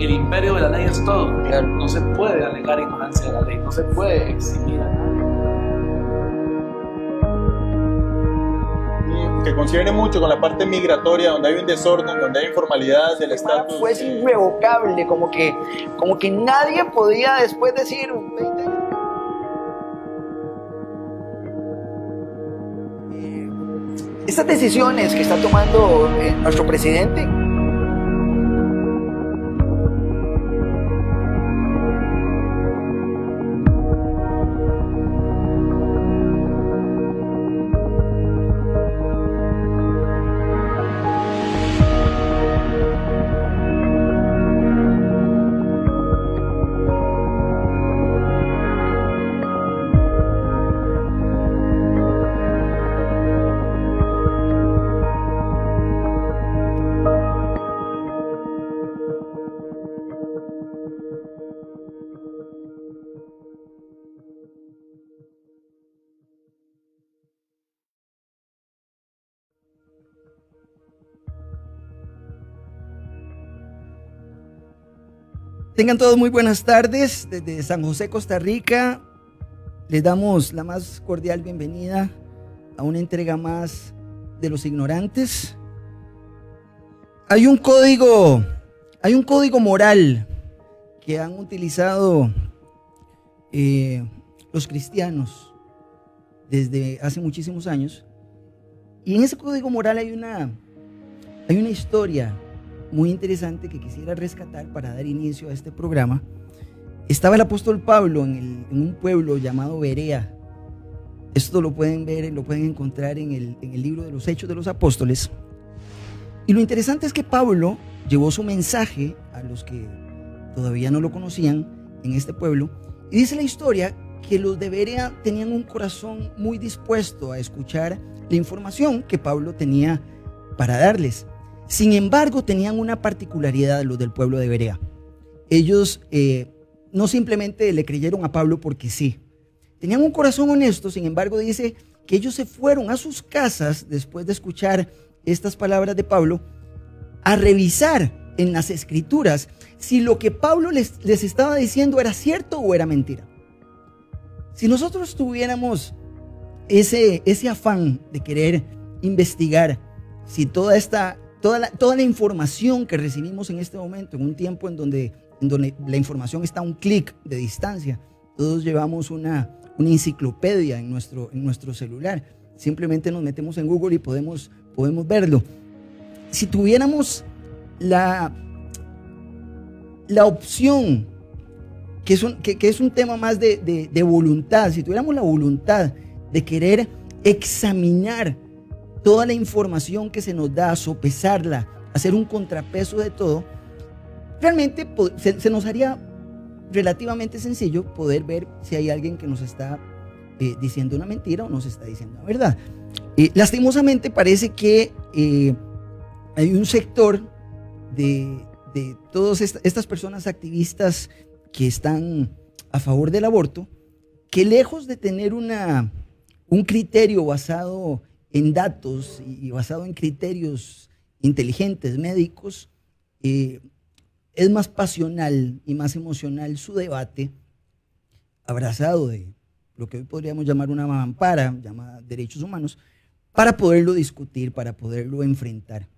El imperio de la ley es todo. No se puede alegar ignorancia de la ley, no se puede exigir a nadie. considere concierne mucho con la parte migratoria, donde hay un desorden, donde hay informalidades, del estatus. Fue irrevocable, como que, como que nadie podía después decir Estas decisiones que está tomando eh, nuestro presidente Tengan todos muy buenas tardes desde San José, Costa Rica. Les damos la más cordial bienvenida a una entrega más de los ignorantes. Hay un código, hay un código moral que han utilizado eh, los cristianos desde hace muchísimos años. Y en ese código moral hay una, hay una historia muy interesante que quisiera rescatar para dar inicio a este programa. Estaba el apóstol Pablo en, un pueblo llamado Berea. Esto lo pueden ver, lo pueden encontrar en el, en el libro de los Hechos de los Apóstoles. Y lo interesante es que Pablo llevó su mensaje a los que todavía no lo conocían en este pueblo. Y dice la historia que los de Berea tenían un corazón muy dispuesto a escuchar la información que Pablo tenía para darles. Sin embargo, tenían una particularidad los del pueblo de Berea. Ellos eh, no simplemente le creyeron a Pablo porque sí. Tenían un corazón honesto, sin embargo, dice que ellos se fueron a sus casas después de escuchar estas palabras de Pablo a revisar en las escrituras si lo que Pablo les, estaba diciendo era cierto o era mentira. Si nosotros tuviéramos ese, ese afán de querer investigar si toda esta Toda la, información que recibimos en este momento, en un tiempo en donde, donde la información está a un clic de distancia, todos llevamos una, enciclopedia en nuestro, en nuestro celular. Simplemente nos metemos en Google y podemos, podemos verlo. Si tuviéramos la, la opción, que es, un, es un tema más de voluntad, si tuviéramos la voluntad de querer examinar toda la información que se nos da, sopesarla, hacer un contrapeso de todo, realmente se, nos haría relativamente sencillo poder ver si hay alguien que nos está eh, diciendo una mentira o nos está diciendo la verdad. Eh, lastimosamente parece que eh, hay un sector de, todas estas personas activistas que están a favor del aborto, que lejos de tener una, un criterio basado en datos y basado en criterios inteligentes médicos, eh, es más pasional y más emocional su debate, abrazado de lo que hoy podríamos llamar una mampara, llamada derechos humanos, para poderlo discutir, para poderlo enfrentar.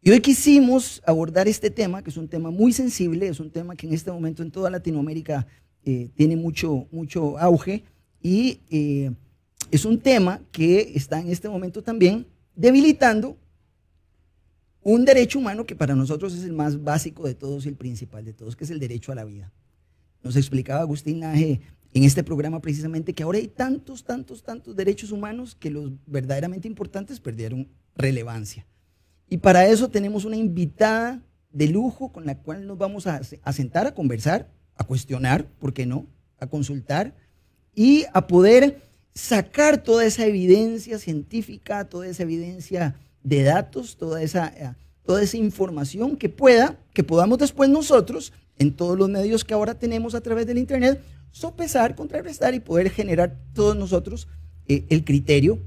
Y hoy quisimos abordar este tema, que es un tema muy sensible, es un tema que en este momento en toda Latinoamérica eh, tiene mucho, mucho auge y eh, es un tema que está en este momento también debilitando un derecho humano que para nosotros es el más básico de todos y el principal de todos, que es el derecho a la vida. Nos explicaba Agustín Naje en este programa precisamente que ahora hay tantos, tantos, tantos derechos humanos que los verdaderamente importantes perdieron relevancia. Y para eso tenemos una invitada de lujo con la cual nos vamos a sentar a conversar, a cuestionar, ¿por qué no? A consultar y a poder sacar toda esa evidencia científica, toda esa evidencia de datos, toda esa, eh, toda esa información que pueda, que podamos después nosotros, en todos los medios que ahora tenemos a través del Internet, sopesar, contrarrestar y poder generar todos nosotros eh, el criterio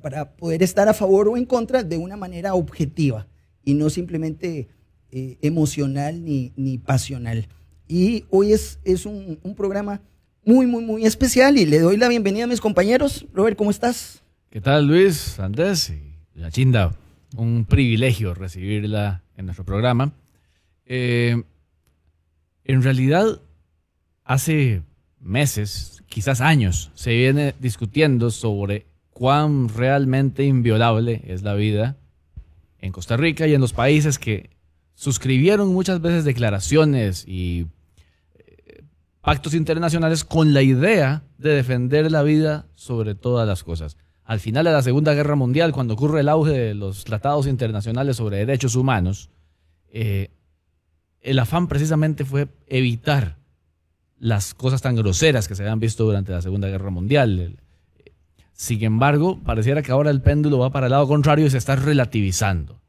para poder estar a favor o en contra de una manera objetiva y no simplemente eh, emocional ni, pasional. Y hoy es, es un programa muy, muy, muy especial y le doy la bienvenida a mis compañeros. Robert, ¿cómo estás? ¿Qué tal, Luis, Andrés y la Chinda? Un privilegio recibirla en nuestro programa. Eh, en realidad, hace meses, quizás años, se viene discutiendo sobre cuán realmente inviolable es la vida en Costa Rica y en los países que suscribieron muchas veces declaraciones y pactos internacionales con la idea de defender la vida sobre todas las cosas. Al final de la Segunda Guerra Mundial, cuando ocurre el auge de los tratados internacionales sobre derechos humanos, eh, el afán precisamente fue evitar las cosas tan groseras que se habían visto durante la Segunda Guerra Mundial. Eh, sin embargo, pareciera que ahora el péndulo va para el lado contrario y se está relativizando.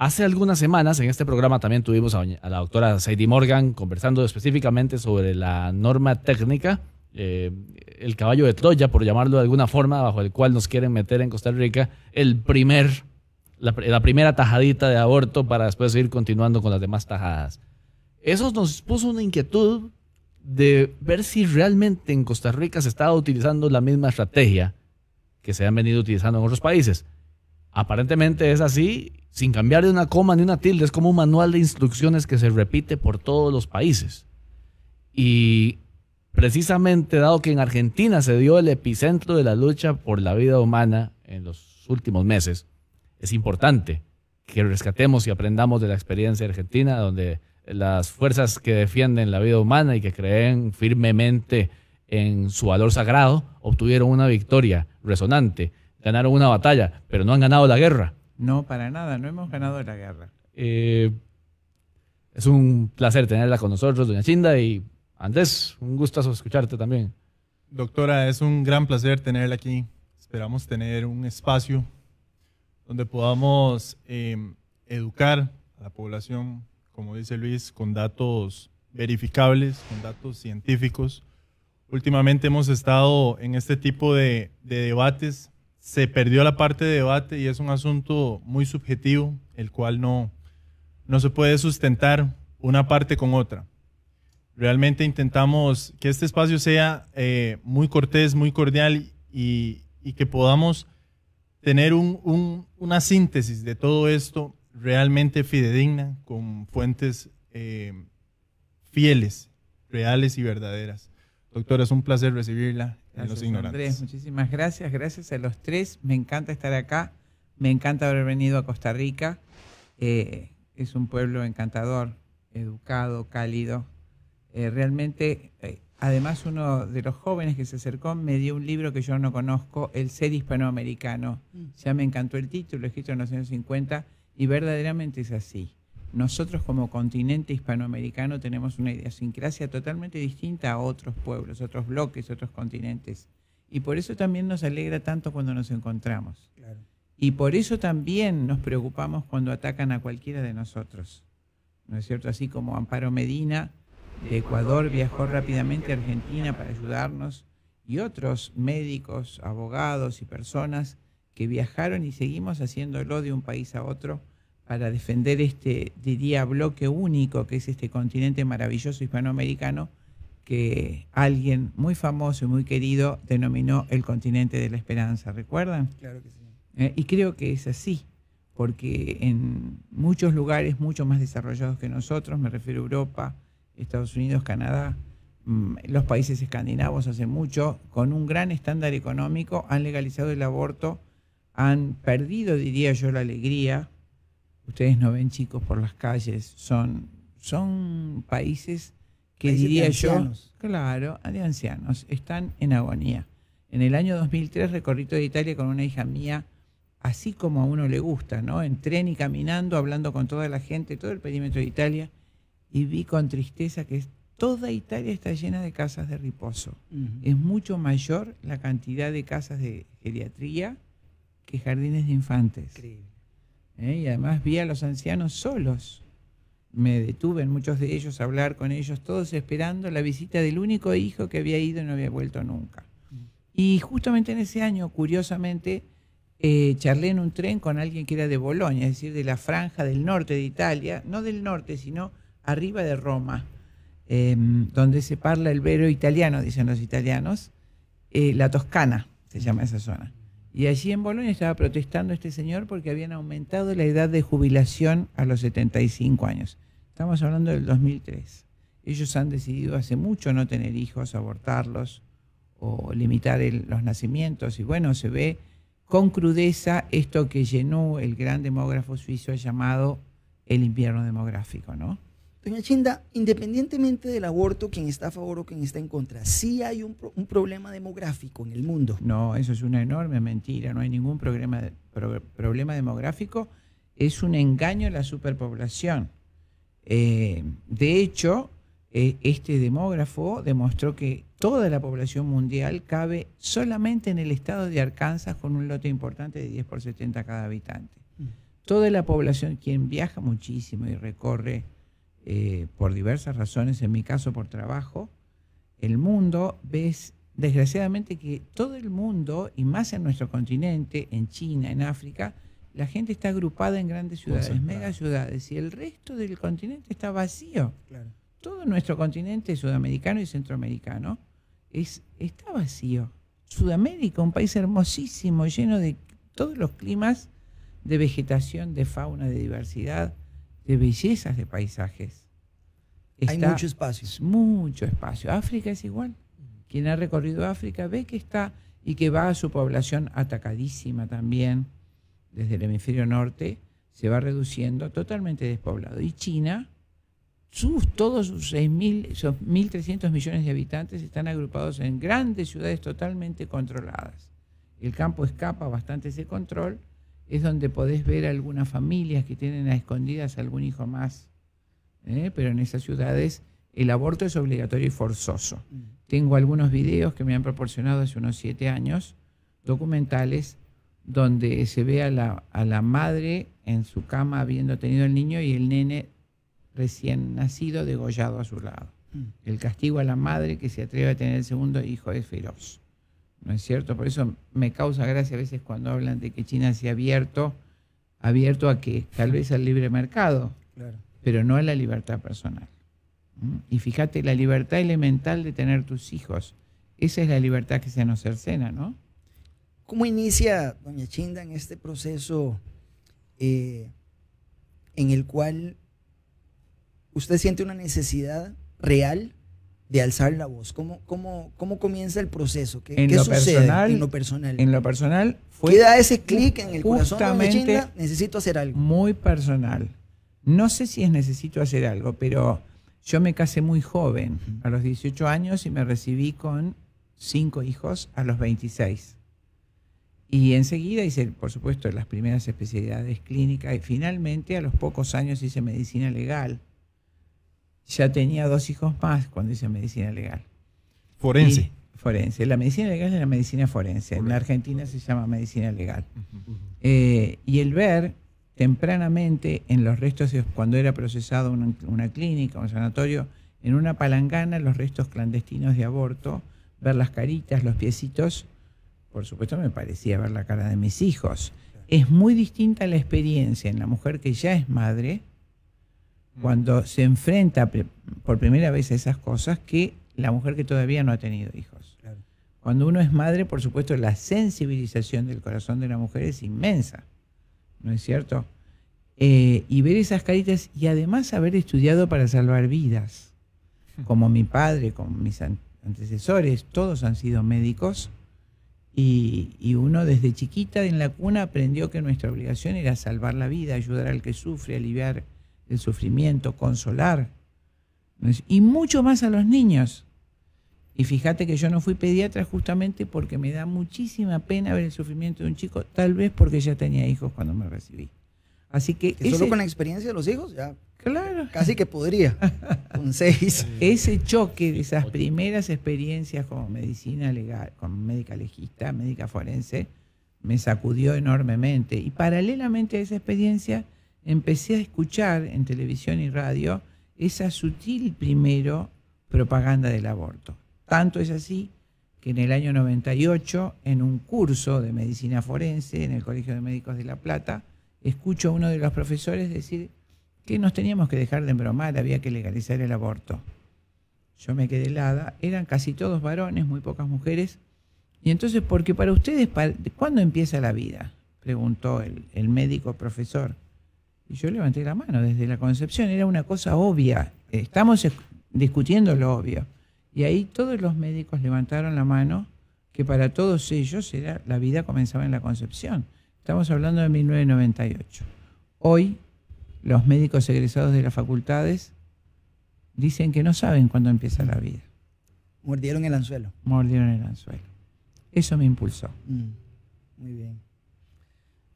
Hace algunas semanas en este programa también tuvimos a, la doctora Sadie Morgan conversando específicamente sobre la norma técnica, eh, el caballo de Troya, por llamarlo de alguna forma, bajo el cual nos quieren meter en Costa Rica el primer, la, primera tajadita de aborto para después seguir continuando con las demás tajadas. Eso nos puso una inquietud de ver si realmente en Costa Rica se estaba utilizando la misma estrategia que se han venido utilizando en otros países. Aparentemente es así, sin cambiar de una coma ni una tilde, es como un manual de instrucciones que se repite por todos los países. Y precisamente dado que en Argentina se dio el epicentro de la lucha por la vida humana en los últimos meses, es importante que rescatemos y aprendamos de la experiencia argentina, donde las fuerzas que defienden la vida humana y que creen firmemente en su valor sagrado obtuvieron una victoria resonante ganaron una batalla, pero no han ganado la guerra. No, para nada, no hemos ganado la guerra. Eh, es un placer tenerla con nosotros, doña Chinda, y Andrés, un gustazo escucharte también. Doctora, es un gran placer tenerla aquí. Esperamos tener un espacio donde podamos em, educar a la población, como dice Luis, con datos verificables, con datos científicos. Últimamente hemos estado en este tipo de debates se perdió la parte de debate y es un asunto muy subjetivo, el cual no, no se puede sustentar una parte con otra. Realmente intentamos que este espacio sea eh, muy cortés, muy cordial y, que podamos tener una síntesis de todo esto realmente fidedigna, con fuentes eh, fieles, reales y verdaderas. Doctora, es un placer recibirla. Andrés, muchísimas gracias. Gracias a los tres. Me encanta estar acá. Me encanta haber venido a Costa Rica. Eh, es un pueblo encantador, educado, cálido. Eh, realmente, eh, además, uno de los jóvenes que se acercó me dio un libro que yo no conozco, El ser hispanoamericano. Mm. Ya me encantó el título, escrito en los y verdaderamente es así nosotros como continente hispanoamericano tenemos una idiosincrasia totalmente distinta a otros pueblos, otros bloques, otros continentes. Y por eso también nos alegra tanto cuando nos encontramos. Y por eso también nos preocupamos cuando atacan a cualquiera de nosotros. ¿No es cierto? Así como Amparo Medina de Ecuador viajó rápidamente a Argentina para ayudarnos y otros médicos, abogados y personas que viajaron y seguimos haciéndolo de un país a otro para defender este, diría, bloque único que es este continente maravilloso hispanoamericano que alguien muy famoso y muy querido denominó el continente de la esperanza, ¿recuerdan? Claro que sí. Eh, y creo que es así, porque en muchos lugares mucho más desarrollados que nosotros, me refiero a Europa, Estados Unidos, Canadá, mm, los países escandinavos hace mucho, con un gran estándar económico, han legalizado el aborto, han perdido, diría yo, la alegría ustedes no ven chicos por las calles, son, son países que diría de yo, claro, de ancianos, están en agonía. En el año 2003 recorrí toda Italia con una hija mía, así como a uno le gusta, ¿no? En tren y caminando, hablando con toda la gente, todo el perímetro de Italia, y vi con tristeza que toda Italia está llena de casas de reposo. Es mucho mayor la cantidad de casas de geriatría que jardines de infantes. ¿eh? y además vi a los ancianos solos. Me detuve en muchos de ellos a hablar con ellos, todos esperando la visita del único hijo que había ido y no había vuelto nunca. Y justamente en ese año, curiosamente, eh, charlé en un tren con alguien que era de Bolonia, es decir, de la franja del norte de Italia, no del norte, sino arriba de Roma, em, donde se parla el vero italiano, dicen los italianos, eh, la Toscana se llama esa zona. Y allí en Bolonia estaba protestando este señor porque habían aumentado la edad de jubilación a los 75 años. Estamos hablando del 2003. Ellos han decidido hace mucho no tener hijos, abortarlos o limitar los nacimientos. Y bueno, se ve con crudeza esto que llenó el gran demógrafo suizo llamado el invierno demográfico, ¿no? Doña Chinda, independientemente del aborto, quien está a favor o quien está en contra, sí hay un, problema demográfico en el mundo. No, eso es una enorme mentira, no hay ningún problema, demográfico, es un engaño a la superpoblación. Eh, de hecho, eh, este demógrafo demostró que toda la población mundial cabe solamente en el estado de Arkansas con un lote importante de 10 por 70 cada habitante. Mm. Toda la población, quien viaja muchísimo y recorre eh, por diversas razones, en mi caso por trabajo, el mundo, ves desgraciadamente que todo el mundo, y más en nuestro continente, en China, en África, la gente está agrupada en grandes ciudades, mega ciudades, y el resto del continente está vacío. Todo nuestro continente sudamericano y centroamericano es, está vacío. Sudamérica, un país hermosísimo, lleno de todos los climas de vegetación, de fauna, de diversidad, de bellezas de paisajes. Hay mucho espacio. Mucho espacio. África es igual. Quien ha recorrido África ve que está y que va a su población atacadísima también desde el hemisferio norte, se va reduciendo, totalmente despoblado. Y China, sus, todos sus 1.300 millones de habitantes están agrupados en grandes ciudades totalmente controladas. El campo escapa bastante ese control es donde podés ver algunas familias que tienen a escondidas algún hijo más. ¿eh? Pero en esas ciudades el aborto es obligatorio y forzoso. Mm. Tengo algunos videos que me han proporcionado hace unos siete años, documentales, donde se ve a la, a la madre en su cama habiendo tenido el niño y el nene recién nacido degollado a su lado. Mm. El castigo a la madre que se atreve a tener el segundo hijo es feroz. ¿no es cierto? Por eso me causa gracia a veces cuando hablan de que China se ha abierto, abierto a que tal vez al libre mercado, pero no a la libertad personal. ¿Mm? Y fíjate, la libertad elemental de tener tus hijos, esa es la libertad que se nos cercena, ¿no? ¿Cómo inicia, doña Chinda, en este proceso eh, en el cual usted siente una necesidad real de alzar la voz? ¿Cómo, cómo, cómo comienza el proceso? ¿Qué, ¿qué sucede en lo personal? En lo personal fue... da ese clic en el corazón de Necesito hacer algo. Muy personal. No sé si es necesito hacer algo, pero yo me casé muy joven, a los 18 años, y me recibí con cinco hijos a los 26. Y enseguida hice, por supuesto, las primeras especialidades clínicas y finalmente a los pocos años hice medicina legal ya tenía dos hijos más cuando hice medicina legal. Forense. forense. La medicina legal es la medicina forense. En la Argentina se llama medicina legal. Eh, y el ver tempranamente en los restos, cuando era procesado una, una clínica, un sanatorio, en una palangana los restos clandestinos de aborto, ver las caritas, los piecitos, por supuesto me parecía ver la cara de mis hijos. Es muy distinta la experiencia en la mujer que ya es madre Mm. cuando se enfrenta por primera vez a esas cosas que la mujer que todavía no ha tenido hijos. Cuando uno es madre, por supuesto, la sensibilización del corazón de la mujer es inmensa, ¿no es cierto? Eh, y ver esas caritas y además haber estudiado para salvar vidas, hmm. como mi padre, como mis antecesores, todos han sido médicos. y, uno desde chiquita en la cuna aprendió que nuestra obligación era salvar la vida, ayudar al que sufre, aliviar el sufrimiento, consolar. Y mucho más a los niños. Y fíjate que yo no fui pediatra justamente porque me da muchísima pena ver el sufrimiento de un chico, tal vez porque ya tenía hijos cuando me recibí. Así que, solo con la experiencia de los hijos ya claro. casi que podría con seis. Ese choque de esas primeras experiencias como medicina legal, como médica legista, médica forense, me sacudió enormemente. Y paralelamente a esa experiencia empecé a escuchar en televisión y radio esa sutil primero propaganda del aborto. Tanto es así que en el año 98, en un curso de medicina forense en el Colegio de Médicos de La Plata, escucho a uno de los profesores decir que nos teníamos que dejar de embromar, había que legalizar el aborto. Yo me quedé helada, eran casi todos varones, muy pocas mujeres. Y entonces, ¿por qué para ustedes, ¿cuándo empieza la vida? Preguntó el médico profesor. Y yo levanté la mano desde la concepción, era una cosa obvia. Estamos discutiendo lo obvio. Y ahí todos los médicos levantaron la mano que para todos ellos era la vida comenzaba en la concepción. Estamos hablando de 1998. Hoy los médicos egresados de las facultades dicen que no saben cuándo empieza la vida. Mordieron el anzuelo. Mordieron el anzuelo. Eso me impulsó. Mm, muy bien.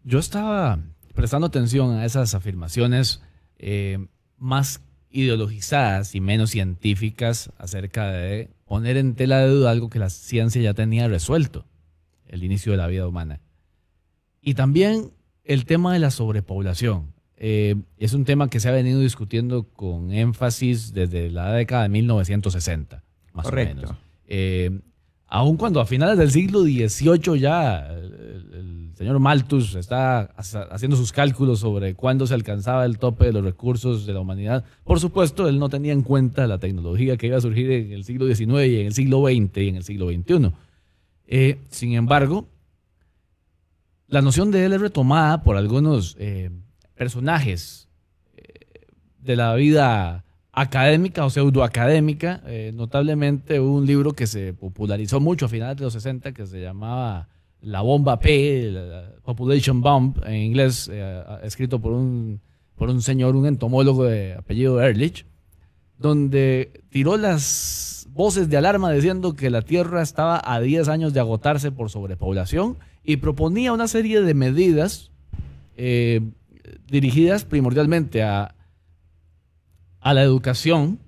Yo estaba prestando atención a esas afirmaciones eh, más ideologizadas y menos científicas acerca de poner en tela de duda algo que la ciencia ya tenía resuelto, el inicio de la vida humana. Y también el tema de la sobrepoblación. Eh, es un tema que se ha venido discutiendo con énfasis desde la década de 1960, más o menos. Eh, aun cuando a finales del siglo XVIII ya el, señor Malthus está haciendo sus cálculos sobre cuándo se alcanzaba el tope de los recursos de la humanidad, por supuesto él no tenía en cuenta la tecnología que iba a surgir en el siglo XIX y en el siglo XX y en el siglo XXI. Eh, sin embargo, la noción de él es retomada por algunos eh, personajes eh, de la vida académica o pseudoacadémica. Eh, notablemente un libro que se popularizó mucho a finales de los 60 que se llamaba La Bomba P, Population Bomb en inglés, eh, escrito por un, por un señor, un entomólogo de apellido Ehrlich, donde tiró las voces de alarma diciendo que la Tierra estaba a 10 años de agotarse por sobrepoblación y proponía una serie de medidas eh, dirigidas primordialmente a a la educación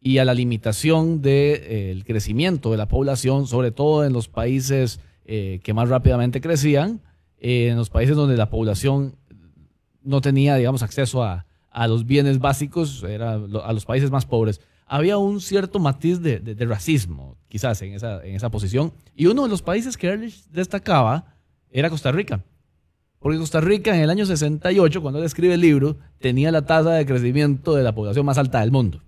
y a la limitación del eh, crecimiento de la población, sobre todo en los países eh, que más rápidamente crecían, eh, en los países donde la población no tenía, digamos, acceso a, los bienes básicos, era a los países más pobres. Había un cierto matiz de, racismo, quizás, en esa, en esa posición. Y uno de los países que Ehrlich destacaba era Costa Rica. Porque Costa Rica en el año 68, cuando él escribe el libro, tenía la tasa de crecimiento de la población más alta del mundo.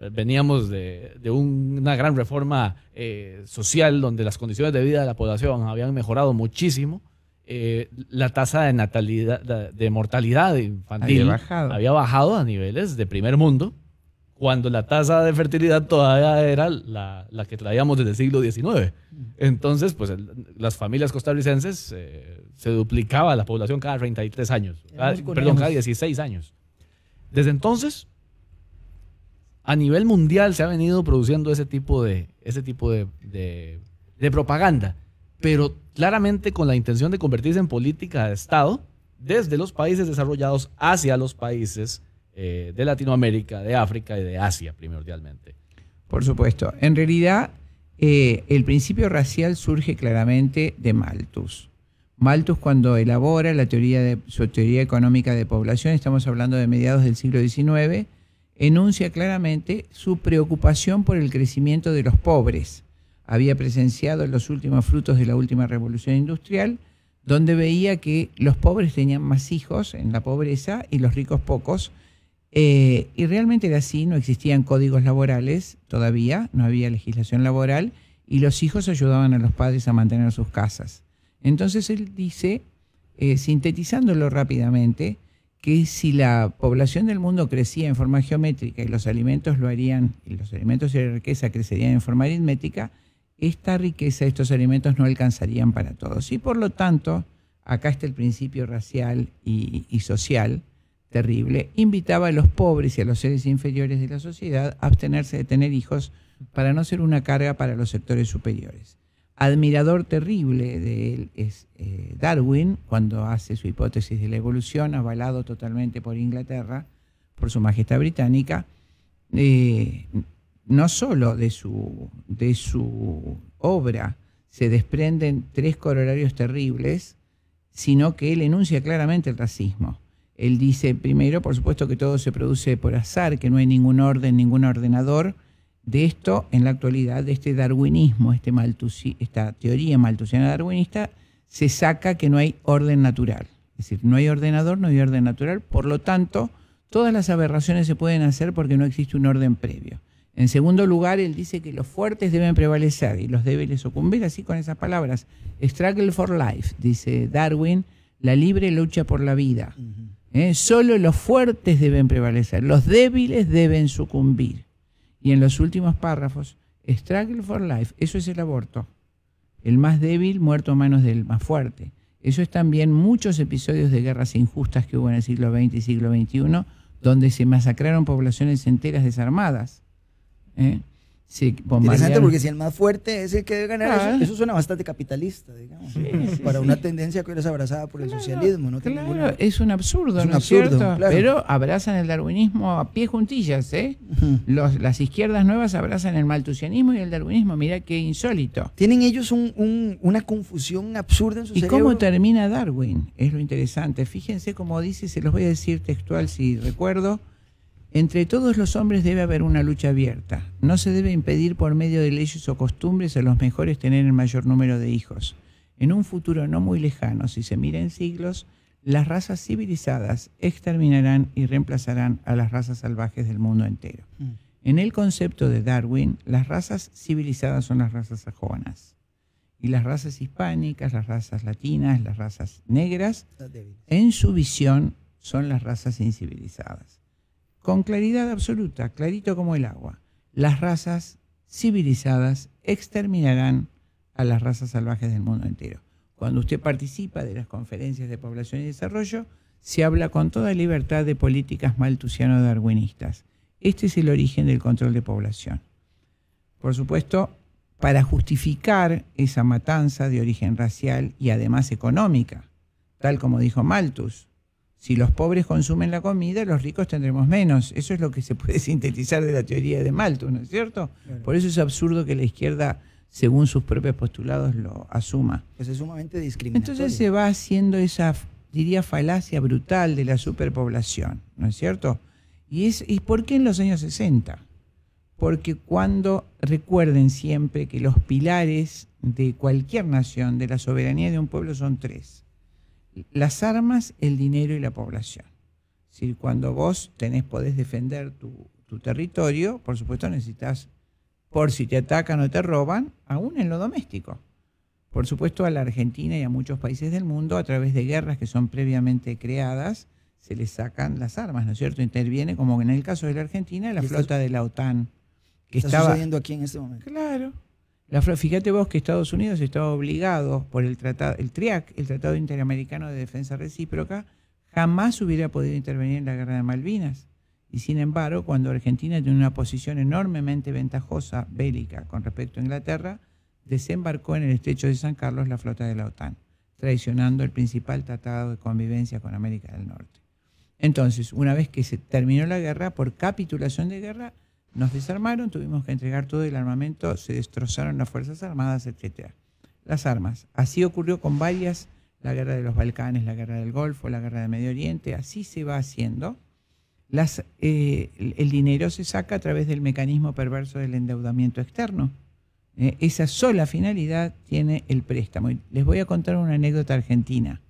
Eh, veníamos de, una gran reforma eh, social donde las condiciones de vida de la población habían mejorado muchísimo. Eh, la tasa de mortalidad infantil había bajado a niveles de primer mundo cuando la tasa de fertilidad todavía era la, que traíamos desde el siglo XIX. Entonces, pues las familias costarricenses eh, se duplicaba la población cada 33 años, perdón, cada 16 años. Desde entonces, a nivel mundial se ha venido produciendo ese tipo de, ese tipo de, de propaganda, pero claramente con la intención de convertirse en política de Estado desde los países desarrollados hacia los países desarrollados eh, de Latinoamérica, de África y de Asia primordialmente. Por supuesto. En realidad, eh, el principio racial surge claramente de Malthus. Malthus cuando elabora la teoría de, su teoría económica de población, estamos hablando de mediados del siglo XIX, enuncia claramente su preocupación por el crecimiento de los pobres. Había presenciado los últimos frutos de la última revolución industrial, donde veía que los pobres tenían más hijos en la pobreza y los ricos pocos, eh, y realmente era así, no existían códigos laborales todavía, no había legislación laboral y los hijos ayudaban a los padres a mantener sus casas. Entonces él dice, eh, sintetizándolo rápidamente, que si la población del mundo crecía en forma geométrica y los alimentos lo harían, y los alimentos y la riqueza crecerían en forma aritmética, esta riqueza, estos alimentos no alcanzarían para todos. Y por lo tanto, acá está el principio racial y social, terrible, invitaba a los pobres y a los seres inferiores de la sociedad a abstenerse de tener hijos para no ser una carga para los sectores superiores. Admirador terrible de él es eh, Darwin cuando hace su hipótesis de la evolución, avalado totalmente por Inglaterra, por su Majestad Británica, eh, no solo de su, de su obra se desprenden tres corolarios terribles, sino que él enuncia claramente el racismo él dice, primero, por supuesto que todo se produce por azar, que no hay ningún orden, ningún ordenador de esto en la actualidad, de este darwinismo, este esta teoría maltusiana darwinista, se saca que no hay orden natural. Es decir, no hay ordenador, no hay orden natural, por lo tanto, todas las aberraciones se pueden hacer porque no existe un orden previo. En segundo lugar, él dice que los fuertes deben prevalecer y los débiles sucumbir, así con esas palabras. Struggle for life, dice Darwin, la libre lucha por la vida. ¿Eh? Solo los fuertes deben prevalecer, los débiles deben sucumbir. Y en los últimos párrafos, struggle for life, eso es el aborto. El más débil muerto a manos del más fuerte. Eso es también muchos episodios de guerras injustas que hubo en el siglo XX y siglo XXI, donde se masacraron poblaciones enteras desarmadas. ¿Eh? Sí, Interesante porque si el más fuerte es el que debe ganar, eso, ah. suena bastante capitalista, digamos. para una tendencia que eres abrazada por el socialismo. No claro, es un absurdo, ¿no es cierto? Pero abrazan el darwinismo a pie juntillas, ¿eh? las izquierdas nuevas abrazan el maltusianismo y el darwinismo, mira qué insólito. Tienen ellos un, una confusión absurda en su ¿Y cómo termina Darwin? Es lo interesante. Fíjense cómo dice, se los voy a decir textual si recuerdo entre todos los hombres debe haber una lucha abierta. No se debe impedir por medio de leyes o costumbres a los mejores tener el mayor número de hijos. En un futuro no muy lejano, si se mira en siglos, las razas civilizadas exterminarán y reemplazarán a las razas salvajes del mundo entero. Mm. En el concepto de Darwin, las razas civilizadas son las razas sajonas. Y las razas hispánicas, las razas latinas, las razas negras, en su visión son las razas incivilizadas con claridad absoluta, clarito como el agua. Las razas civilizadas exterminarán a las razas salvajes del mundo entero. Cuando usted participa de las conferencias de población y desarrollo, se habla con toda libertad de políticas maltusiano-darwinistas. Este es el origen del control de población. Por supuesto, para justificar esa matanza de origen racial y además económica, tal como dijo Malthus, si los pobres consumen la comida, los ricos tendremos menos. Eso es lo que se puede sintetizar de la teoría de Malthus, ¿no es cierto? Por eso es absurdo que la izquierda, según sus propios postulados, lo asuma. es sumamente discriminatorio. Entonces se va haciendo esa, diría, falacia brutal de la superpoblación, ¿no es cierto? ¿Y, es, ¿Y por qué en los años 60? Porque cuando, recuerden siempre que los pilares de cualquier nación, de la soberanía de un pueblo, son tres las armas, el dinero y la población. Si cuando vos tenés, podés defender tu, territorio, por supuesto necesitas, por si te atacan o te roban, aún en lo doméstico. Por supuesto a la Argentina y a muchos países del mundo, a través de guerras que son previamente creadas, se les sacan las armas, ¿no es cierto? Interviene, como en el caso de la Argentina, la flota de la OTAN. Que está estaba, sucediendo aquí en este momento. Claro, la, fíjate vos que Estados Unidos estaba obligado por el tratado, el TRIAC, el Tratado Interamericano de Defensa Recíproca, jamás hubiera podido intervenir en la guerra de Malvinas. Y sin embargo, cuando Argentina tenía una posición enormemente ventajosa bélica con respecto a Inglaterra, desembarcó en el estrecho de San Carlos la flota de la OTAN, traicionando el principal tratado de convivencia con América del Norte. Entonces, una vez que se terminó la guerra, por capitulación de guerra, nos desarmaron, tuvimos que entregar todo el armamento, se destrozaron las Fuerzas Armadas, etc. Las armas. Así ocurrió con varias, la guerra de los Balcanes, la guerra del Golfo, la guerra del Medio Oriente, así se va haciendo. Eh, el dinero se saca a través del mecanismo perverso del endeudamiento externo. Eh, esa sola finalidad tiene el préstamo. les voy a contar una anécdota argentina.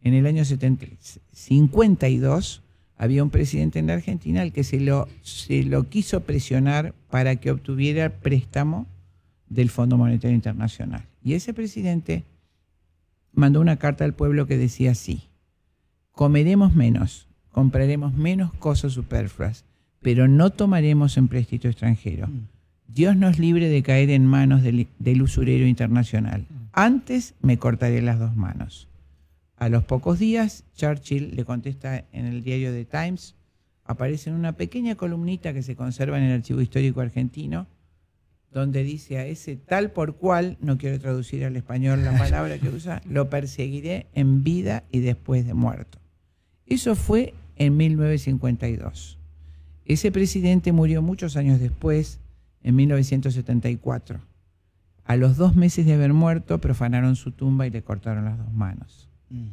En el año 52, había un presidente en la Argentina al que se lo, se lo quiso presionar para que obtuviera préstamo del Fondo Monetario Internacional. Y ese presidente mandó una carta al pueblo que decía así, comeremos menos, compraremos menos cosas superfluas, pero no tomaremos empréstito extranjero. Mm. Dios nos libre de caer en manos del, del usurero internacional. Mm. Antes me cortaré las dos manos. A los pocos días, Churchill le contesta en el diario The Times, aparece en una pequeña columnita que se conserva en el Archivo Histórico Argentino, donde dice a ese tal por cual, no quiero traducir al español la palabra que usa, lo perseguiré en vida y después de muerto. Eso fue en 1952. Ese presidente murió muchos años después, en 1974. A los dos meses de haber muerto, profanaron su tumba y le cortaron las dos manos. Mm.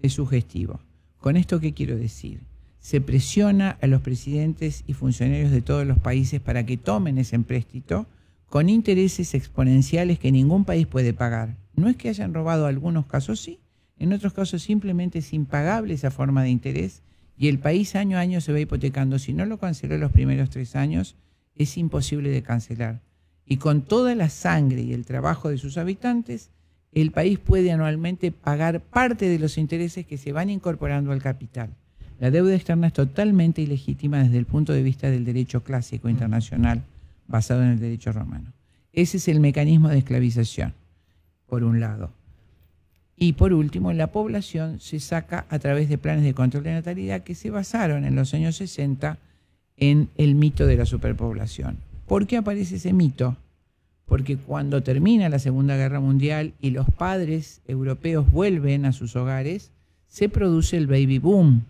Es sugestivo. ¿Con esto qué quiero decir? Se presiona a los presidentes y funcionarios de todos los países para que tomen ese empréstito con intereses exponenciales que ningún país puede pagar. No es que hayan robado algunos casos, sí, en otros casos simplemente es impagable esa forma de interés y el país año a año se va hipotecando. Si no lo canceló los primeros tres años, es imposible de cancelar. Y con toda la sangre y el trabajo de sus habitantes, el país puede anualmente pagar parte de los intereses que se van incorporando al capital. La deuda externa es totalmente ilegítima desde el punto de vista del derecho clásico internacional basado en el derecho romano. Ese es el mecanismo de esclavización, por un lado. Y por último, la población se saca a través de planes de control de natalidad que se basaron en los años 60 en el mito de la superpoblación. ¿Por qué aparece ese mito? porque cuando termina la Segunda Guerra Mundial y los padres europeos vuelven a sus hogares, se produce el baby boom,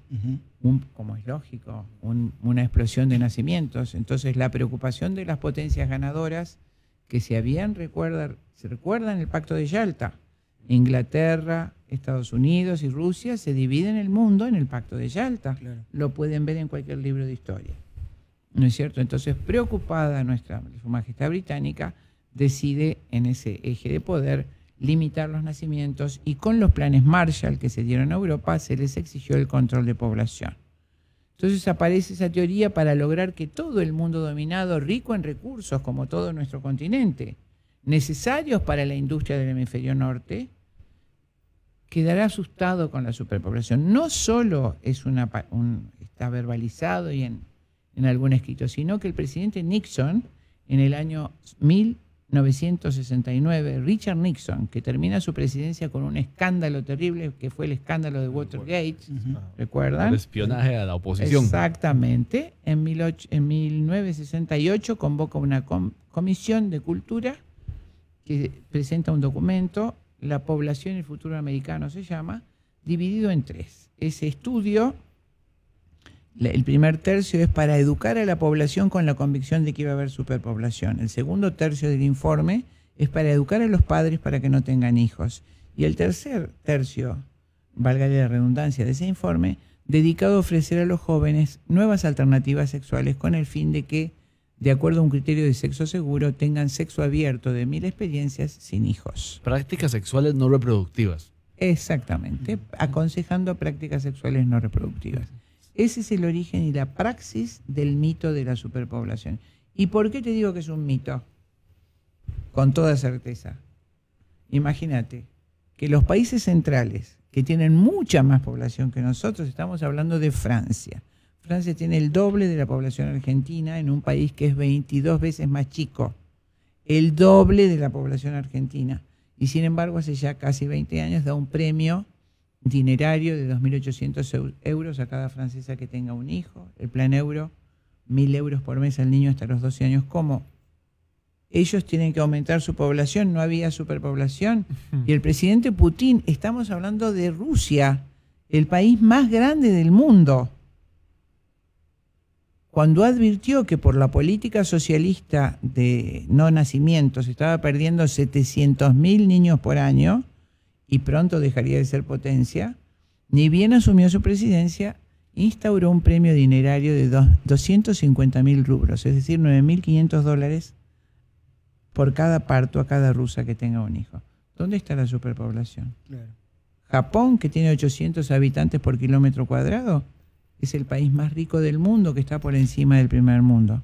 como es lógico, una explosión de nacimientos. Entonces la preocupación de las potencias ganadoras que se habían, recuerda, se recuerdan el pacto de Yalta, Inglaterra, Estados Unidos y Rusia se dividen el mundo en el Pacto de Yalta. Lo pueden ver en cualquier libro de historia. ¿No es cierto? Entonces, preocupada nuestra Su Majestad Británica, decide en ese eje de poder limitar los nacimientos y con los planes Marshall que se dieron a Europa se les exigió el control de población. Entonces aparece esa teoría para lograr que todo el mundo dominado, rico en recursos como todo nuestro continente, necesarios para la industria del hemisferio norte, quedará asustado con la superpoblación. No solo es una, está verbalizado y en, en algún escrito, sino que el presidente Nixon en el año 1000 1969, Richard Nixon, que termina su presidencia con un escándalo terrible, que fue el escándalo de Watergate, ¿recuerdan? El espionaje a la oposición. Exactamente. En, 1968 convoca una comisión de cultura que presenta un documento, La población y el futuro americano se llama, dividido en tres. Ese estudio el primer tercio es para educar a la población con la convicción de que iba a haber superpoblación. El segundo tercio del informe es para educar a los padres para que no tengan hijos. Y el tercer tercio, valga la redundancia de ese informe, dedicado a ofrecer a los jóvenes nuevas alternativas sexuales con el fin de que, de acuerdo a un criterio de sexo seguro, tengan sexo abierto de mil experiencias sin hijos. Prácticas sexuales no reproductivas. Exactamente, aconsejando prácticas sexuales no reproductivas. Ese es el origen y la praxis del mito de la superpoblación. ¿Y por qué te digo que es un mito? Con toda certeza. Imagínate que los países centrales, que tienen mucha más población que nosotros, estamos hablando de Francia. Francia tiene el doble de la población argentina en un país que es 22 veces más chico, el doble de la población argentina. Y sin embargo, hace ya casi 20 años da un premio dinerario de 2.800 euros a cada francesa que tenga un hijo, el plan euro, 1.000 euros por mes al niño hasta los 12 años. ¿Cómo? Ellos tienen que aumentar su población, no había superpoblación. Y el presidente Putin, estamos hablando de Rusia, el país más grande del mundo. Cuando advirtió que por la política socialista de no nacimiento se estaba perdiendo 700.000 niños por año, y pronto dejaría de ser potencia, ni bien asumió su presidencia, instauró un premio dinerario de 250 mil rubros, es decir, 9.500 dólares por cada parto a cada rusa que tenga un hijo. ¿Dónde está la superpoblación? Japón, que tiene 800 habitantes por kilómetro cuadrado, es el país más rico del mundo que está por encima del primer mundo.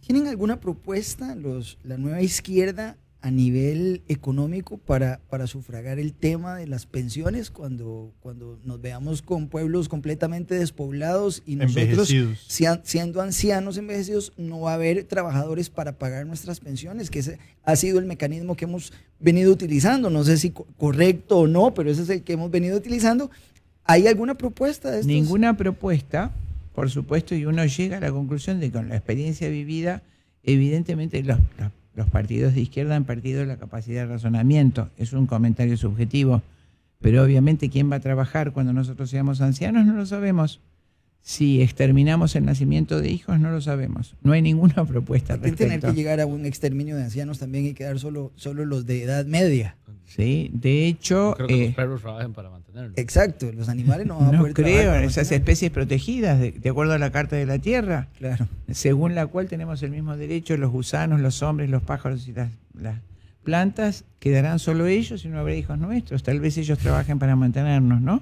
¿Tienen alguna propuesta los, la nueva izquierda a nivel económico para, para sufragar el tema de las pensiones cuando, cuando nos veamos con pueblos completamente despoblados y nosotros siendo ancianos envejecidos no va a haber trabajadores para pagar nuestras pensiones, que ese ha sido el mecanismo que hemos venido utilizando, no sé si correcto o no, pero ese es el que hemos venido utilizando. ¿Hay alguna propuesta de esto? Ninguna propuesta, por supuesto, y uno llega a la conclusión de que con la experiencia vivida, evidentemente los, los partidos de izquierda han perdido la capacidad de razonamiento. Es un comentario subjetivo. Pero obviamente, ¿quién va a trabajar cuando nosotros seamos ancianos? No lo sabemos. Si exterminamos el nacimiento de hijos, no lo sabemos. No hay ninguna propuesta. Al tener que llegar a un exterminio de ancianos también y quedar solo, solo los de edad media. Sí, de hecho. creo que eh, los perros trabajan para mantenernos. Exacto, los animales no van a poder creo, en esas especies protegidas, de, acuerdo a la Carta de la Tierra. Claro. Según la cual tenemos el mismo derecho, los gusanos, los hombres, los pájaros y las, plantas quedarán solo ellos y no habrá hijos nuestros. Tal vez ellos trabajen para mantenernos, ¿no?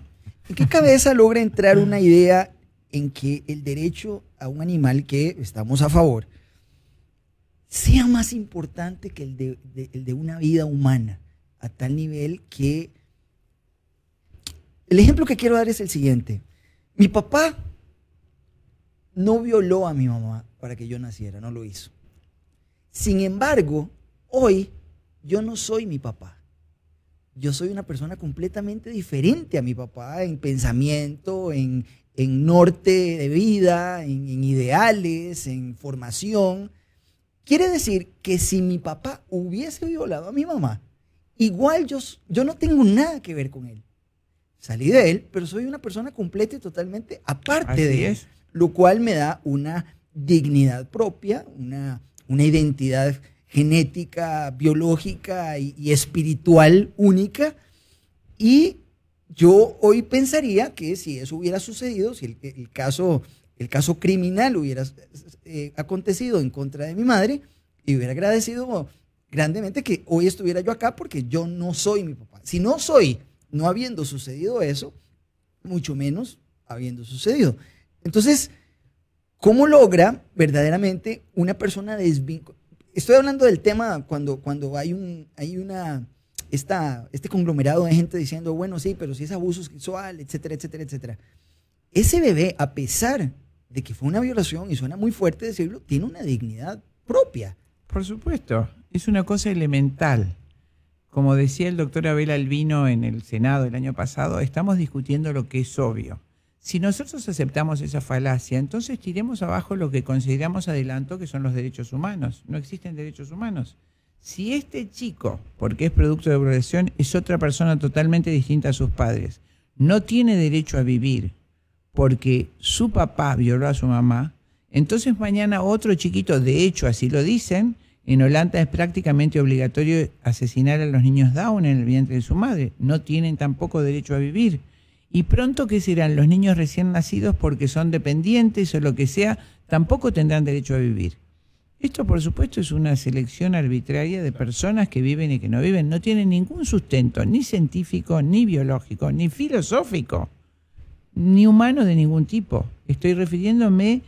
¿En qué cabeza logra entrar una idea en que el derecho a un animal que estamos a favor sea más importante que el de una vida humana? a tal nivel que... El ejemplo que quiero dar es el siguiente. Mi papá no violó a mi mamá para que yo naciera, no lo hizo. Sin embargo, hoy yo no soy mi papá. Yo soy una persona completamente diferente a mi papá en pensamiento, en, norte de vida, en ideales, en formación. Quiere decir que si mi papá hubiese violado a mi mamá, igual yo, yo no tengo nada que ver con él. Salí de él, pero soy una persona completa y totalmente aparte de él, lo cual me da una dignidad propia, una, una identidad genética, biológica y, espiritual única. Y yo hoy pensaría que si eso hubiera sucedido, si el, caso, el caso criminal hubiera eh, acontecido en contra de mi madre, y hubiera agradecido grandemente que hoy estuviera yo acá porque yo no soy mi papá. Si no soy, no habiendo sucedido eso, mucho menos habiendo sucedido. Entonces, ¿cómo logra verdaderamente una persona desvinculada? Estoy hablando del tema cuando, cuando hay, un, hay una, este conglomerado de gente diciendo, bueno, sí, pero si es abuso sexual, etcétera, etcétera, etcétera. Ese bebé, a pesar de que fue una violación, y suena muy fuerte decirlo, tiene una dignidad propia. Por supuesto, es una cosa elemental. Como decía el doctor Abel Albino en el Senado el año pasado, estamos discutiendo lo que es obvio. Si nosotros aceptamos esa falacia, entonces tiremos abajo lo que consideramos adelanto, que son los derechos humanos. No existen derechos humanos. Si este chico, porque es producto de violación, es otra persona totalmente distinta a sus padres, no tiene derecho a vivir porque su papá violó a su mamá, entonces mañana otro chiquito, de hecho así lo dicen, en Holanda es prácticamente obligatorio asesinar a los niños Down en el vientre de su madre. No tienen tampoco derecho a vivir. Y pronto, ¿qué serán? Los niños recién nacidos porque son dependientes o lo que sea, tampoco tendrán derecho a vivir. Esto, por supuesto, es una selección arbitraria de personas que viven y que no viven. No tiene ningún sustento, ni científico, ni biológico, ni filosófico, ni humano de ningún tipo. Estoy refiriéndome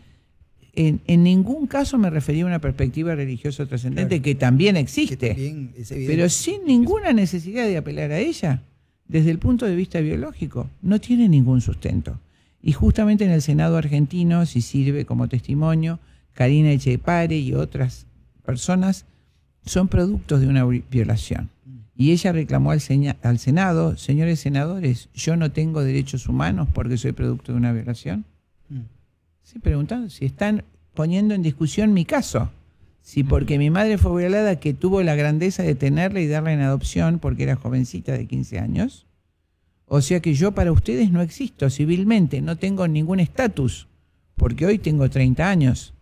en, ningún caso me refería a una perspectiva religiosa trascendente que también existe, pero sin ninguna necesidad de apelar a ella desde el punto de vista biológico. No tiene ningún sustento. Y justamente en el Senado argentino, si sirve como testimonio, Karina Echepare y otras personas son productos de una violación. Mm. Y ella reclamó al, al Senado, señores senadores, yo no tengo derechos humanos porque soy producto de una violación. Sí, si están poniendo en discusión mi caso. Si porque mi madre fue violada, que tuvo la grandeza de tenerla y darla en adopción porque era jovencita de 15 años. O sea que yo para ustedes no existo civilmente, no tengo ningún estatus, porque hoy tengo 30 años,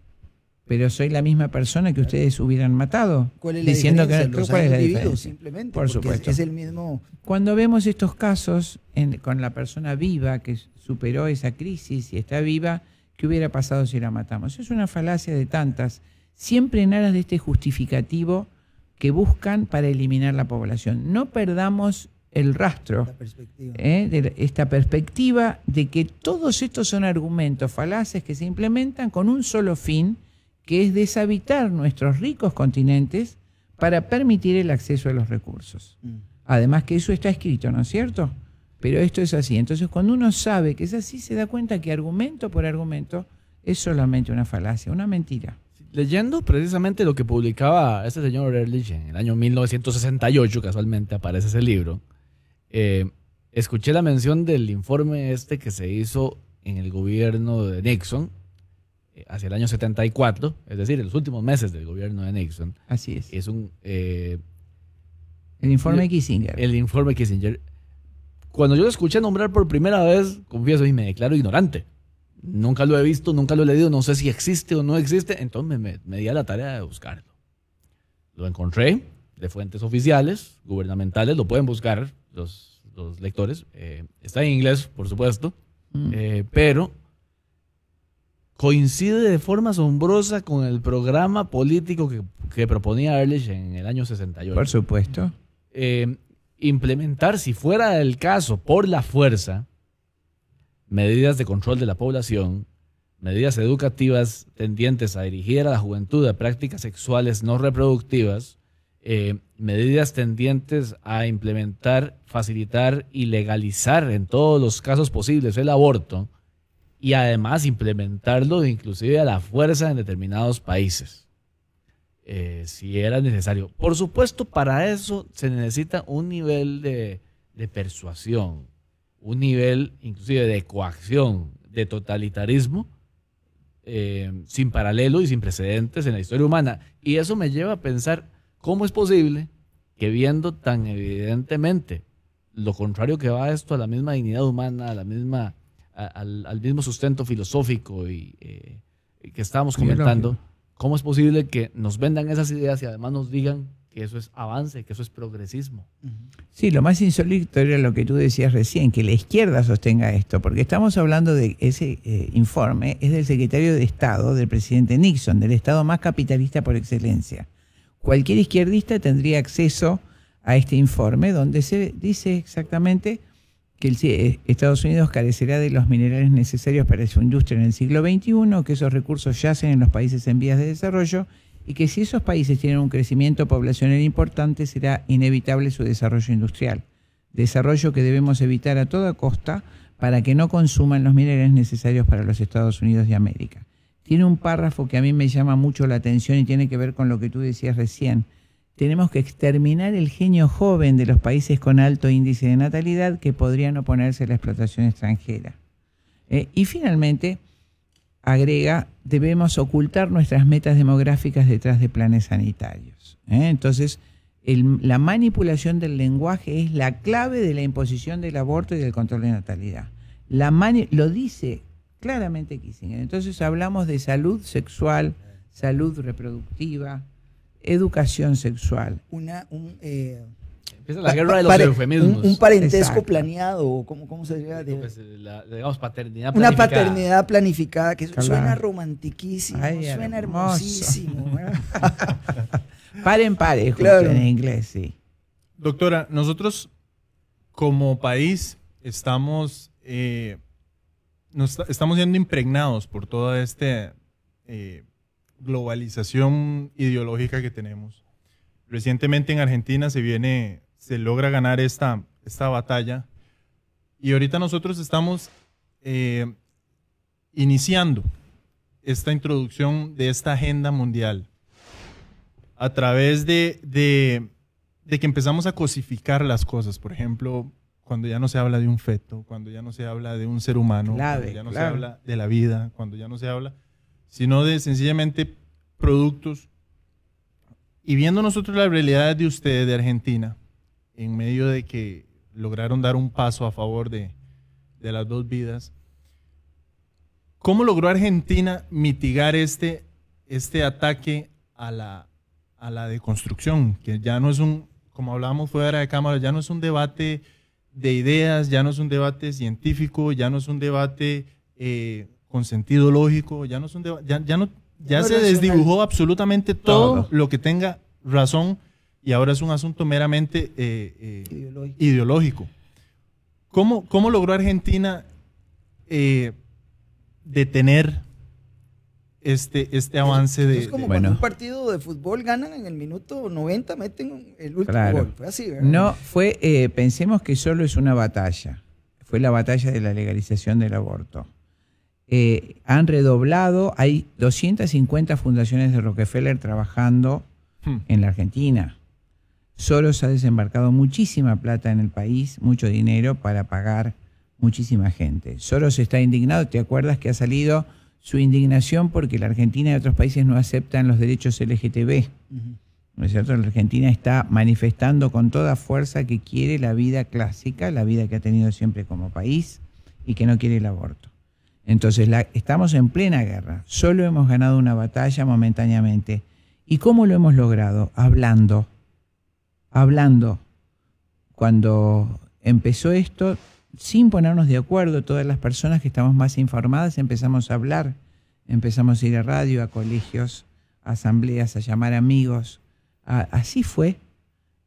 pero soy la misma persona que ustedes hubieran matado. ¿Cuál es diciendo Que, ¿Cuál es la diferencia? Simplemente, Por supuesto. Es, el mismo. Cuando vemos estos casos con la persona viva que superó esa crisis y está viva, ¿Qué hubiera pasado si la matamos? Es una falacia de tantas, siempre en aras de este justificativo que buscan para eliminar la población. No perdamos el rastro ¿eh? de esta perspectiva de que todos estos son argumentos falaces que se implementan con un solo fin, que es deshabitar nuestros ricos continentes para permitir el acceso a los recursos. Mm. Además que eso está escrito, ¿no es cierto? Pero esto es así. Entonces, cuando uno sabe que es así, se da cuenta que argumento por argumento es solamente una falacia, una mentira. Leyendo precisamente lo que publicaba este señor Ehrlich en el año 1968, casualmente aparece ese libro, eh, escuché la mención del informe este que se hizo en el gobierno de Nixon eh, hacia el año 74, es decir, en los últimos meses del gobierno de Nixon. Así es. Es un... Eh, el informe Kissinger. El informe Kissinger cuando yo lo escuché nombrar por primera vez, confieso y me declaro ignorante. Nunca lo he visto, nunca lo he leído, no sé si existe o no existe. Entonces me, di a la tarea de buscarlo. Lo encontré de fuentes oficiales, gubernamentales, lo pueden buscar los, lectores. Eh, está en inglés, por supuesto, mm. eh, pero coincide de forma asombrosa con el programa político que, que proponía Ehrlich en el año 68. Por supuesto. Eh, implementar, si fuera el caso, por la fuerza, medidas de control de la población, medidas educativas tendientes a dirigir a la juventud a prácticas sexuales no reproductivas, eh, medidas tendientes a implementar, facilitar y legalizar en todos los casos posibles el aborto y además implementarlo inclusive a la fuerza en determinados países. Eh, si era necesario. Por supuesto, para eso se necesita un nivel de, persuasión, un nivel inclusive de coacción, de totalitarismo, eh, sin paralelo y sin precedentes en la historia humana. Y eso me lleva a pensar cómo es posible que viendo tan evidentemente lo contrario que va esto, a la misma dignidad humana, a la misma, al, mismo sustento filosófico y, eh, que estábamos comentando, ¿Cómo es posible que nos vendan esas ideas y además nos digan que eso es avance, que eso es progresismo? Sí, lo más insólito era lo que tú decías recién, que la izquierda sostenga esto, porque estamos hablando de ese eh, informe, es del secretario de Estado, del presidente Nixon, del Estado más capitalista por excelencia. Cualquier izquierdista tendría acceso a este informe donde se dice exactamente que eh, Estados Unidos carecerá de los minerales necesarios para su industria en el siglo XXI, que esos recursos yacen en los países en vías de desarrollo y que si esos países tienen un crecimiento poblacional importante será inevitable su desarrollo industrial. Desarrollo que debemos evitar a toda costa para que no consuman los minerales necesarios para los Estados Unidos de América. Tiene un párrafo que a mí me llama mucho la atención y tiene que ver con lo que tú decías recién, tenemos que exterminar el genio joven de los países con alto índice de natalidad que podrían oponerse a la explotación extranjera. Eh, y finalmente, agrega, debemos ocultar nuestras metas demográficas detrás de planes sanitarios. ¿eh? Entonces, la manipulación del lenguaje es la clave de la imposición del aborto y del control de natalidad. La lo dice claramente Kissinger. Entonces hablamos de salud sexual, salud reproductiva, educación sexual. Una, un, eh, Empieza la guerra de los eufemismos. Un, parentesco planeado, ¿cómo, ¿cómo se diría? Pues, la, digamos, paternidad planificada. Una paternidad planificada, que suena romantiquísimo, suena hermosísimo. paren, parejo. claro. en inglés, sí. Doctora, nosotros como país estamos, eh, estamos siendo impregnados por todo este eh, globalización ideológica que tenemos. Recientemente en Argentina se viene, se logra ganar esta, esta batalla y ahorita nosotros estamos eh, iniciando esta introducción de esta agenda mundial a través de, que empezamos a cosificar las cosas. Por ejemplo, cuando ya no se habla de un feto, cuando ya no se habla de un ser humano, cuando ya no se habla de la vida, cuando ya no se habla sino de sencillamente productos. Y viendo nosotros la realidad de ustedes de Argentina, en medio de que lograron dar un paso a favor de, las dos vidas, ¿cómo logró Argentina mitigar este, este ataque a la, deconstrucción? Que ya no es un, como hablábamos fuera de cámara, ya no es un debate de ideas, ya no es un debate científico, ya no es un debate eh, con sentido lógico, ya no son ya, ya, no ya se desdibujó absolutamente todo lo que tenga razón y ahora es un asunto meramente eh, eh, ideológico. ¿Cómo, ¿Cómo, logró Argentina eh, detener este, este avance de... Es como bueno. un partido de fútbol ganan en el minuto 90, meten el último gol. No, fue, eh, pensemos que solo es una batalla. Fue la batalla de la legalización del aborto. Eh, han redoblado. Hay 250 fundaciones de Rockefeller trabajando hmm. en la Argentina. Soros ha desembarcado muchísima plata en el país, mucho dinero para pagar muchísima gente. Soros está indignado, ¿te acuerdas que ha salido su indignación porque la Argentina y otros países no aceptan los derechos LGTB? ¿No es cierto? La Argentina está manifestando con toda fuerza que quiere la vida clásica, la vida que ha tenido siempre como país y que no quiere el aborto. Entonces la, estamos en plena guerra, solo hemos ganado una batalla momentáneamente. ¿Y cómo lo hemos logrado? Hablando, hablando. Cuando empezó esto, sin ponernos de acuerdo, todas las personas que estamos más informadas empezamos a hablar, empezamos a ir a radio, a colegios, a asambleas, a llamar amigos. así fue,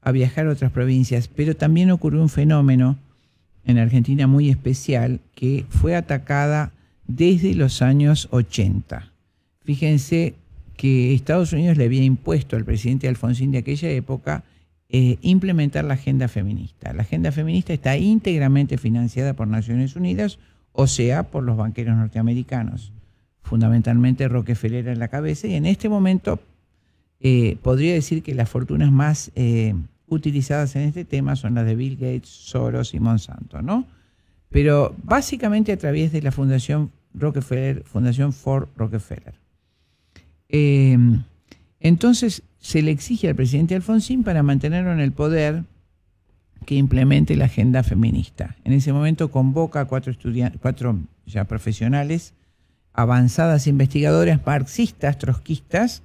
a viajar a otras provincias. Pero también ocurrió un fenómeno en Argentina muy especial, que fue atacada desde los años 80. Fíjense que Estados Unidos le había impuesto al presidente Alfonsín de aquella época eh, implementar la agenda feminista. La agenda feminista está íntegramente financiada por Naciones Unidas, o sea, por los banqueros norteamericanos, fundamentalmente Rockefeller en la cabeza, y en este momento eh, podría decir que las fortunas más eh, utilizadas en este tema son las de Bill Gates, Soros y Monsanto, ¿no? Pero básicamente a través de la Fundación Rockefeller, Fundación Ford Rockefeller. Em, entonces se le exige al presidente Alfonsín para mantenerlo en el poder que implemente la agenda feminista. En ese momento convoca a cuatro, cuatro ya profesionales, avanzadas investigadoras marxistas, trotskistas,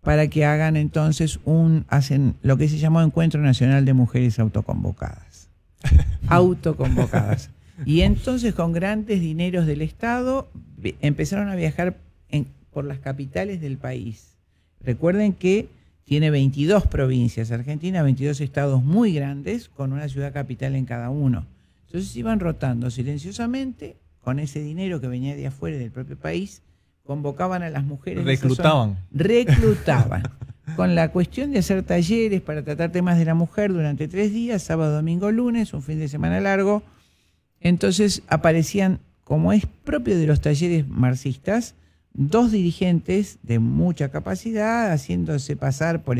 para que hagan entonces un, hacen lo que se llamó Encuentro Nacional de Mujeres Autoconvocadas. autoconvocadas. Y entonces con grandes dineros del Estado empezaron a viajar por las capitales del país. Recuerden que tiene 22 provincias, Argentina 22 estados muy grandes con una ciudad capital en cada uno. Entonces iban rotando silenciosamente con ese dinero que venía de afuera del propio país, convocaban a las mujeres. Reclutaban. reclutaban. con la cuestión de hacer talleres para tratar temas de la mujer durante tres días, sábado, domingo, lunes, un fin de semana largo entonces aparecían, como es propio de los talleres marxistas, dos dirigentes de mucha capacidad haciéndose pasar por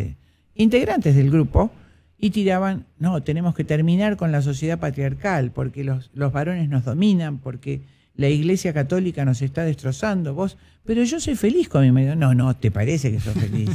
integrantes del grupo y tiraban, no, tenemos que terminar con la sociedad patriarcal porque los, los varones nos dominan, porque la iglesia católica nos está destrozando, vos, pero yo soy feliz con mi marido. No, no, te parece que sos feliz.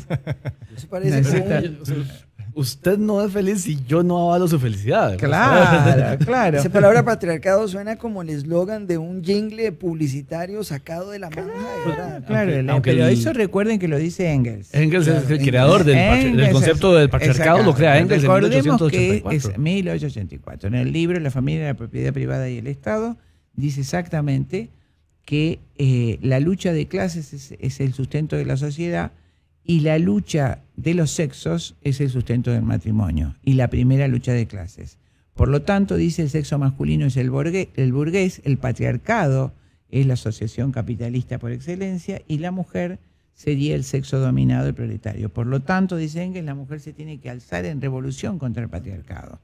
usted no es feliz si yo no avalo su felicidad. Claro, claro. Esa palabra patriarcado suena como el eslogan de un jingle publicitario sacado de la claro, Claro, pero eso recuerden que lo dice Engels. Engels es el creador del, concepto del patriarcado, lo crea Engels en 1884. Que es 1884. En el libro La familia, la propiedad privada y el Estado dice exactamente que eh, la lucha de clases es, el sustento de la sociedad y la lucha de los sexos es el sustento del matrimonio y la primera lucha de clases. Por lo tanto, dice el sexo masculino es el burgués, el, patriarcado es la asociación capitalista por excelencia y la mujer sería el sexo dominado, y proletario. Por lo tanto, dice que la mujer se tiene que alzar en revolución contra el patriarcado.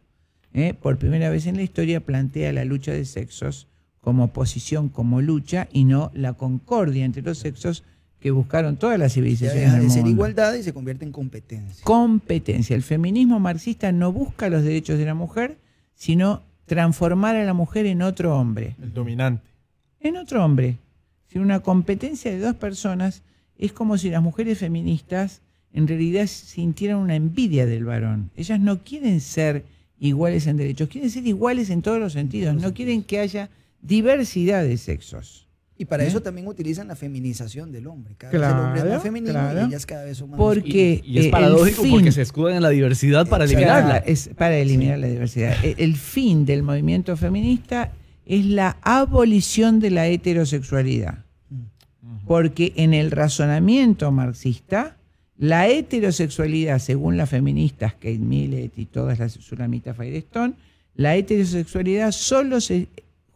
¿eh? Por primera vez en la historia plantea la lucha de sexos como oposición, como lucha, y no la concordia entre los sexos que buscaron todas las civilizaciones. Deja de ser igualdad y se convierte en competencia. Competencia. El feminismo marxista no busca los derechos de la mujer, sino transformar a la mujer en otro hombre. El dominante. En otro hombre. Si una competencia de dos personas es como si las mujeres feministas en realidad sintieran una envidia del varón. Ellas no quieren ser iguales en derechos, quieren ser iguales en todos los sentidos, no quieren que haya diversidad de sexos. Y para eso ¿Eh? también utilizan la feminización del hombre. Cada vez el hombre más femenino y cada vez más porque, y, es eh, paradójico porque se escudan en la diversidad para eliminarla. Es para eliminar la diversidad. E, el, fin del movimiento feminista es la abolición de la heterosexualidad. Porque en el razonamiento marxista, la heterosexualidad, según las feministas Kate Millett y todas las Firestone, la heterosexualidad solo se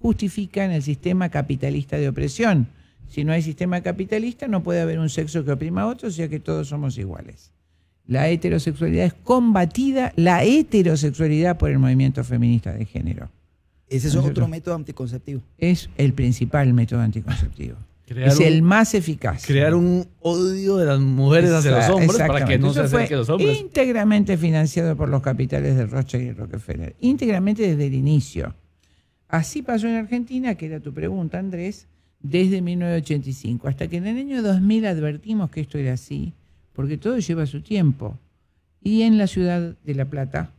justifican el sistema capitalista de opresión. Si no hay sistema capitalista, no puede haber un sexo que oprima a otro, o sea que todos somos iguales. La heterosexualidad es combatida, la heterosexualidad por el movimiento feminista de género. Ese es otro método anticonceptivo. Es el principal método anticonceptivo. es el más eficaz. Crear un odio de las mujeres hacia los hombres para que no se acerquen los hombres. Íntegramente financiado por los capitales de Rothschild y Rockefeller. Íntegramente desde el inicio. Así pasó en Argentina, que era tu pregunta, Andrés, desde 1985, hasta que en el año 2000 advertimos que esto era así, porque todo lleva su tiempo. Y en la ciudad de La Plata,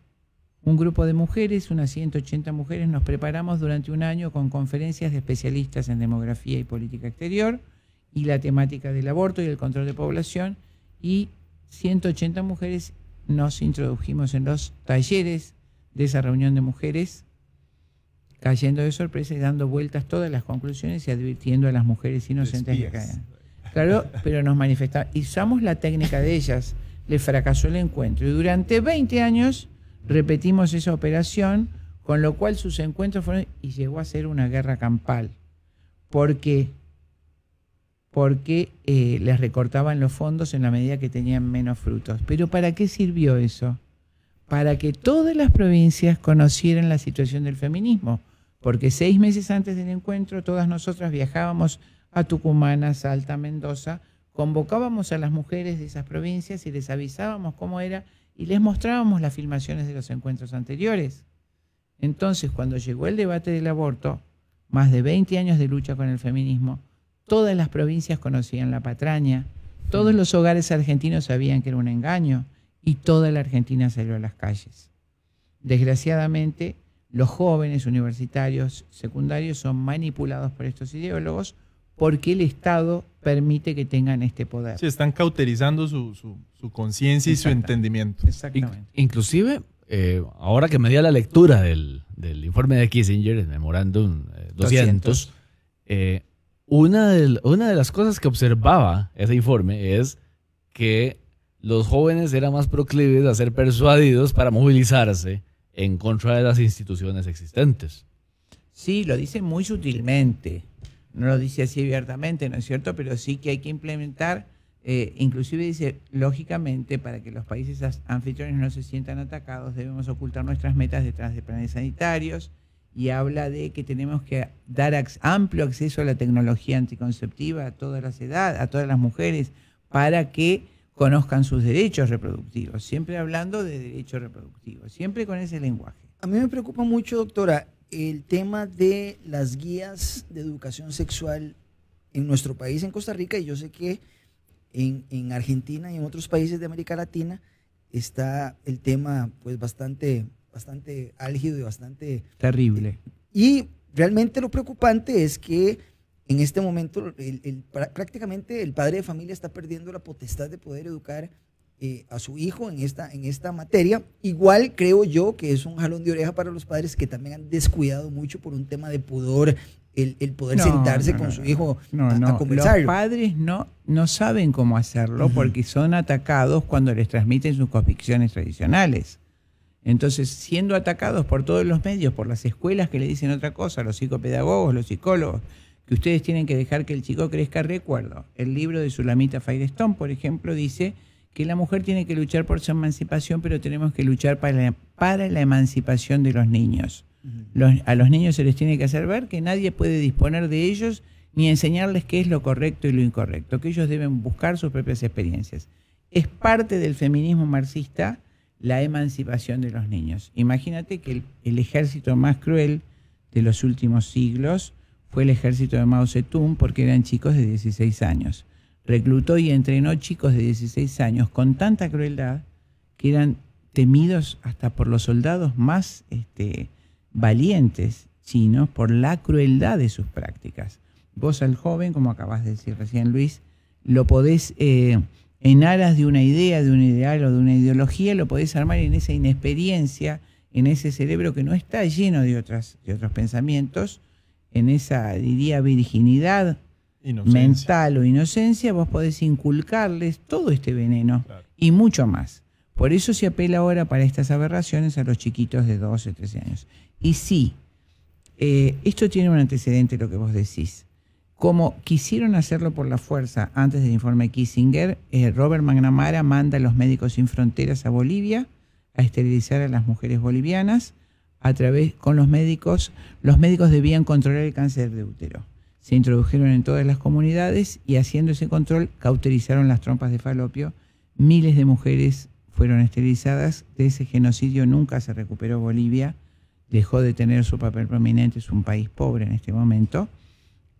un grupo de mujeres, unas 180 mujeres, nos preparamos durante un año con conferencias de especialistas en demografía y política exterior y la temática del aborto y el control de población. Y 180 mujeres nos introdujimos en los talleres de esa reunión de mujeres cayendo de sorpresa y dando vueltas todas las conclusiones y advirtiendo a las mujeres inocentes que caían. Claro, pero nos manifestamos, usamos la técnica de ellas, le fracasó el encuentro y durante 20 años repetimos esa operación, con lo cual sus encuentros fueron y llegó a ser una guerra campal. ¿Por qué? Porque eh, les recortaban los fondos en la medida que tenían menos frutos. Pero ¿para qué sirvió eso? Para que todas las provincias conocieran la situación del feminismo porque seis meses antes del encuentro todas nosotras viajábamos a Tucumán, a Salta, Mendoza, convocábamos a las mujeres de esas provincias y les avisábamos cómo era y les mostrábamos las filmaciones de los encuentros anteriores. Entonces, cuando llegó el debate del aborto, más de 20 años de lucha con el feminismo, todas las provincias conocían la patraña, todos los hogares argentinos sabían que era un engaño y toda la Argentina salió a las calles. Desgraciadamente, los jóvenes universitarios secundarios son manipulados por estos ideólogos porque el Estado permite que tengan este poder. Se están cauterizando su, conciencia y su entendimiento. Exactamente. inclusive, eh, ahora que me di a la lectura del, informe de Kissinger, el memorándum 200, eh, eh, una, de, una de las cosas que observaba ese informe es que los jóvenes eran más proclives a ser persuadidos para movilizarse en contra de las instituciones existentes. Sí, lo dice muy sutilmente, no lo dice así abiertamente, ¿no es cierto? Pero sí que hay que implementar, eh, inclusive dice, lógicamente, para que los países anfitriones no se sientan atacados, debemos ocultar nuestras metas detrás de planes sanitarios y habla de que tenemos que dar amplio acceso a la tecnología anticonceptiva a todas las edades, a todas las mujeres, para que conozcan sus derechos reproductivos, siempre hablando de derechos reproductivos, siempre con ese lenguaje. A mí me preocupa mucho, doctora, el tema de las guías de educación sexual en nuestro país, en Costa Rica, y yo sé que en, en Argentina y en otros países de América Latina está el tema pues bastante, bastante álgido y bastante... Terrible. Y realmente lo preocupante es que en este momento prácticamente el padre de familia está perdiendo la potestad de poder educar eh, a su hijo en esta, en esta materia. Igual creo yo que es un jalón de oreja para los padres que también han descuidado mucho por un tema de pudor el, poder sentarse con su hijo a, Los padres no, no saben cómo hacerlo porque son atacados cuando les transmiten sus convicciones tradicionales. Entonces, siendo atacados por todos los medios, por las escuelas que le dicen otra cosa, los psicopedagogos, los psicólogos, que ustedes tienen que dejar que el chico crezca. Recuerdo, el libro de Sulamita Firestone, por ejemplo, dice que la mujer tiene que luchar por su emancipación, pero tenemos que luchar para la, para la emancipación de los niños. a los niños se les tiene que hacer ver que nadie puede disponer de ellos ni enseñarles qué es lo correcto y lo incorrecto, que ellos deben buscar sus propias experiencias. Es parte del feminismo marxista la emancipación de los niños. Imagínate que el ejército más cruel de los últimos siglos, fue el ejército de Mao Zedong porque eran chicos de 16 años. Reclutó y entrenó chicos de 16 años con tanta crueldad que eran temidos hasta por los soldados más este, valientes chinos por la crueldad de sus prácticas. Vos al joven, como acabas de decir recién Luis, lo podés, eh, en aras de una idea, de un ideal o de una ideología, lo podés armar en esa inexperiencia, en ese cerebro que no está lleno de, otras, de otros pensamientos, en esa, diría, virginidad mental o inocencia, vos podés inculcarles todo este veneno y mucho más. Por eso se apela ahora para estas aberraciones a los chiquitos de 12, 13 años. Y sí, eh, esto tiene un antecedente lo que vos decís. Como quisieron hacerlo por la fuerza antes del informe Kissinger, eh, Robert McNamara manda a los Médicos Sin Fronteras a Bolivia a esterilizar a las mujeres bolivianas a través con los médicos, los médicos debían controlar el cáncer de útero. Se introdujeron en todas las comunidades y haciendo ese control cauterizaron las trompas de falopio. Miles de mujeres fueron esterilizadas. De ese genocidio nunca se recuperó Bolivia. Dejó de tener su papel prominente. Es un país pobre en este momento.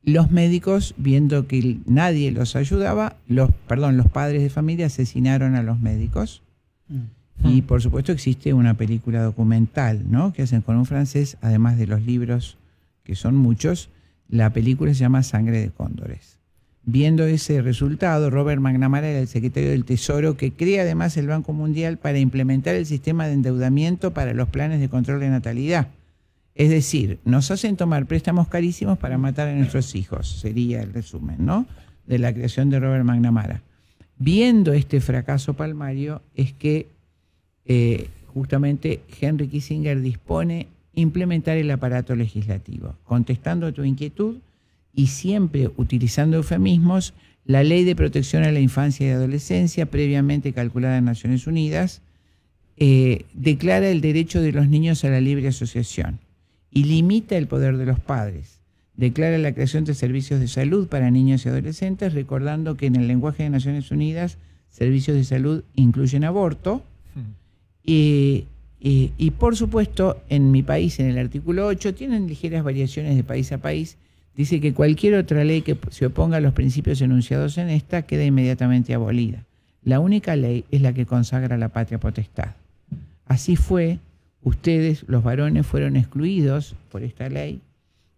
Los médicos, viendo que nadie los ayudaba, los, perdón, los padres de familia asesinaron a los médicos. Mm. Mm. Y por supuesto existe una película documental, ¿no? Que hacen con un francés, además de los libros, que son muchos. La película se llama Sangre de Cóndores. Viendo ese resultado, Robert McNamara era el secretario del Tesoro, que crea además el Banco Mundial para implementar el sistema de endeudamiento para los planes de control de natalidad. Es decir, nos hacen tomar préstamos carísimos para matar a nuestros hijos, sería el resumen, ¿no? De la creación de Robert McNamara. Viendo este fracaso palmario, es que eh, justamente Henry Kissinger dispone implementar el aparato legislativo, contestando a tu inquietud y siempre utilizando eufemismos, la ley de protección a la infancia y adolescencia, previamente calculada en Naciones Unidas, eh, declara el derecho de los niños a la libre asociación y limita el poder de los padres. Declara la creación de servicios de salud para niños y adolescentes, recordando que en el lenguaje de Naciones Unidas, servicios de salud incluyen aborto. Hmm. Y, por supuesto, en mi país, en el artículo 8, tienen ligeras variaciones de país a país. Dice que cualquier otra ley que se oponga a los principios enunciados en esta queda inmediatamente abolida. La única ley es la que consagra la patria potestad. Así fue, ustedes, los varones, fueron excluidos por esta ley,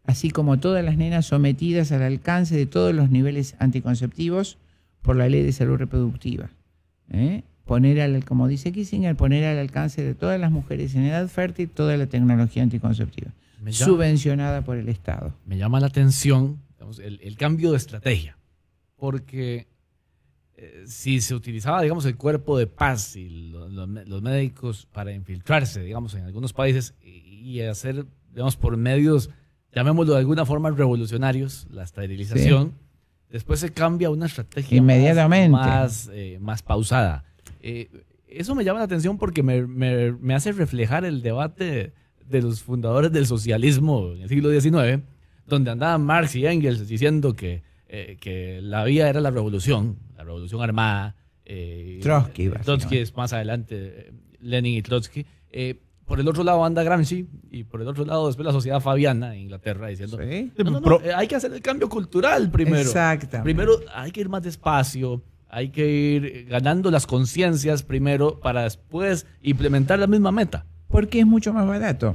así como todas las nenas sometidas al alcance de todos los niveles anticonceptivos por la ley de salud reproductiva. ¿Eh? poner al, como dice Kissinger, poner al alcance de todas las mujeres en edad fértil toda la tecnología anticonceptiva, subvencionada por el Estado. Me llama la atención el, cambio de estrategia, porque eh, si se utilizaba, digamos, el cuerpo de paz y los, médicos para infiltrarse, digamos, en algunos países y, hacer, digamos, por medios, llamémoslo de alguna forma, revolucionarios, la esterilización, después se cambia una estrategia más, eh, más pausada eh, eso me llama la atención porque me, hace reflejar el debate de los fundadores del socialismo en el siglo XIX, donde andaban Marx y Engels diciendo eh, que, la vía era la revolución, la revolución armada. Eh, Trotsky, Trotsky es más adelante, Lenin y Trotsky. por el otro lado anda Gramsci y por el otro lado después la sociedad fabiana en Inglaterra diciendo hay que hacer el cambio cultural primero. Exactamente. Primero hay que ir más despacio, hay que ir ganando las conciencias primero para después implementar la misma meta. Porque es mucho más barato.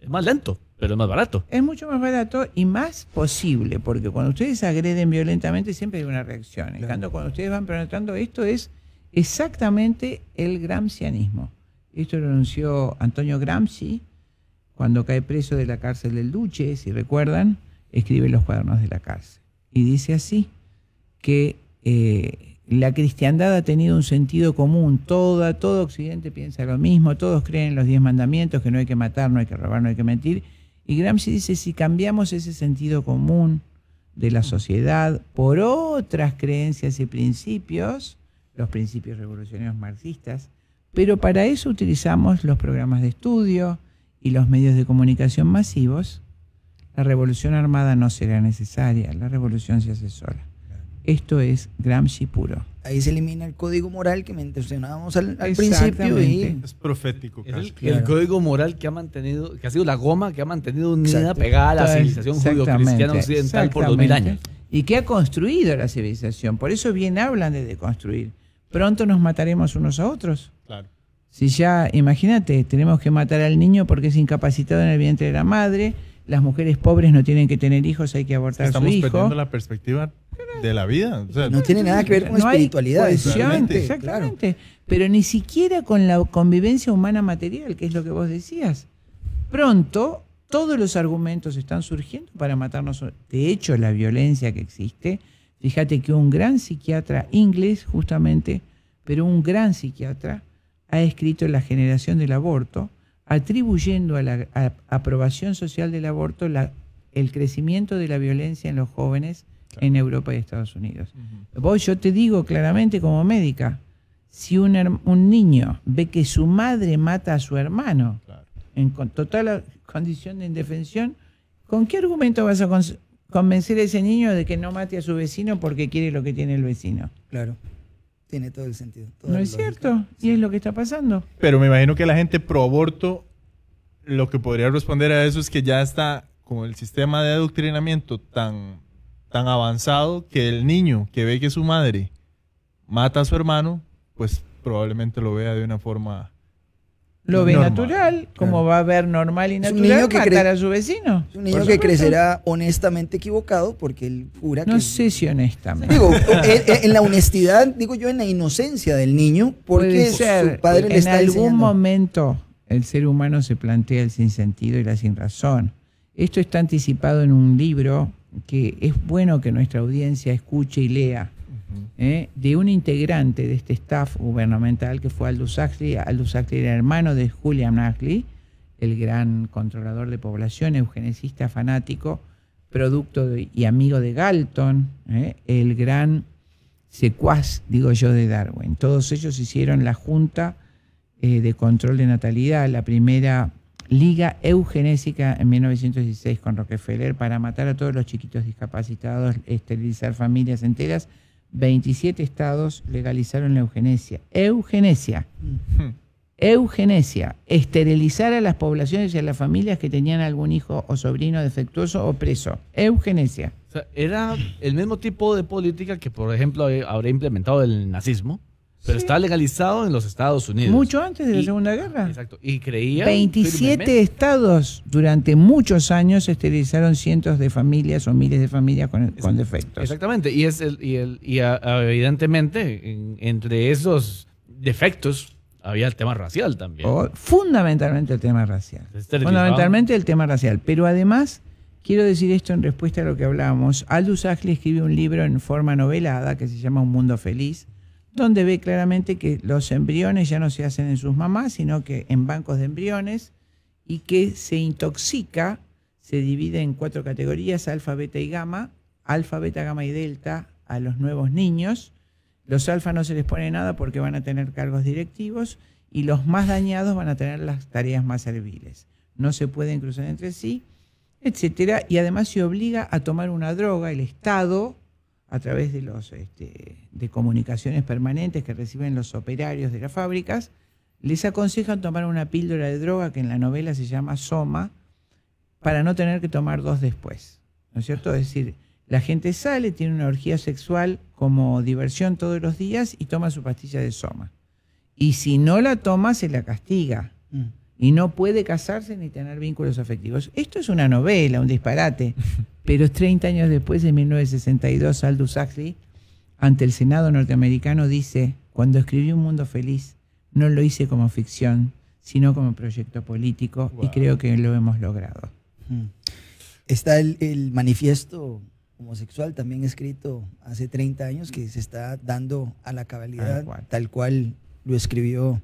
Es más lento, pero es más barato. Es mucho más barato y más posible, porque cuando ustedes agreden violentamente siempre hay una reacción. cuando ustedes van preguntando, esto es exactamente el gramscianismo. Esto lo anunció Antonio Gramsci cuando cae preso de la cárcel del Duche, si recuerdan, escribe los cuadernos de la cárcel. Y dice así, que eh, la cristiandad ha tenido un sentido común, toda, todo Occidente piensa lo mismo, todos creen en los diez mandamientos, que no hay que matar, no hay que robar, no hay que mentir. Y Gramsci dice, si cambiamos ese sentido común de la sociedad por otras creencias y principios, los principios revolucionarios marxistas, pero para eso utilizamos los programas de estudio y los medios de comunicación masivos, la revolución armada no será necesaria, la revolución se hace sola. Esto es Gramsci puro. Ahí se elimina el código moral que mencionábamos al, al principio. Es profético. el, código moral que ha mantenido, que ha sido la goma que ha mantenido unida pegada a la civilización judío-cristiana occidental por dos mil años. Y que ha construido la civilización. Por eso bien hablan de deconstruir. Pronto nos mataremos unos a otros. Claro. Si ya, imagínate, tenemos que matar al niño porque es incapacitado en el vientre de la madre, las mujeres pobres no tienen que tener hijos, hay que abortar Estamos perdiendo la perspectiva de la vida. no tiene nada que ver con no espiritualidad. Hay exactamente. exactamente. Pero ni siquiera con la convivencia humana material, que es lo que vos decías. Pronto todos los argumentos están surgiendo para matarnos. De hecho, la violencia que existe, fíjate que un gran psiquiatra inglés, justamente, pero un gran psiquiatra, ha escrito La generación del aborto, atribuyendo a la aprobación social del aborto el crecimiento de la violencia en los jóvenes en Europa y Estados Unidos. Vos, yo te digo claramente como médica, si un, niño ve que su madre mata a su hermano en con total condición de indefensión, ¿con qué argumento vas a convencer a ese niño de que no mate a su vecino porque quiere lo que tiene el vecino? Claro tiene todo el sentido. no es cierto, y es lo que está pasando. Pero me imagino que la gente pro aborto, lo que podría responder a eso es que ya está con el sistema de adoctrinamiento tan tan avanzado que el niño que ve que su madre mata a su hermano, pues probablemente lo vea de una forma lo ve natural, como va a ver normal y natural que matar a su vecino. un niño que crecerá honestamente equivocado porque él jura que... No sé si honestamente. Digo, en, la honestidad, digo yo, en la inocencia del niño, porque su padre En algún momento el ser humano se plantea el sinsentido y la sin razón. Esto está anticipado en un libro que es bueno que nuestra audiencia escuche y lea ¿eh? de un integrante de este staff gubernamental que fue Aldous Huxley. Aldous Huxley era hermano de Julian Huxley, el gran controlador de población, eugenicista fanático, producto y amigo de Galton, ¿eh? el gran secuaz, digo yo, de Darwin. Todos ellos hicieron la Junta eh, de Control de Natalidad, la primera Liga Eugenésica en 1916 con Rockefeller para matar a todos los chiquitos discapacitados, esterilizar familias enteras. 27 estados legalizaron la eugenesia. Eugenesia. Hmm. Eugenesia. Esterilizar a las poblaciones y a las familias que tenían algún hijo o sobrino defectuoso o preso. Eugenesia. era el mismo tipo de política que, por ejemplo, eh, habría implementado el nazismo. Pero está legalizado en los Estados Unidos. Mucho antes de la Segunda Guerra. Exacto. Y creía. 27 estados durante muchos años esterilizaron cientos de familias o miles de familias con, con defectos. Exactamente. Y, es el, y, el, y evidentemente, entre esos defectos había el tema racial también. Oh, fundamentalmente el tema racial. Fundamentalmente el tema racial. Pero además. Quiero decir esto en respuesta a lo que hablábamos. Aldous Huxley escribió un libro en forma novelada que se llama Un Mundo Feliz, donde ve claramente que los embriones ya no se hacen en sus mamás, sino que en bancos de embriones, y que se intoxica, se divide en cuatro categorías, alfa, beta y gamma, alfa, beta, gamma y delta a los nuevos niños. Los alfa no se les pone nada porque van a tener cargos directivos y los más dañados van a tener las tareas más serviles. No se pueden cruzar entre sí, etcétera, y además se obliga a tomar una droga, el Estado, a través de los este, de comunicaciones permanentes que reciben los operarios de las fábricas, les aconsejan tomar una píldora de droga que en la novela se llama Soma, para no tener que tomar dos después. ¿No es cierto? Es decir, la gente sale, tiene una orgía sexual como diversión todos los días y toma su pastilla de Soma. Y si no la toma, se la castiga. Mm y no puede casarse ni tener vínculos afectivos. Esto es una novela, un disparate, pero 30 años después, en 1962, Aldous Huxley, ante el Senado norteamericano, dice, cuando escribí Un Mundo Feliz, no lo hice como ficción, sino como proyecto político, y creo que lo hemos logrado. Está el, manifiesto homosexual también escrito hace 30 años que se está dando a la cabalidad, tal cual lo escribió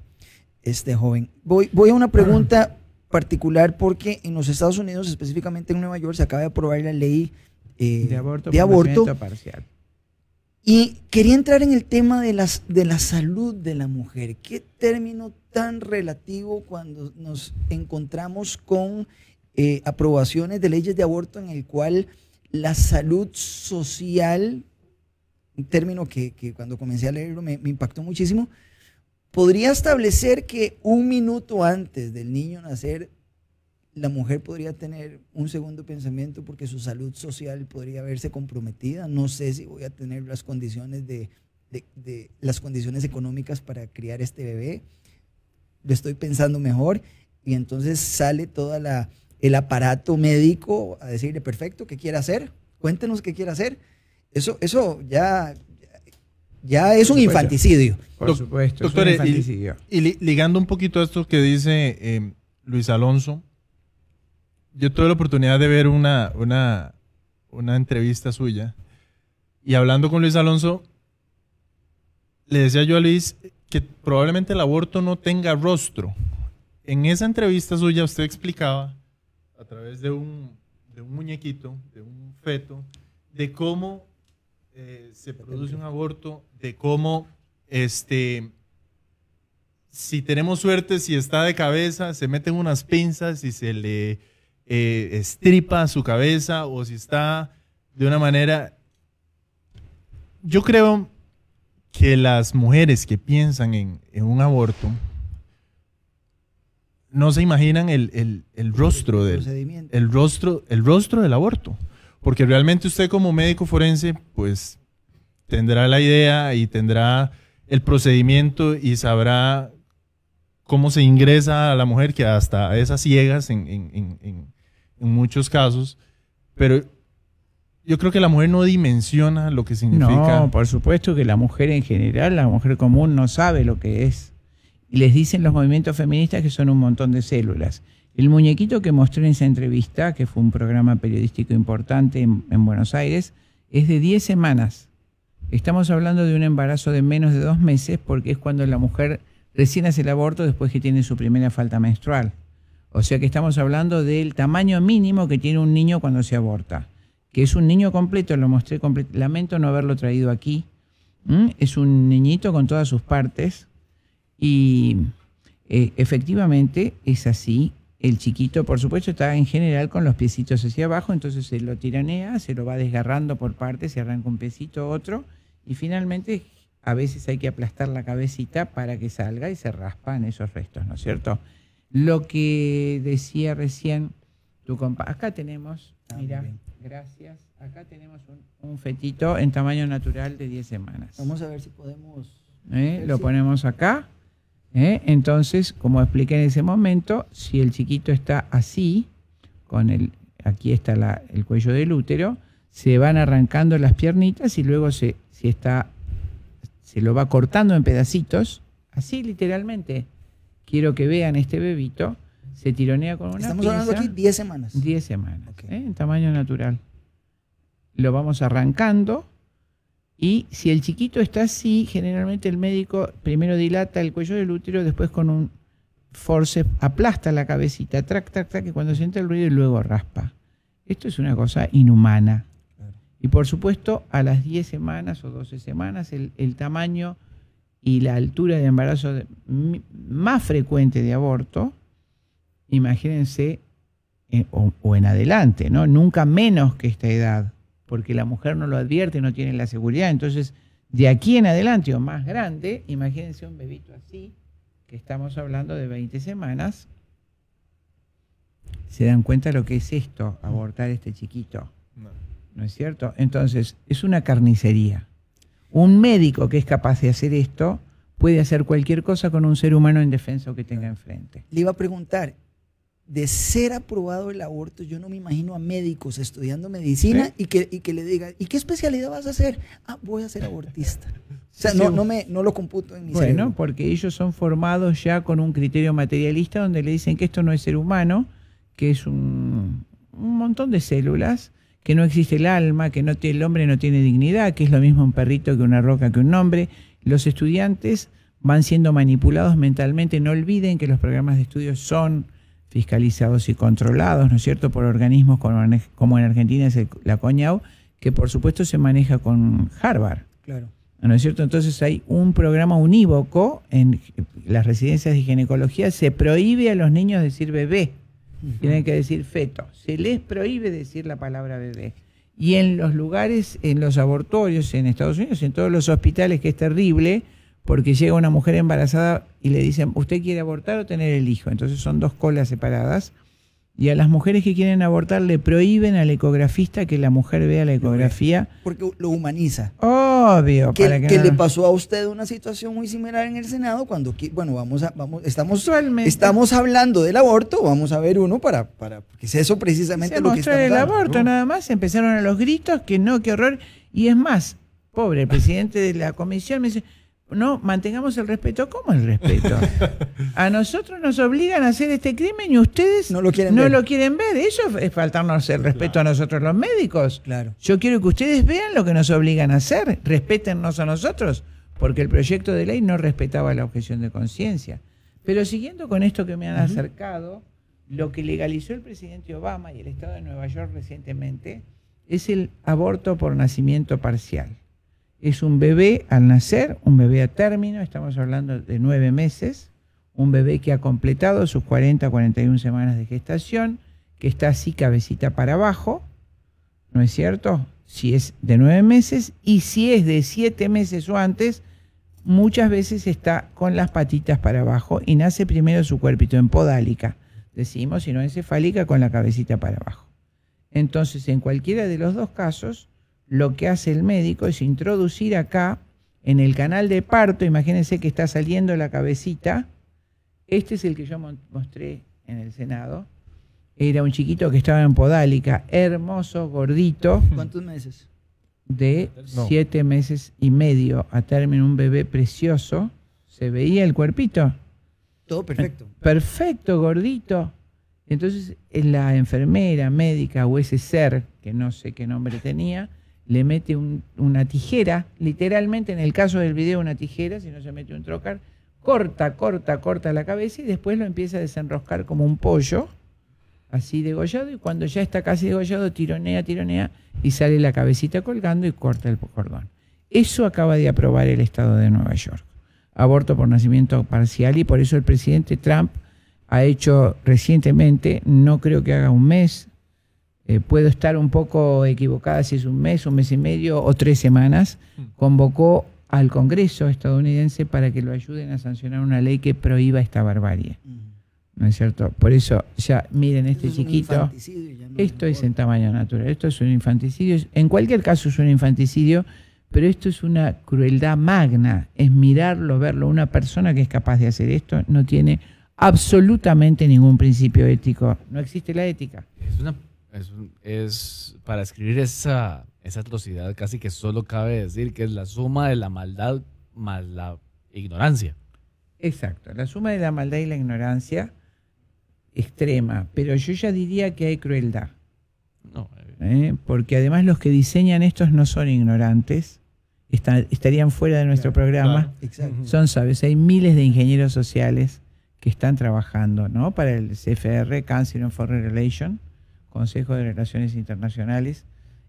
este joven. Voy, voy a una pregunta particular porque en los Estados Unidos, específicamente en Nueva York, se acaba de aprobar la ley eh, de aborto, de aborto. parcial. Y quería entrar en el tema de, las, de la salud de la mujer. Qué término tan relativo cuando nos encontramos con eh, aprobaciones de leyes de aborto en el cual la salud social, un término que, que cuando comencé a leerlo me impactó muchísimo, podría establecer que un minuto antes del niño nacer, la mujer podría tener un segundo pensamiento porque su salud social podría verse comprometida. No sé si voy a tener las condiciones de, las condiciones económicas para criar este bebé. Lo estoy pensando mejor y entonces sale toda el aparato médico a decirle perfecto qué quiere hacer, cuéntenos qué quiere hacer. Eso, eso ya ya es un infanticidio. Por supuesto, es un infanticidio. Y, ligando un poquito a esto que dice eh, Luis Alonso, yo tuve la oportunidad de ver una, una, entrevista suya y hablando con Luis Alonso, le decía yo a Luis que probablemente el aborto no tenga rostro. En esa entrevista suya usted explicaba a través de un, de un muñequito, de un feto, de cómo eh, se produce un aborto de cómo, este, si tenemos suerte, si está de cabeza, se meten unas pinzas y se le eh, estripa su cabeza o si está de una manera... Yo creo que las mujeres que piensan en, un aborto no se imaginan el, el rostro del el rostro el rostro del aborto porque realmente usted como médico forense pues tendrá la idea y tendrá el procedimiento y sabrá cómo se ingresa a la mujer, que hasta esas ciegas en, muchos casos, pero yo creo que la mujer no dimensiona lo que significa. No, por supuesto que la mujer en general, la mujer común, no sabe lo que es. Y les dicen los movimientos feministas que son un montón de células. El muñequito que mostré en esa entrevista, que fue un programa periodístico importante en, en Buenos Aires, es de 10 semanas. Estamos hablando de un embarazo de menos de dos meses porque es cuando la mujer recién hace el aborto después que tiene su primera falta menstrual. O sea que estamos hablando del tamaño mínimo que tiene un niño cuando se aborta, que es un niño completo, lo mostré completo, lamento no haberlo traído aquí. Es un niñito con todas sus partes y eh, efectivamente es así. El chiquito, por supuesto, está en general con los piecitos hacia abajo, entonces se lo tiranea, se lo va desgarrando por partes, se arranca un piecito, otro, y finalmente a veces hay que aplastar la cabecita para que salga y se raspan esos restos, ¿no es cierto? Lo que decía recién tu compa, acá tenemos, ah, mira, gracias, acá tenemos un, fetito en tamaño natural de 10 semanas. Vamos a ver si podemos... ¿Eh? Lo ponemos acá. ¿eh? Entonces, como expliqué en ese momento, si el chiquito está así, con el, aquí está el cuello del útero, se van arrancando las piernitas y luego se si está, se lo va cortando en pedacitos, así literalmente, quiero que vean este bebito, se tironea con una Estamos hablando aquí 10 semanas. 10 semanas, ¿eh? en tamaño natural. Lo vamos arrancando y si el chiquito está así, generalmente el médico primero dilata el cuello del útero, después con un force aplasta la cabecita, trac, trac, trac, y cuando siente el ruido y luego raspa. Esto es una cosa inhumana. Y por supuesto, a las 10 semanas o 12 semanas, el, tamaño y la altura de embarazo más frecuente de aborto, imagínense, eh, o, en adelante, ¿no? Nunca menos que esta edad, porque la mujer no lo advierte, no tiene la seguridad. Entonces, de aquí en adelante o más grande, imagínense un bebito así, que estamos hablando de 20 semanas, se dan cuenta lo que es esto, abortar este chiquito. ¿no es cierto? Entonces, es una carnicería. Un médico que es capaz de hacer esto puede hacer cualquier cosa con un ser humano en indefenso que tenga enfrente. Le iba a preguntar, de ser aprobado el aborto, yo no me imagino a médicos estudiando medicina y, que, le digan, ¿y qué especialidad vas a hacer? Ah, voy a ser abortista. O sea, no, no, me, lo computo en mi Bueno, porque ellos son formados ya con un criterio materialista donde le dicen que esto no es ser humano, que es un, un montón de células que no existe el alma, que no el hombre no tiene dignidad, que es lo mismo un perrito que una roca que un hombre. Los estudiantes van siendo manipulados mentalmente. No olviden que los programas de estudio son fiscalizados y controlados, ¿no es cierto?, por organismos como en Argentina es la Coñao, que por supuesto se maneja con Harvard. Claro. ¿No es cierto? Entonces hay un programa unívoco en las residencias de ginecología, se prohíbe a los niños decir bebé. Tienen que decir feto. Se les prohíbe decir la palabra bebé. Y en los lugares, en los abortorios en Estados Unidos, en todos los hospitales, que es terrible, porque llega una mujer embarazada y le dicen, ¿usted quiere abortar o tener el hijo? Entonces son dos colas separadas. Y a las mujeres que quieren abortar le prohíben al ecografista que la mujer vea la ecografía. Porque lo humaniza. Oh, Obvio. Que, le pasó a usted una situación muy similar en el Senado cuando, bueno, vamos a, vamos, estamos, estamos hablando del aborto, vamos a ver uno para, para, que sea eso precisamente lo que está el aborto nada más, empezaron a los gritos, que no, qué horror, y es más, pobre, presidente de la comisión me dice, no mantengamos el respeto. ¿Cómo el respeto? A nosotros nos obligan a hacer este crimen y ustedes no lo quieren, no ver. Lo quieren ver. Eso es faltarnos el respeto a nosotros los médicos. Claro. Yo quiero que ustedes vean lo que nos obligan a hacer, respétennos a nosotros, porque el proyecto de ley no respetaba la objeción de conciencia. Pero siguiendo con esto que me han acercado, lo que legalizó el presidente Obama y el Estado de Nueva York recientemente es el aborto por nacimiento parcial es un bebé al nacer, un bebé a término, estamos hablando de nueve meses, un bebé que ha completado sus 40 41 semanas de gestación, que está así cabecita para abajo, ¿no es cierto? Si es de nueve meses y si es de siete meses o antes, muchas veces está con las patitas para abajo y nace primero su cuerpito en podálica, decimos, sino encefálica con la cabecita para abajo. Entonces, en cualquiera de los dos casos, lo que hace el médico es introducir acá en el canal de parto, imagínense que está saliendo la cabecita, este es el que yo mostré en el Senado, era un chiquito que estaba en podálica, hermoso, gordito. ¿Cuántos meses? De siete meses y medio a término, un bebé precioso, se veía el cuerpito. Todo perfecto. Perfecto, gordito. Entonces eh, la enfermera, médica o ese ser, que no sé qué nombre tenía, le mete una tijera, literalmente en el caso del video una tijera, si no se mete un trocar, corta, corta, corta la cabeza y después lo empieza a desenroscar como un pollo, así degollado, y cuando ya está casi degollado, tironea, tironea, y sale la cabecita colgando y corta el cordón. Eso acaba de aprobar el Estado de Nueva York. Aborto por nacimiento parcial y por eso el presidente Trump ha hecho recientemente, no creo que haga un mes, eh, puedo estar un poco equivocada si es un mes, un mes y medio o tres semanas, mm. convocó al Congreso estadounidense para que lo ayuden a sancionar una ley que prohíba esta barbarie. Mm. ¿No es cierto? Por eso, ya miren este chiquito, esto es en tamaño natural, esto es un infanticidio, en cualquier caso es un infanticidio, pero esto es una crueldad magna, es mirarlo, verlo, una persona que es capaz de hacer esto no tiene absolutamente ningún principio ético, no existe la ética. Es una es, para escribir esa, esa atrocidad casi que solo cabe decir que es la suma de la maldad más la ignorancia. Exacto, la suma de la maldad y la ignorancia extrema, pero yo ya diría que hay crueldad. No, ¿Eh? Porque además los que diseñan estos no son ignorantes, estarían fuera de nuestro programa. son sabios, hay miles de ingenieros sociales que están trabajando ¿no? para el CFR, Cancer and Foreign Relation, Consejo de Relaciones Internacionales,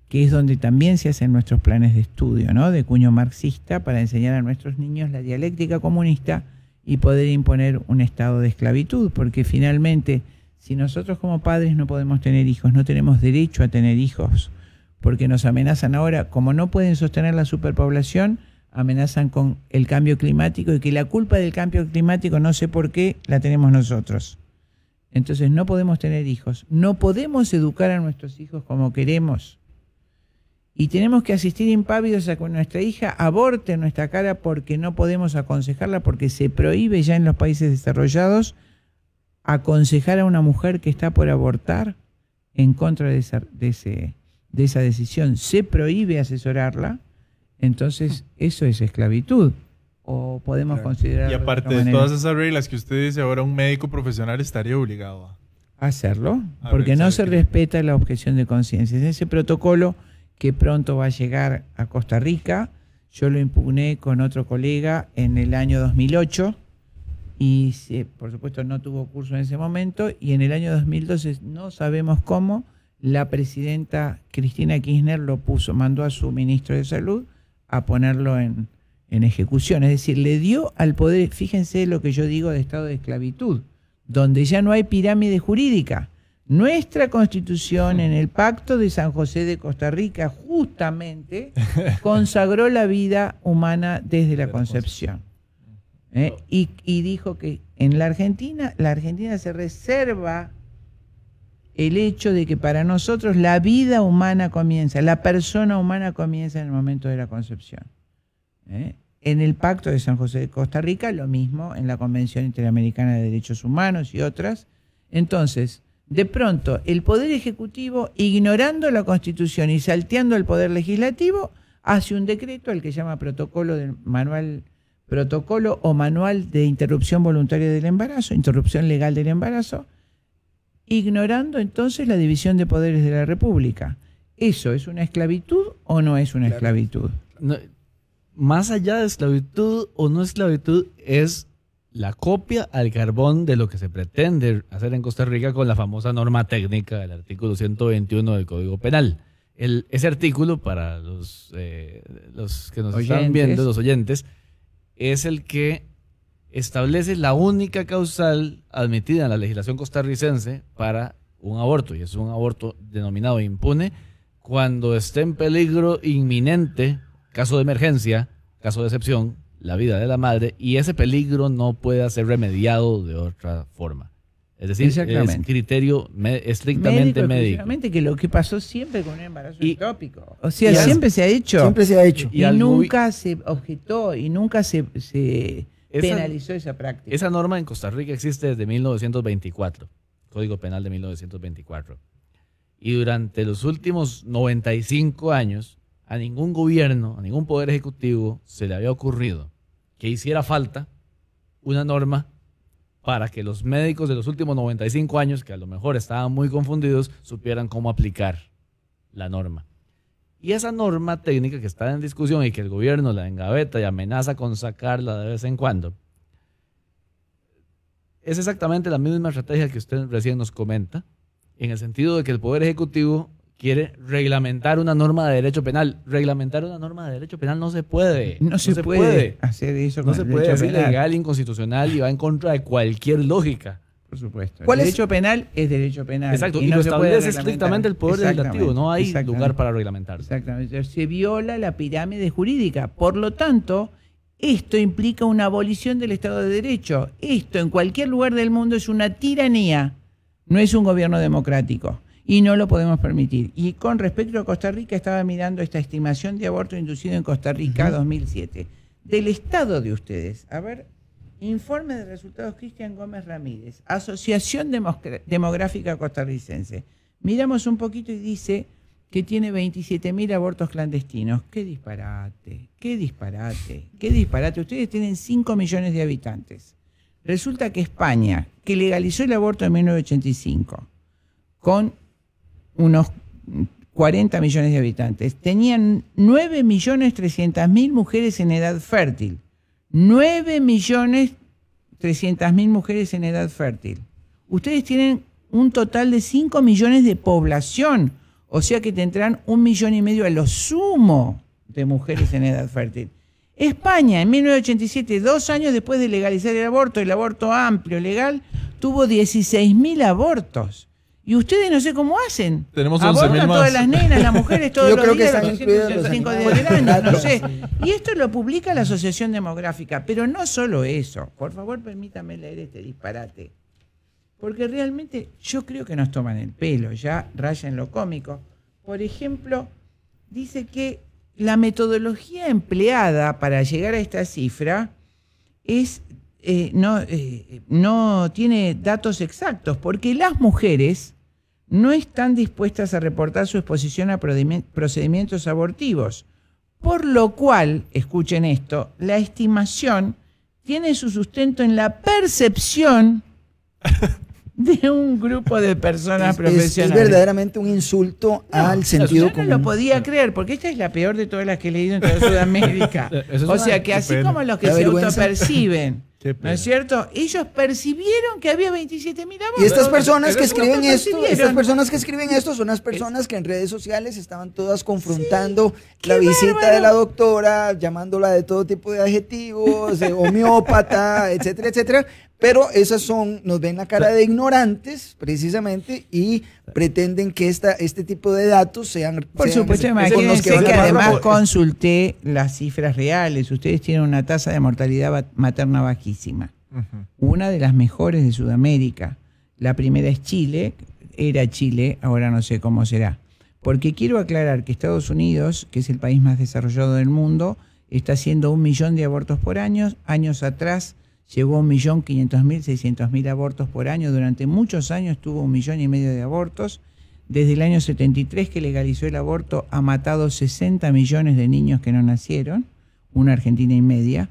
que es donde también se hacen nuestros planes de estudio, ¿no? De cuño marxista para enseñar a nuestros niños la dialéctica comunista y poder imponer un estado de esclavitud, porque finalmente, si nosotros como padres no podemos tener hijos, no tenemos derecho a tener hijos, porque nos amenazan ahora, como no pueden sostener la superpoblación, amenazan con el cambio climático y que la culpa del cambio climático no sé por qué la tenemos nosotros. Entonces no podemos tener hijos, no podemos educar a nuestros hijos como queremos. Y tenemos que asistir impávidos a que nuestra hija aborte nuestra cara porque no podemos aconsejarla, porque se prohíbe ya en los países desarrollados aconsejar a una mujer que está por abortar en contra de esa decisión. Se prohíbe asesorarla, entonces eso es esclavitud podemos considerar. Y aparte de, todas esas reglas que usted dice, ahora un médico profesional estaría obligado a hacerlo, porque no se respeta la objeción de conciencia. Es ese protocolo que pronto va a llegar a Costa Rica. Yo lo impugné con otro colega en el año 2008 y por supuesto no tuvo curso en ese momento y en el año 2012 no sabemos cómo la presidenta Cristina Kirchner lo puso, mandó a su ministro de salud a ponerlo en, en ejecución, es decir, le dio al poder, fíjense lo que yo digo de estado de esclavitud, donde ya no hay pirámide jurídica. Nuestra constitución en el pacto de San José de Costa Rica justamente consagró la vida humana desde la concepción. ¿Eh? y dijo que en la Argentina, la Argentina se reserva el hecho de que para nosotros la vida humana comienza, la persona humana comienza en el momento de la concepción. ¿eh? En el Pacto de San José de Costa Rica, lo mismo, en la Convención Interamericana de Derechos Humanos y otras. Entonces, de pronto, el Poder Ejecutivo, ignorando la Constitución y salteando el Poder Legislativo, hace un decreto, el que llama protocolo manual protocolo o manual de interrupción voluntaria del embarazo, interrupción legal del embarazo, ignorando entonces la división de poderes de la República. ¿Eso es una esclavitud o no es una esclavitud? más allá de esclavitud o no esclavitud, es la copia al carbón de lo que se pretende hacer en Costa Rica con la famosa norma técnica del artículo 121 del Código Penal. El, ese artículo, para los, eh, los que nos están viendo, los oyentes, es el que establece la única causal admitida en la legislación costarricense para un aborto, y es un aborto denominado impune, cuando esté en peligro inminente caso de emergencia, caso de excepción, la vida de la madre y ese peligro no pueda ser remediado de otra forma. Es decir, es un criterio estrictamente médico. Exactamente, que lo que pasó siempre con un embarazo y, ectópico. O sea, siempre se ha hecho. Siempre se ha hecho. Y, nunca se objetó y nunca se, penalizó esa práctica. Esa norma en Costa Rica existe desde 1924, Código Penal de 1924. Y durante los últimos 95 años, a ningún gobierno, a ningún poder ejecutivo se le había ocurrido que hiciera falta una norma para que los médicos de los últimos 95 años, que a lo mejor estaban muy confundidos, supieran cómo aplicar la norma. Y esa norma técnica que está en discusión y que el gobierno la engaveta y amenaza con sacarla de vez en cuando, es exactamente la misma estrategia que usted recién nos comenta, en el sentido de que el Poder Ejecutivo quiere reglamentar una norma de derecho penal. Reglamentar una norma de derecho penal no se puede. No, se, puede, hacer eso. no se puede. Es ilegal, inconstitucional y va en contra de cualquier lógica. Por supuesto. ¿Cuál el derecho penal es derecho penal. Exacto, y, no lo establece estrictamente el Poder Legislativo, no hay lugar para reglamentarlo. Exactamente, se viola la pirámide jurídica. Por lo tanto, esto implica una abolición del Estado de Derecho. Esto en cualquier lugar del mundo es una tiranía, no es un gobierno democrático y no lo podemos permitir. Y con respecto a Costa Rica, estaba mirando esta estimación de aborto inducido en Costa Rica 2007, del estado de ustedes. A ver, informe de resultados Cristian Gómez Ramírez, Asociación Demográfica Costarricense. Miramos un poquito y dice que tiene 27.000 abortos clandestinos. ¡Qué disparate! ¡Qué disparate! ¡Qué disparate! Ustedes tienen 5 millones de habitantes. Resulta que España, que legalizó el aborto en 1985, con unos 40 millones de habitantes, tenían 9.300.000 millones mil mujeres en edad fértil. 9.300.000 mujeres en edad fértil. Ustedes tienen un total de 5 millones de población, o sea que tendrán un millón y medio a lo sumo de mujeres en edad fértil. España, en 1987, dos años después de legalizar el aborto, el aborto amplio, legal, tuvo 16.000 abortos. Y ustedes no sé cómo hacen. Tenemos 11.000 más. todas las nenas, las mujeres, todos los días, que los no sé. Y esto lo publica la Asociación Demográfica. Pero no solo eso. Por favor, permítame leer este disparate. Porque realmente yo creo que nos toman el pelo, ya raya en lo cómico. Por ejemplo, dice que la metodología empleada para llegar a esta cifra es eh, no, eh, no tiene datos exactos, porque las mujeres no están dispuestas a reportar su exposición a procedimientos abortivos, por lo cual, escuchen esto, la estimación tiene su sustento en la percepción de un grupo de personas profesionales. Es, verdaderamente un insulto al sentido yo común. no lo podía creer, porque esta es la peor de todas las que he leído en toda Sudamérica. o sea, que así como los que se perciben ¿No es cierto? Ellos percibieron que había 27 mil Y estas personas que escriben esto, estas personas que escriben esto son las personas que en redes sociales estaban todas confrontando la visita de la doctora, llamándola de todo tipo de adjetivos, de homeópata, etcétera, etcétera, pero esas son, nos ven la cara de ignorantes, precisamente, y pretenden que esta, este tipo de datos sean. Por supuesto, imagínense que, además consulté las cifras reales. Ustedes tienen una tasa de mortalidad materna bajísima, una de las mejores de Sudamérica. La primera es Chile, era Chile, ahora no sé cómo será. Porque quiero aclarar que Estados Unidos, que es el país más desarrollado del mundo, está haciendo un millón de abortos por año, años atrás llegó a 1.500.000, 600.000 abortos por año. Durante muchos años tuvo un millón y medio de abortos. Desde el año 73 que legalizó el aborto ha matado 60 millones de niños que no nacieron, una Argentina y media.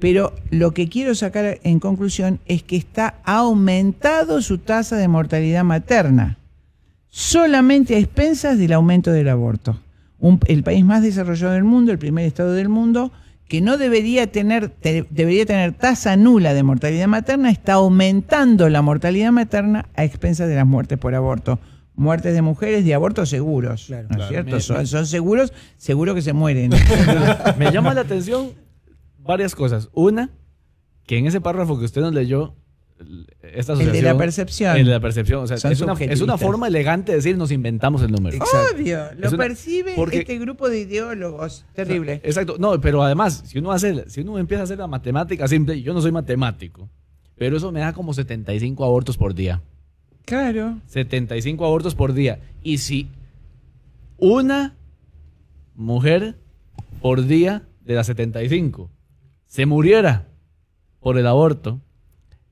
Pero lo que quiero sacar en conclusión es que está aumentado su tasa de mortalidad materna, solamente a expensas del aumento del aborto. Un, el país más desarrollado del mundo, el primer estado del mundo, que no debería tener, debería tener tasa nula de mortalidad materna, está aumentando la mortalidad materna a expensas de las muertes por aborto. Muertes de mujeres de abortos seguros. Claro, ¿No es cierto? son, seguros, seguro que se mueren. me llama la atención varias cosas. Una, que en ese párrafo que usted nos leyó, esta de la percepción. El la percepción. es una, forma elegante de decir nos inventamos el número. Obvio, lo percibe porque, este grupo de ideólogos. Terrible. Exacto. No, pero además, si uno hace, si uno empieza a hacer la matemática simple, yo no soy matemático, pero eso me da como 75 abortos por día. Claro. 75 abortos por día. Y si una mujer por día de las 75 se muriera por el aborto,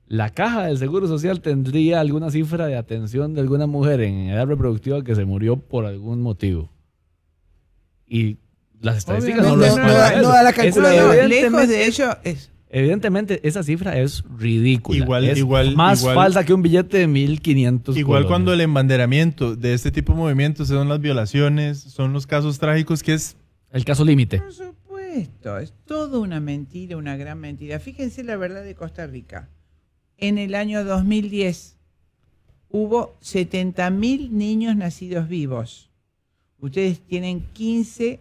la caja del Seguro Social tendría alguna cifra de atención de alguna mujer en edad reproductiva que se murió por algún motivo. Y las estadísticas no, no, no, no la calculadora. de hecho, es... Evidentemente, esa cifra es ridícula. Igual, es igual, más falsa que un billete de 1500. Igual cuando el embanderamiento de este tipo de movimientos son las violaciones, son los casos trágicos, que es. El caso límite. Por supuesto, es toda una mentira, una gran mentira. Fíjense la verdad de Costa Rica en el año 2010 hubo 70.000 niños nacidos vivos. Ustedes tienen 15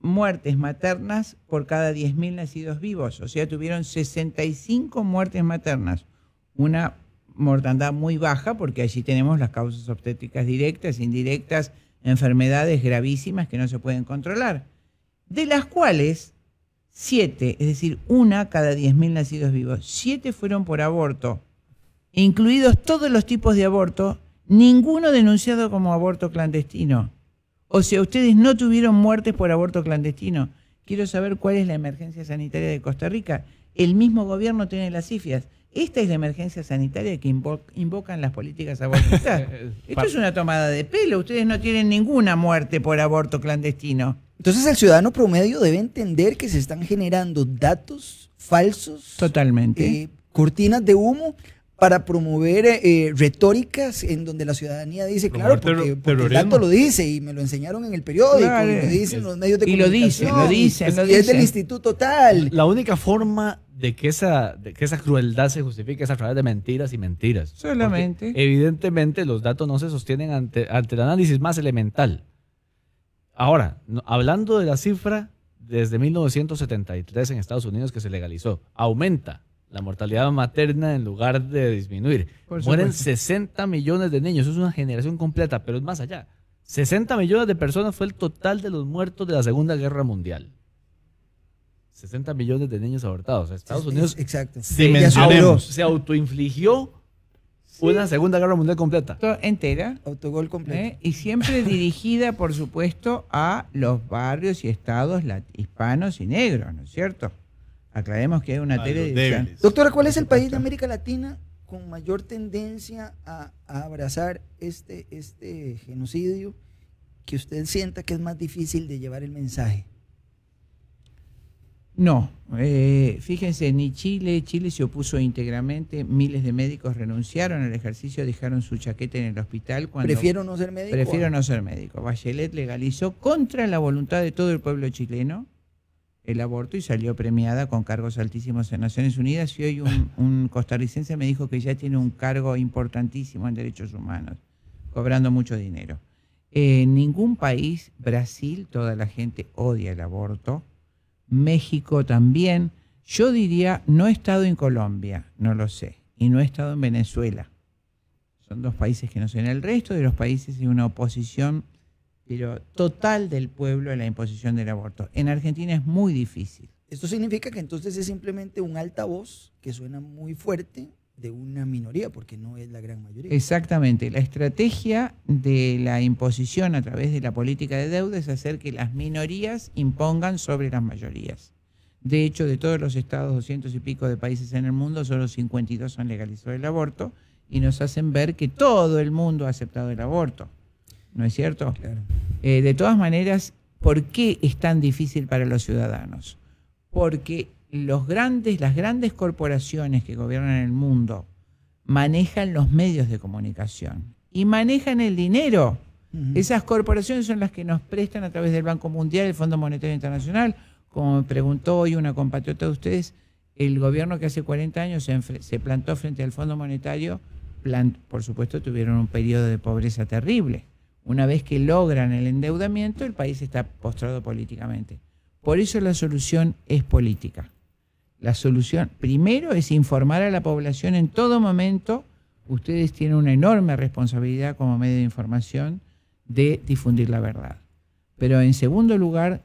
muertes maternas por cada 10.000 nacidos vivos, o sea, tuvieron 65 muertes maternas, una mortandad muy baja porque allí tenemos las causas obstétricas directas, indirectas, enfermedades gravísimas que no se pueden controlar, de las cuales siete, es decir, una cada diez mil nacidos vivos, siete fueron por aborto, incluidos todos los tipos de aborto, ninguno denunciado como aborto clandestino. O sea, ustedes no tuvieron muertes por aborto clandestino. Quiero saber cuál es la emergencia sanitaria de Costa Rica. El mismo gobierno tiene las cifras. Esta es la emergencia sanitaria que invocan las políticas abortistas. Esto es una tomada de pelo. Ustedes no tienen ninguna muerte por aborto clandestino. Entonces el ciudadano promedio debe entender que se están generando datos falsos. Totalmente. Eh, cortinas de humo para promover eh, eh, retóricas en donde la ciudadanía dice, claro, porque, el dato lo dice y me lo enseñaron en el periódico y lo dicen los medios de comunicación. Y lo dicen, lo dicen. es del Instituto Tal. La única forma de que esa, que esa crueldad se justifique es a través de mentiras y mentiras. Solamente. evidentemente los datos no se sostienen ante, ante el análisis más elemental. Ahora, hablando de la cifra, desde 1973 en Estados Unidos que se legalizó, aumenta la mortalidad materna en lugar de disminuir. Mueren 60 millones de niños, es una generación completa, pero es más allá. 60 millones de personas fue el total de los muertos de la Segunda Guerra Mundial. 60 millones de niños abortados. Estados Unidos Se, autoinfligió una Segunda Guerra Mundial completa. Entera. Autogol completo. ¿eh? Y siempre dirigida, por supuesto, a los barrios y estados hispanos y negros, ¿no es cierto? Aclaremos que hay una tele. Doctora, ¿cuál es el país de América Latina con mayor tendencia a, abrazar este, este genocidio que usted sienta que es más difícil de llevar el mensaje? No, eh, fíjense, ni Chile, Chile se opuso íntegramente, miles de médicos renunciaron al ejercicio, dejaron su chaqueta en el hospital. Cuando prefiero no ser médico. Prefiero no ser médico. Bachelet legalizó contra la voluntad de todo el pueblo chileno el aborto y salió premiada con cargos altísimos en Naciones Unidas y hoy un, costarricense me dijo que ya tiene un cargo importantísimo en derechos humanos, cobrando mucho dinero. Eh, en ningún país, Brasil, toda la gente odia el aborto, México también. Yo diría, no he estado en Colombia, no lo sé, y no he estado en Venezuela. Son dos países que no sé. En el resto de los países hay una oposición pero total del pueblo en la imposición del aborto. En Argentina es muy difícil. Esto significa que entonces es simplemente un altavoz que suena muy fuerte de una minoría, porque no es la gran mayoría. Exactamente. La estrategia de la imposición a través de la política de deuda es hacer que las minorías impongan sobre las mayorías. De hecho, de todos los estados, doscientos y pico de países en el mundo, solo 52 han legalizado el aborto y nos hacen ver que todo el mundo ha aceptado el aborto. ¿no es cierto? Eh, de todas maneras, ¿por qué es tan difícil para los ciudadanos? Porque los grandes, las grandes corporaciones que gobiernan el mundo manejan los medios de comunicación y manejan el dinero. Esas corporaciones son las que nos prestan a través del Banco Mundial, el Fondo Monetario Internacional, como me preguntó hoy una compatriota de ustedes, el gobierno que hace 40 años se, se plantó frente al Fondo Monetario, por supuesto tuvieron un periodo de pobreza terrible una vez que logran el endeudamiento, el país está postrado políticamente. Por eso la solución es política. La solución primero es informar a la población en todo momento. Ustedes tienen una enorme responsabilidad como medio de información de difundir la verdad. Pero en segundo lugar,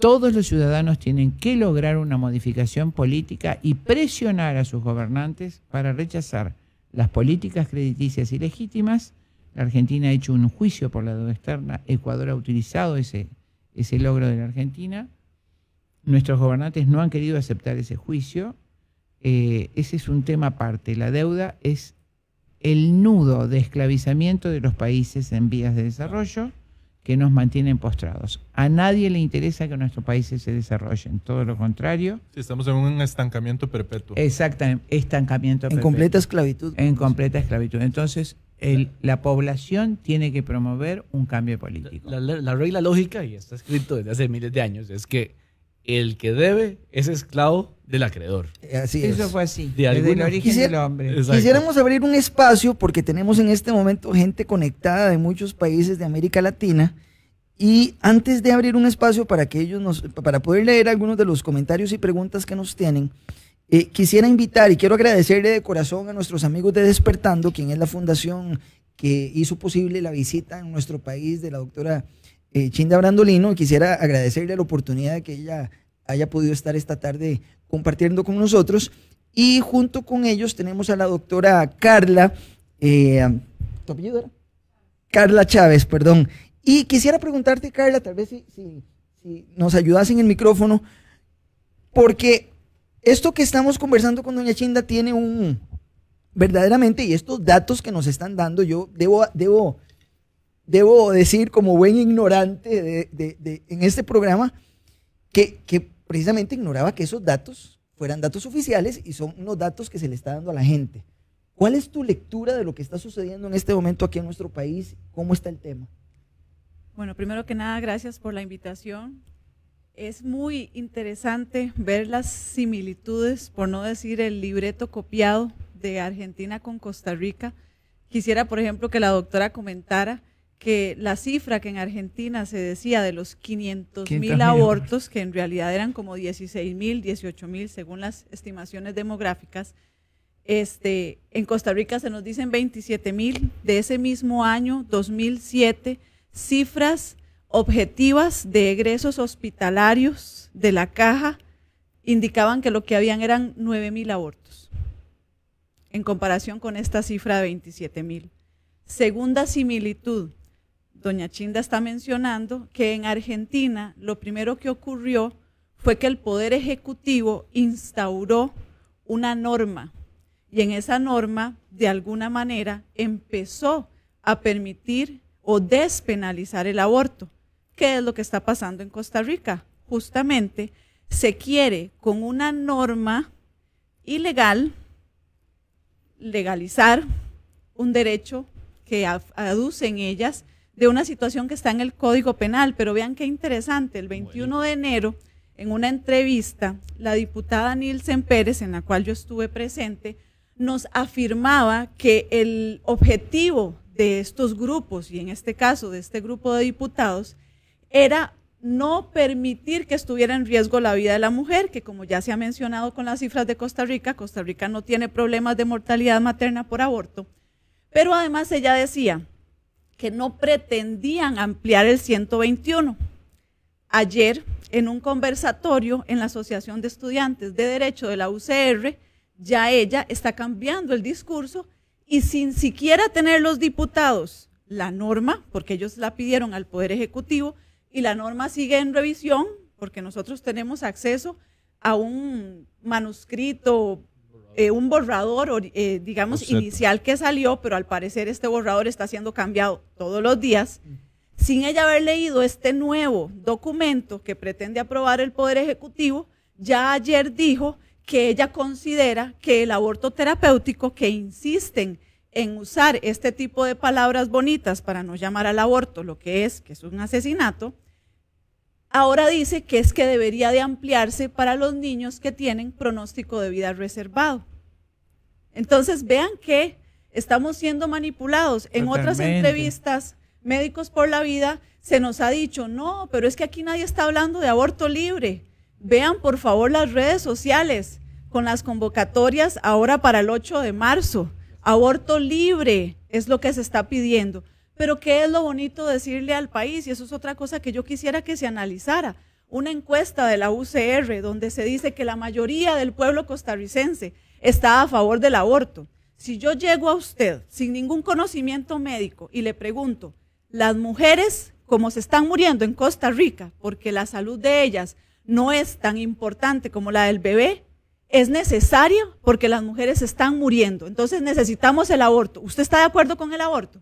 todos los ciudadanos tienen que lograr una modificación política y presionar a sus gobernantes para rechazar las políticas crediticias ilegítimas la Argentina ha hecho un juicio por la deuda externa, Ecuador ha utilizado ese, ese logro de la Argentina, nuestros gobernantes no han querido aceptar ese juicio, eh, ese es un tema aparte, la deuda es el nudo de esclavizamiento de los países en vías de desarrollo que nos mantienen postrados. A nadie le interesa que nuestros países se desarrollen, todo lo contrario. estamos en un estancamiento perpetuo. Exactamente, estancamiento perpetuo. En completa esclavitud. En completa esclavitud. Entonces, la población tiene que promover un cambio político. La, la, regla lógica, y está escrito desde hace miles de años, es que el que debe es esclavo del acreedor. Eh, así Eso fue así, de desde el origen del hombre. Quisiéramos abrir un espacio porque tenemos en este momento gente conectada de muchos países de América Latina. Y antes de abrir un espacio para que ellos nos, para poder leer algunos de los comentarios y preguntas que nos tienen, eh, quisiera invitar y quiero agradecerle de corazón a nuestros amigos de Despertando, quien es la fundación que hizo posible la visita en nuestro país de la doctora eh, Chinda Brandolino. Quisiera agradecerle la oportunidad de que ella haya podido estar esta tarde compartiendo con nosotros. Y junto con ellos tenemos a la doctora Carla, eh, Carla Chávez, perdón. Y quisiera preguntarte, Carla, tal vez si, si nos ayudas en el micrófono, porque esto que estamos conversando con doña Chinda tiene un, verdaderamente, y estos datos que nos están dando, yo debo, debo, debo decir como buen ignorante de, en este programa, que, que precisamente ignoraba que esos datos fueran datos oficiales y son unos datos que se le está dando a la gente. ¿Cuál es tu lectura de lo que está sucediendo en este momento aquí en nuestro país? ¿Cómo está el tema? Bueno, primero que nada, gracias por la invitación. Es muy interesante ver las similitudes, por no decir el libreto copiado de Argentina con Costa Rica. Quisiera, por ejemplo, que la doctora comentara que la cifra que en Argentina se decía de los 500 mil abortos, que en realidad eran como 16 mil, 18 mil, según las estimaciones demográficas, este, en Costa Rica se nos dicen 27 mil de ese mismo año, 2007, cifras objetivas de egresos hospitalarios de la caja indicaban que lo que habían eran 9.000 abortos, en comparación con esta cifra de 27.000. Segunda similitud, doña Chinda está mencionando que en Argentina lo primero que ocurrió fue que el Poder Ejecutivo instauró una norma y en esa norma, de alguna manera, empezó a permitir o despenalizar el aborto. ¿Qué es lo que está pasando en Costa Rica? Justamente se quiere con una norma ilegal legalizar un derecho que aducen ellas de una situación que está en el Código Penal. Pero vean qué interesante, el 21 de enero, en una entrevista, la diputada Nielsen Pérez, en la cual yo estuve presente, nos afirmaba que el objetivo de estos grupos, y en este caso de este grupo de diputados, era no permitir que estuviera en riesgo la vida de la mujer, que como ya se ha mencionado con las cifras de Costa Rica, Costa Rica no tiene problemas de mortalidad materna por aborto, pero además ella decía que no pretendían ampliar el 121. Ayer, en un conversatorio en la Asociación de Estudiantes de Derecho de la UCR, ya ella está cambiando el discurso y sin siquiera tener los diputados la norma, porque ellos la pidieron al Poder Ejecutivo, y la norma sigue en revisión porque nosotros tenemos acceso a un manuscrito, eh, un borrador, eh, digamos, inicial que salió, pero al parecer este borrador está siendo cambiado todos los días, sin ella haber leído este nuevo documento que pretende aprobar el Poder Ejecutivo, ya ayer dijo que ella considera que el aborto terapéutico que insisten en usar este tipo de palabras bonitas para no llamar al aborto lo que es, que es un asesinato, ahora dice que es que debería de ampliarse para los niños que tienen pronóstico de vida reservado. Entonces, vean que estamos siendo manipulados. En otras entrevistas, Médicos por la Vida, se nos ha dicho, no, pero es que aquí nadie está hablando de aborto libre. Vean, por favor, las redes sociales con las convocatorias ahora para el 8 de marzo. Aborto libre es lo que se está pidiendo. Pero ¿qué es lo bonito decirle al país? Y eso es otra cosa que yo quisiera que se analizara. Una encuesta de la UCR donde se dice que la mayoría del pueblo costarricense está a favor del aborto. Si yo llego a usted sin ningún conocimiento médico y le pregunto, las mujeres como se están muriendo en Costa Rica porque la salud de ellas no es tan importante como la del bebé, es necesario porque las mujeres están muriendo. Entonces necesitamos el aborto. ¿Usted está de acuerdo con el aborto?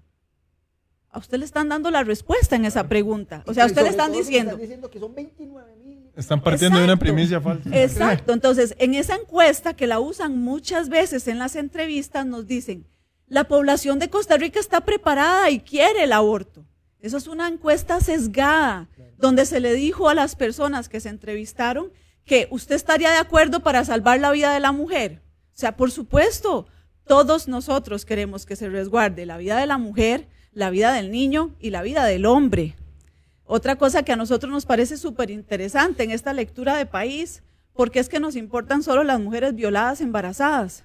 a usted le están dando la respuesta en esa pregunta. O sea, usted le están diciendo. Están partiendo de una primicia falsa. Exacto. Entonces, en esa encuesta que la usan muchas veces en las entrevistas, nos dicen, la población de Costa Rica está preparada y quiere el aborto. Eso es una encuesta sesgada, donde se le dijo a las personas que se entrevistaron que usted estaría de acuerdo para salvar la vida de la mujer. O sea, por supuesto, todos nosotros queremos que se resguarde la vida de la mujer, la vida del niño y la vida del hombre. Otra cosa que a nosotros nos parece súper interesante en esta lectura de país, porque es que nos importan solo las mujeres violadas, embarazadas.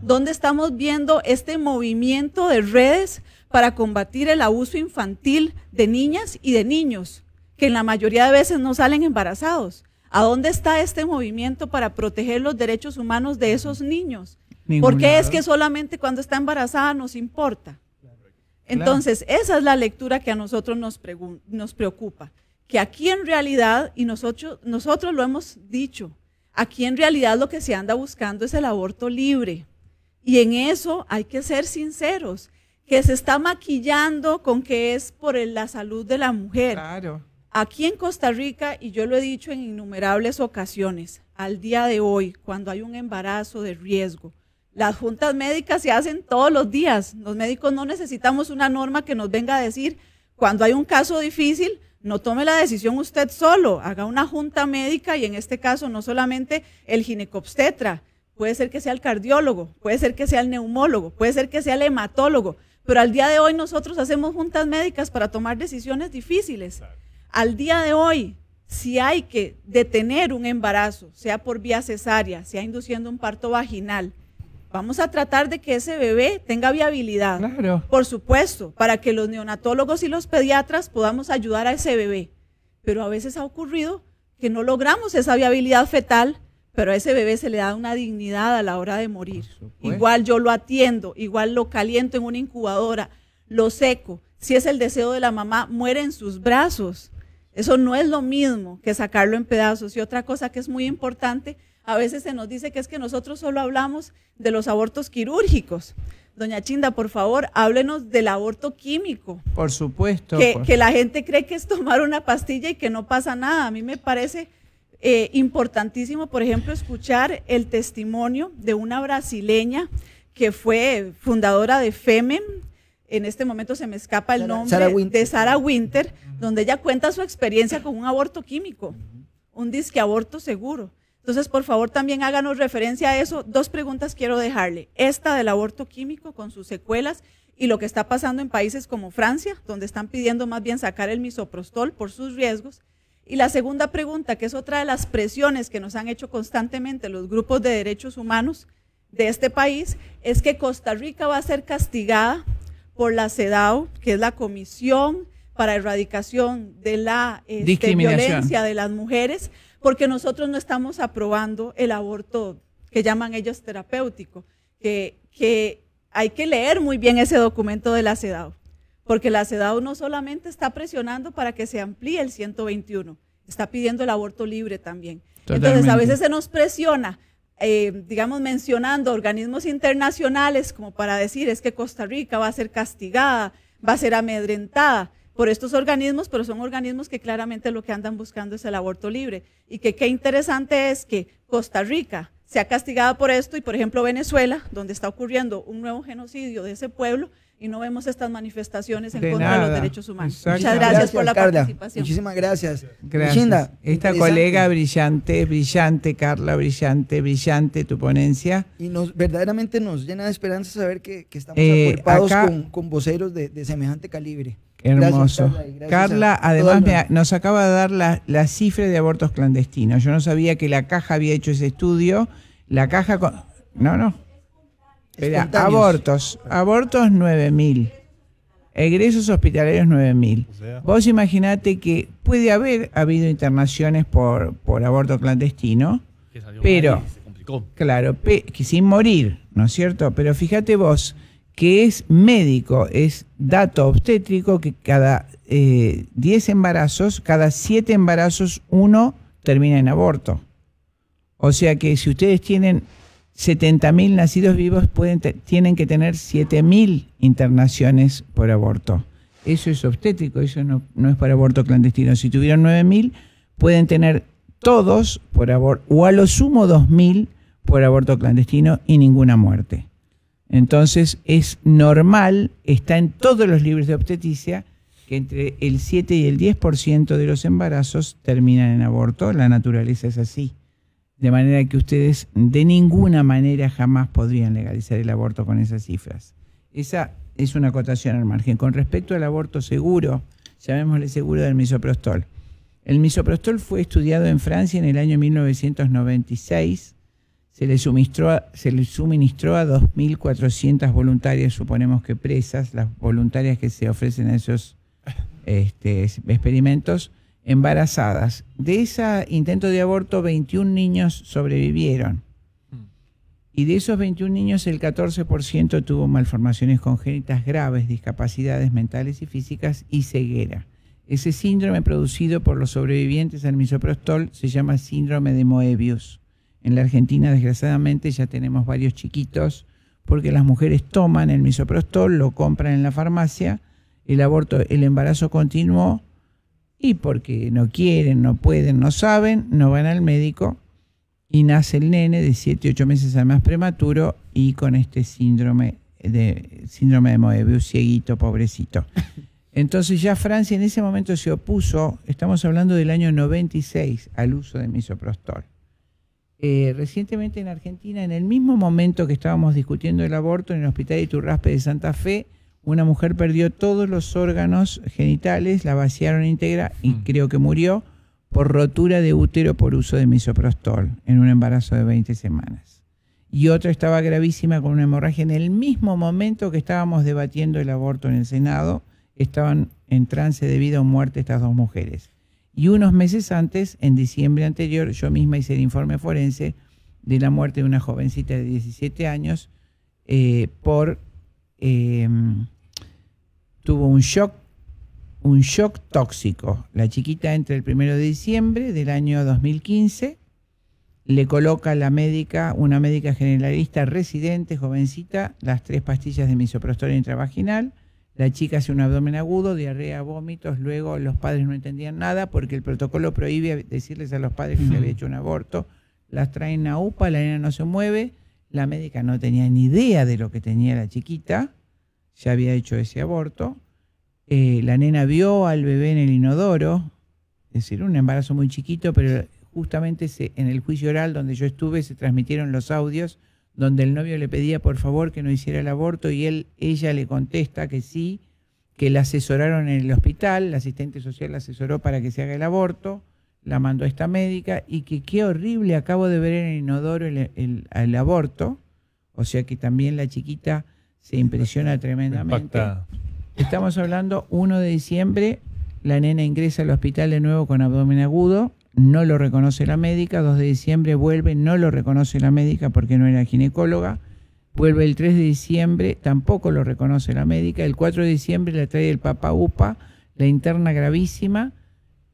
¿Dónde estamos viendo este movimiento de redes para combatir el abuso infantil de niñas y de niños, que en la mayoría de veces no salen embarazados? ¿A dónde está este movimiento para proteger los derechos humanos de esos niños? ¿Por qué es que solamente cuando está embarazada nos importa? Entonces, esa es la lectura que a nosotros nos, preocupa, que aquí en realidad, y nosotros, nosotros lo hemos dicho, aquí en realidad lo que se anda buscando es el aborto libre. Y en eso hay que ser sinceros, que se está maquillando con que es por la salud de la mujer. Claro. Aquí en Costa Rica, y yo lo he dicho en innumerables ocasiones, al día de hoy, cuando hay un embarazo de riesgo, las juntas médicas se hacen todos los días. Los médicos no necesitamos una norma que nos venga a decir, cuando hay un caso difícil, no tome la decisión usted solo, haga una junta médica y en este caso no solamente el ginecobstetra, puede ser que sea el cardiólogo, puede ser que sea el neumólogo, puede ser que sea el hematólogo, pero al día de hoy nosotros hacemos juntas médicas para tomar decisiones difíciles. Al día de hoy, si hay que detener un embarazo, sea por vía cesárea, sea induciendo un parto vaginal, Vamos a tratar de que ese bebé tenga viabilidad. Por supuesto, para que los neonatólogos y los pediatras podamos ayudar a ese bebé. Pero a veces ha ocurrido que no logramos esa viabilidad fetal, pero a ese bebé se le da una dignidad a la hora de morir. Igual yo lo atiendo, igual lo caliento en una incubadora, lo seco. Si es el deseo de la mamá, muere en sus brazos. Eso no es lo mismo que sacarlo en pedazos. Y otra cosa que es muy importante a veces se nos dice que es que nosotros solo hablamos de los abortos quirúrgicos. Doña Chinda, por favor, háblenos del aborto químico. Por supuesto. Que, la gente cree que es tomar una pastilla y que no pasa nada. A mí me parece eh, importantísimo, por ejemplo, escuchar el testimonio de una brasileña que fue fundadora de FEMEN, en este momento se me escapa el nombre, de Sara Winter, donde ella cuenta su experiencia con un aborto químico, un disque aborto seguro. Entonces, por favor, también háganos referencia a eso. Dos preguntas quiero dejarle. Esta del aborto químico con sus secuelas y lo que está pasando en países como Francia, donde están pidiendo más bien sacar el misoprostol por sus riesgos. Y la segunda pregunta, que es otra de las presiones que nos han hecho constantemente los grupos de derechos humanos de este país, es que Costa Rica va a ser castigada por la CEDAW, que es la Comisión para Erradicación de la este, Violencia de las Mujeres, porque nosotros no estamos aprobando el aborto que llaman ellos terapéutico, que, hay que leer muy bien ese documento de la CEDAW, porque la CEDAW no solamente está presionando para que se amplíe el 121, está pidiendo el aborto libre también. Entonces, a veces se nos presiona, eh, digamos, mencionando organismos internacionales como para decir, es que Costa Rica va a ser castigada, va a ser amedrentada por estos organismos, pero son organismos que claramente lo que andan buscando es el aborto libre. Y que qué interesante es que Costa Rica sea castigada por esto y, por ejemplo, Venezuela, donde está ocurriendo un nuevo genocidio de ese pueblo, y no vemos estas manifestaciones en contra de los derechos humanos. Muchas gracias, por la participación. Muchísimas gracias. gracias. Esta colega brillante, brillante, Carla, brillante, brillante tu ponencia. Y nos verdaderamente nos llena de esperanza saber que, estamos eh, con, voceros de semejante calibre. Hermoso. Carla, además nos acaba de dar la, cifra de abortos clandestinos. Yo no sabía que la caja había hecho ese estudio. La caja con... No, no. Espera, abortos. Abortos 9000. Egresos hospitalarios 9000. Vos imaginate que puede haber habido internaciones por, por aborto clandestino, pero... Claro, sin morir, ¿no es cierto? Pero fíjate vos que es médico, es dato obstétrico que cada 10 eh, embarazos, cada 7 embarazos, uno termina en aborto. O sea que si ustedes tienen 70.000 nacidos vivos, pueden tienen que tener 7.000 internaciones por aborto. Eso es obstétrico, eso no, es por aborto clandestino. Si tuvieron 9.000, pueden tener todos por aborto, o a lo sumo 2.000 por aborto clandestino y ninguna muerte. Entonces es normal, está en todos los libros de obstetricia, que entre el 7 y el 10% de los embarazos terminan en aborto. La naturaleza es así. De manera que ustedes de ninguna manera jamás podrían legalizar el aborto con esas cifras. Esa es una acotación al margen. Con respecto al aborto seguro, llamémosle seguro del misoprostol. El misoprostol fue estudiado en Francia en el año 1996 se le, suministró a, se le suministró a 2.400 voluntarias, suponemos que presas, las voluntarias que se ofrecen a esos este, experimentos, embarazadas. De ese intento de aborto, 21 niños sobrevivieron. Hmm. Y de esos 21 niños, el 14% tuvo malformaciones congénitas graves, discapacidades mentales y físicas y ceguera. Ese síndrome producido por los sobrevivientes al misoprostol se llama síndrome de Moebius. En la Argentina, desgraciadamente, ya tenemos varios chiquitos, porque las mujeres toman el misoprostol, lo compran en la farmacia, el aborto, el embarazo continuó, y porque no quieren, no pueden, no saben, no van al médico, y nace el nene de 7, 8 meses además prematuro, y con este síndrome de, síndrome de Moebius, cieguito, pobrecito. Entonces ya Francia en ese momento se opuso, estamos hablando del año 96, al uso de misoprostol. Eh, recientemente en Argentina, en el mismo momento que estábamos discutiendo el aborto en el Hospital Iturraspe de Santa Fe, una mujer perdió todos los órganos genitales, la vaciaron íntegra y mm. creo que murió por rotura de útero por uso de misoprostol en un embarazo de 20 semanas. Y otra estaba gravísima con una hemorragia en el mismo momento que estábamos debatiendo el aborto en el Senado, estaban en trance de vida o muerte estas dos mujeres. Y unos meses antes, en diciembre anterior, yo misma hice el informe forense de la muerte de una jovencita de 17 años eh, por... Em, tuvo un shock, un shock tóxico. La chiquita entra el 1 de diciembre del año 2015 le coloca la médica, una médica generalista residente, jovencita, las tres pastillas de misoprostol intravaginal la chica hace un abdomen agudo, diarrea, vómitos, luego los padres no entendían nada porque el protocolo prohíbe decirles a los padres que se había hecho un aborto. Las traen a UPA, la nena no se mueve, la médica no tenía ni idea de lo que tenía la chiquita, Se había hecho ese aborto. Eh, la nena vio al bebé en el inodoro, es decir, un embarazo muy chiquito, pero justamente en el juicio oral donde yo estuve se transmitieron los audios donde el novio le pedía por favor que no hiciera el aborto y él, ella le contesta que sí, que la asesoraron en el hospital, la asistente social la asesoró para que se haga el aborto, la mandó a esta médica y que qué horrible, acabo de ver en el inodoro el, aborto, o sea que también la chiquita se impresiona tremendamente. Estamos hablando 1 de diciembre, la nena ingresa al hospital de nuevo con abdomen agudo, no lo reconoce la médica, 2 de diciembre vuelve, no lo reconoce la médica porque no era ginecóloga, vuelve el 3 de diciembre, tampoco lo reconoce la médica, el 4 de diciembre la trae el Papa UPA, la interna gravísima,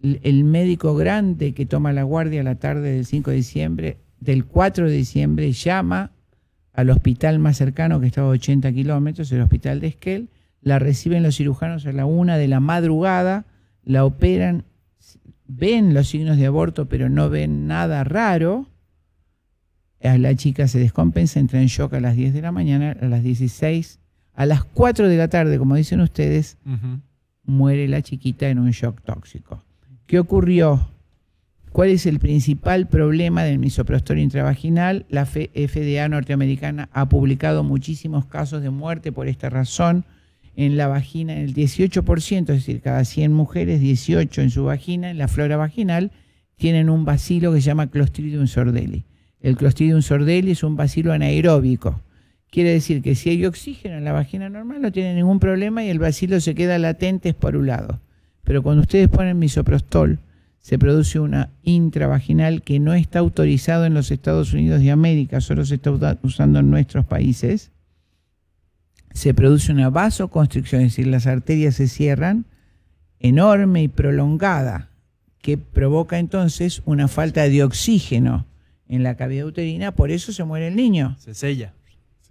el médico grande que toma la guardia la tarde del 5 de diciembre, del 4 de diciembre llama al hospital más cercano que estaba a 80 kilómetros, el hospital de Esquel, la reciben los cirujanos a la una de la madrugada, la operan ven los signos de aborto pero no ven nada raro, la chica se descompensa, entra en shock a las 10 de la mañana, a las 16, a las 4 de la tarde, como dicen ustedes, muere la chiquita en un shock tóxico. ¿Qué ocurrió? ¿Cuál es el principal problema del misoprostol intravaginal? La FDA norteamericana ha publicado muchísimos casos de muerte por esta razón en la vagina, en el 18%, es decir, cada 100 mujeres, 18 en su vagina, en la flora vaginal, tienen un bacilo que se llama Clostridium sordeli. El Clostridium sordeli es un bacilo anaeróbico. Quiere decir que si hay oxígeno en la vagina normal no tiene ningún problema y el bacilo se queda latente lado. Pero cuando ustedes ponen misoprostol, se produce una intravaginal que no está autorizado en los Estados Unidos de América, solo se está usando en nuestros países se produce una vasoconstricción, es decir, las arterias se cierran enorme y prolongada, que provoca entonces una falta de oxígeno en la cavidad uterina, por eso se muere el niño. Se sella.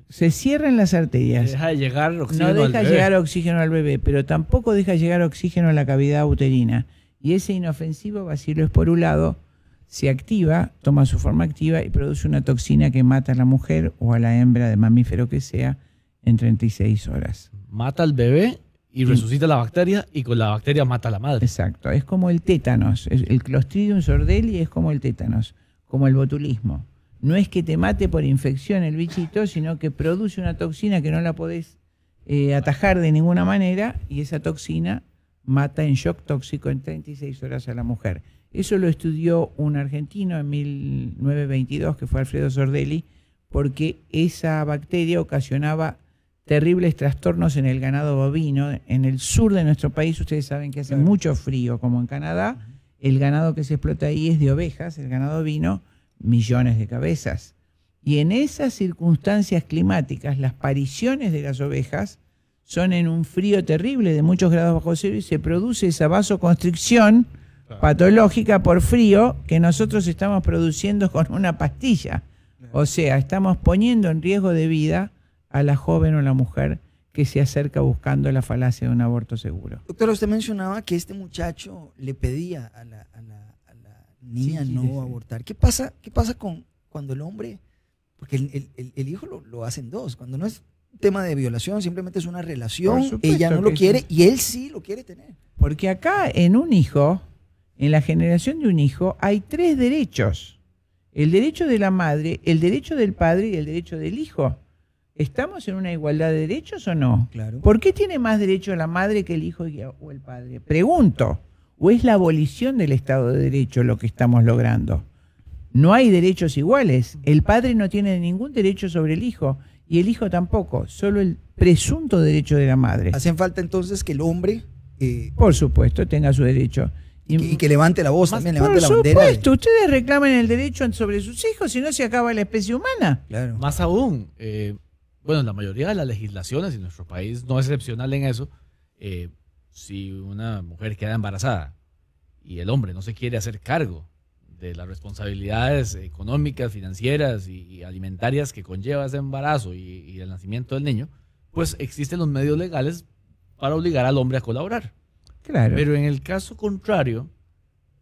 Se cierran las arterias. no deja llegar oxígeno al bebé, pero tampoco deja llegar oxígeno a la cavidad uterina. Y ese inofensivo bacilo esporulado se activa, toma su forma activa y produce una toxina que mata a la mujer o a la hembra de mamífero que sea, en 36 horas. Mata al bebé y resucita la bacteria y con la bacteria mata a la madre. Exacto, es como el tétanos, el Clostridium sordeli es como el tétanos, como el botulismo. No es que te mate por infección el bichito, sino que produce una toxina que no la podés eh, atajar de ninguna manera y esa toxina mata en shock tóxico en 36 horas a la mujer. Eso lo estudió un argentino en 1922 que fue Alfredo Sordelli porque esa bacteria ocasionaba terribles trastornos en el ganado bovino. En el sur de nuestro país, ustedes saben que hace mucho frío, como en Canadá, el ganado que se explota ahí es de ovejas, el ganado bovino, millones de cabezas. Y en esas circunstancias climáticas, las pariciones de las ovejas son en un frío terrible de muchos grados bajo cero y se produce esa vasoconstricción patológica por frío que nosotros estamos produciendo con una pastilla. O sea, estamos poniendo en riesgo de vida a la joven o la mujer que se acerca buscando la falacia de un aborto seguro. Doctor, usted mencionaba que este muchacho le pedía a la, niña no abortar. ¿Qué pasa, qué pasa con, cuando el hombre, porque el, hijo lo, hacen dos, cuando no es tema de violación, simplemente es una relación, ella no lo quiere y él sí lo quiere tener. Porque acá en un hijo, en la generación de un hijo, hay tres derechos. El derecho de la madre, el derecho del padre y el derecho del hijo. ¿Estamos en una igualdad de derechos o no? Claro. ¿Por qué tiene más derecho la madre que el hijo o el padre? Pregunto. ¿O es la abolición del Estado de Derecho lo que estamos logrando? No hay derechos iguales. El padre no tiene ningún derecho sobre el hijo y el hijo tampoco, solo el presunto derecho de la madre. Hacen falta entonces que el hombre... Eh, por supuesto, tenga su derecho. Y, que levante la voz también, levante la bandera. Por supuesto, ustedes reclaman el derecho sobre sus hijos si no se acaba la especie humana. Claro. Más aún, eh, bueno, la mayoría de las legislaciones, y nuestro país no es excepcional en eso, eh, si una mujer queda embarazada y el hombre no se quiere hacer cargo de las responsabilidades económicas, financieras y, alimentarias que conlleva ese embarazo y, el nacimiento del niño, pues existen los medios legales para obligar al hombre a colaborar. Pero en el caso contrario,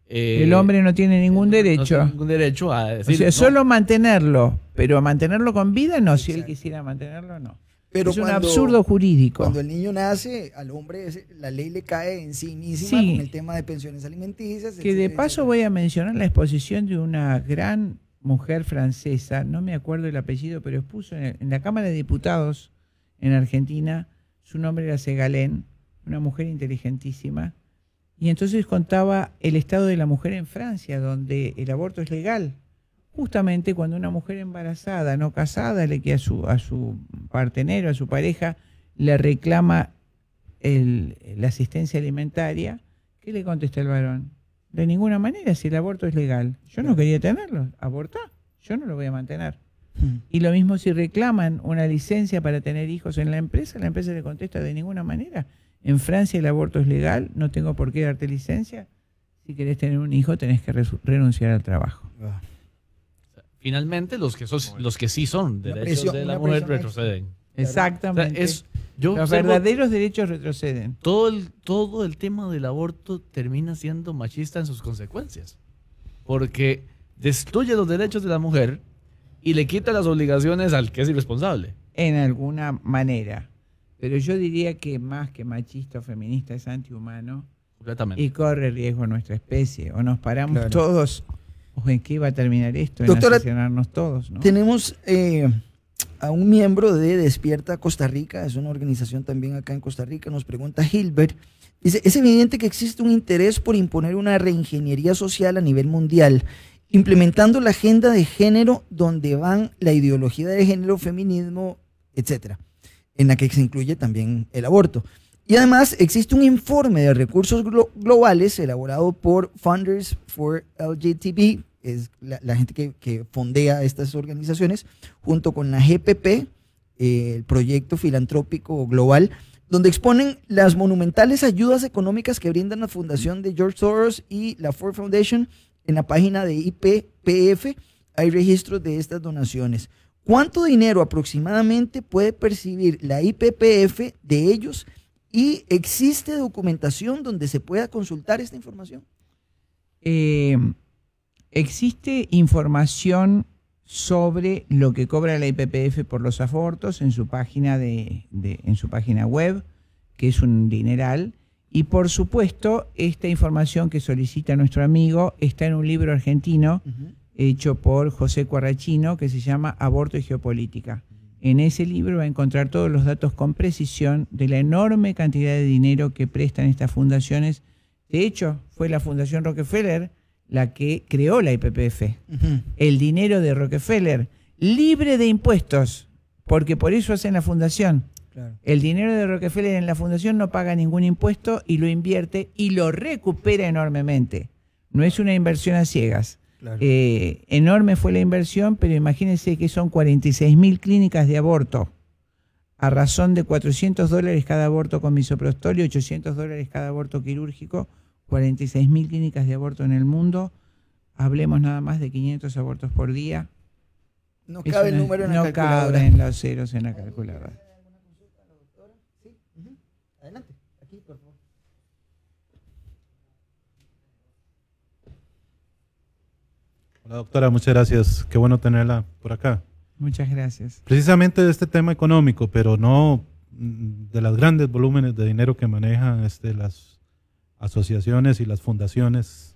eh, el hombre no tiene ningún derecho. ningún derecho a decir. solo mantenerlo, pero mantenerlo con vida no, si él quisiera mantenerlo no. es un absurdo jurídico. Cuando el niño nace, al hombre la ley le cae en sí misma con el tema de pensiones alimenticias. Que de paso voy a mencionar la exposición de una gran mujer francesa, no me acuerdo el apellido, pero expuso en, en la Cámara de Diputados en Argentina, su nombre era Segalén, una mujer inteligentísima, y entonces contaba el estado de la mujer en Francia, donde el aborto es legal, justamente cuando una mujer embarazada, no casada, le que a su, a su partenero, a su pareja, le reclama la asistencia alimentaria, ¿qué le contesta el varón? De ninguna manera, si el aborto es legal. Yo no quería tenerlo, abortá, yo no lo voy a mantener. Hmm. Y lo mismo si reclaman una licencia para tener hijos en la empresa, la empresa le contesta de ninguna manera. En Francia el aborto es legal, no tengo por qué darte licencia. Si querés tener un hijo tenés que renunciar al trabajo. Ah. Finalmente los que, los que sí son derechos de la mujer retroceden. Exactamente. los verdaderos derechos retroceden. Todo el, todo el tema del aborto termina siendo machista en sus consecuencias. Porque destruye los derechos de la mujer y le quita las obligaciones al que es irresponsable. En alguna manera. Pero yo diría que más que machista o feminista es antihumano y corre riesgo nuestra especie. O nos paramos todos, o en qué va a terminar esto, Doctora, todos. Tenemos eh, a un miembro de Despierta Costa Rica, es una organización también acá en Costa Rica, nos pregunta Hilbert. Dice, es evidente que existe un interés por imponer una reingeniería social a nivel mundial, implementando la agenda de género donde van la ideología de género, feminismo, etcétera en la que se incluye también el aborto. Y además existe un informe de recursos globales elaborado por Funders for LGTB, es la, gente que, fondea estas organizaciones, junto con la GPP, el Proyecto Filantrópico Global, donde exponen las monumentales ayudas económicas que brindan la Fundación de George Soros y la Ford Foundation. En la página de IPPF hay registros de estas donaciones. ¿Cuánto dinero aproximadamente puede percibir la IPPF de ellos? ¿Y existe documentación donde se pueda consultar esta información? Em, existe información sobre lo que cobra la IPPF por los abortos en su página de, en su página web, que es un dineral. Y por supuesto, esta información que solicita nuestro amigo está en un libro argentino hecho por José Cuarrachino que se llama Aborto y Geopolítica. En ese libro va a encontrar todos los datos con precisión de la enorme cantidad de dinero que prestan estas fundaciones. De hecho, fue la Fundación Rockefeller la que creó la IPPF. El dinero de Rockefeller, libre de impuestos, porque por eso hacen la fundación. El dinero de Rockefeller en la fundación no paga ningún impuesto y lo invierte y lo recupera enormemente. No es una inversión a ciegas. Eh, enorme fue la inversión, pero imagínense que son 46 mil clínicas de aborto, a razón de 400 dólares cada aborto con misoprostol y 800 dólares cada aborto quirúrgico, 46 mil clínicas de aborto en el mundo, hablemos nada más de 500 abortos por día. No cabe el número en la calculadora. No caben los ceros en la calculadora. Hola doctora, muchas gracias. Qué bueno tenerla por acá. Muchas gracias. Precisamente de este tema económico, pero no de los grandes volúmenes de dinero que manejan este, las asociaciones y las fundaciones.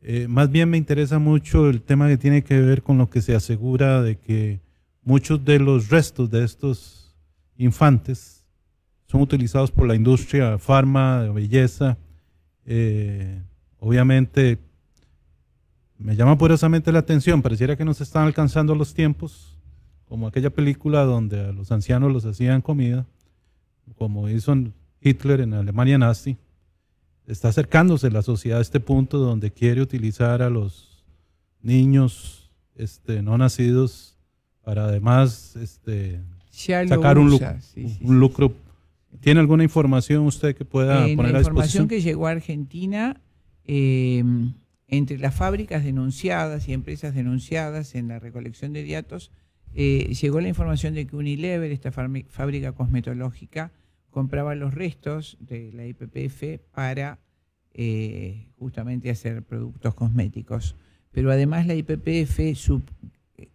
Eh, más bien me interesa mucho el tema que tiene que ver con lo que se asegura de que muchos de los restos de estos infantes son utilizados por la industria farma, de belleza, eh, obviamente me llama poderosamente la atención. Pareciera que nos están alcanzando los tiempos, como aquella película donde a los ancianos los hacían comida, como hizo Hitler en Alemania nazi. Está acercándose la sociedad a este punto donde quiere utilizar a los niños este, no nacidos para además este, sacar un lucro, ¿Tiene alguna información usted que pueda eh, poner a disposición? La información que llegó a Argentina... Eh, entre las fábricas denunciadas y empresas denunciadas en la recolección de datos, eh, llegó la información de que Unilever, esta fábrica cosmetológica, compraba los restos de la IPPF para eh, justamente hacer productos cosméticos. Pero además la IPPF,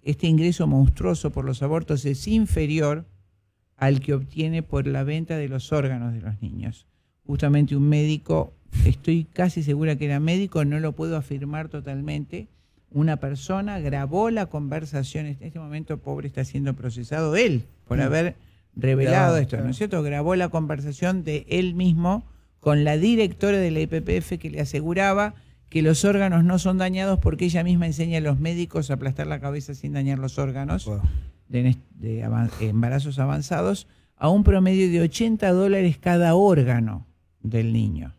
este ingreso monstruoso por los abortos es inferior al que obtiene por la venta de los órganos de los niños. Justamente un médico estoy casi segura que era médico, no lo puedo afirmar totalmente. Una persona grabó la conversación, en este momento pobre está siendo procesado él por mm. haber revelado esto, ¿no es cierto? Grabó la conversación de él mismo con la directora de la IPPF que le aseguraba que los órganos no son dañados porque ella misma enseña a los médicos a aplastar la cabeza sin dañar los órganos de, embarazos avanzados a un promedio de 80 dólares cada órgano del niño.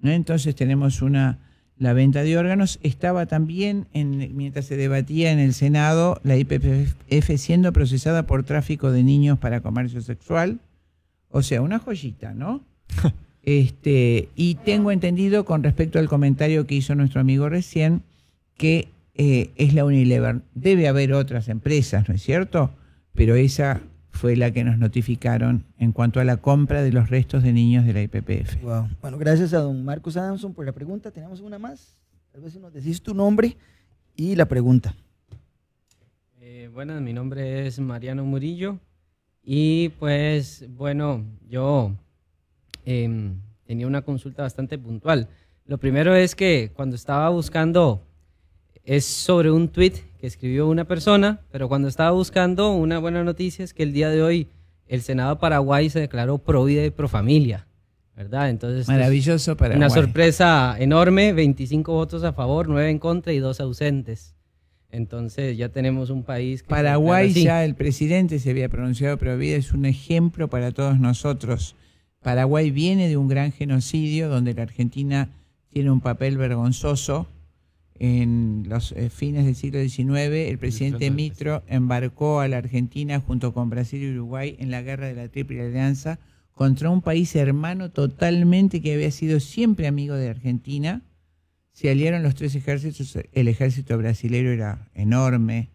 ¿no? Entonces tenemos una la venta de órganos estaba también mientras se debatía en el Senado la IPPF siendo procesada por tráfico de niños para comercio sexual, o sea, una joyita, ¿no? este y tengo entendido con respecto al comentario que hizo nuestro amigo recién que eh, es la Unilever. Debe haber otras empresas, ¿no es cierto? Pero esa fue la que nos notificaron en cuanto a la compra de los restos de niños de la IPPF. Bueno, gracias a don Marcos Adamson por la pregunta. Tenemos una más. Tal vez nos decís tu nombre y la pregunta. Eh, bueno, mi nombre es Mariano Murillo. Y pues, bueno, yo em, tenía una consulta bastante puntual. Lo primero es que cuando estaba buscando, es sobre un tweet que escribió una persona, pero cuando estaba buscando una buena noticia es que el día de hoy el Senado de Paraguay se declaró pro vida y pro familia, ¿verdad? Entonces, maravilloso para Una sorpresa enorme, 25 votos a favor, 9 en contra y 2 ausentes. Entonces ya tenemos un país... Que Paraguay ya el presidente se había pronunciado pro vida, es un ejemplo para todos nosotros. Paraguay viene de un gran genocidio donde la Argentina tiene un papel vergonzoso en los eh, fines del siglo XIX, el presidente Mitro embarcó a la Argentina junto con Brasil y Uruguay en la guerra de la Triple Alianza contra un país hermano totalmente que había sido siempre amigo de Argentina. Se aliaron los tres ejércitos, el ejército brasileño era enorme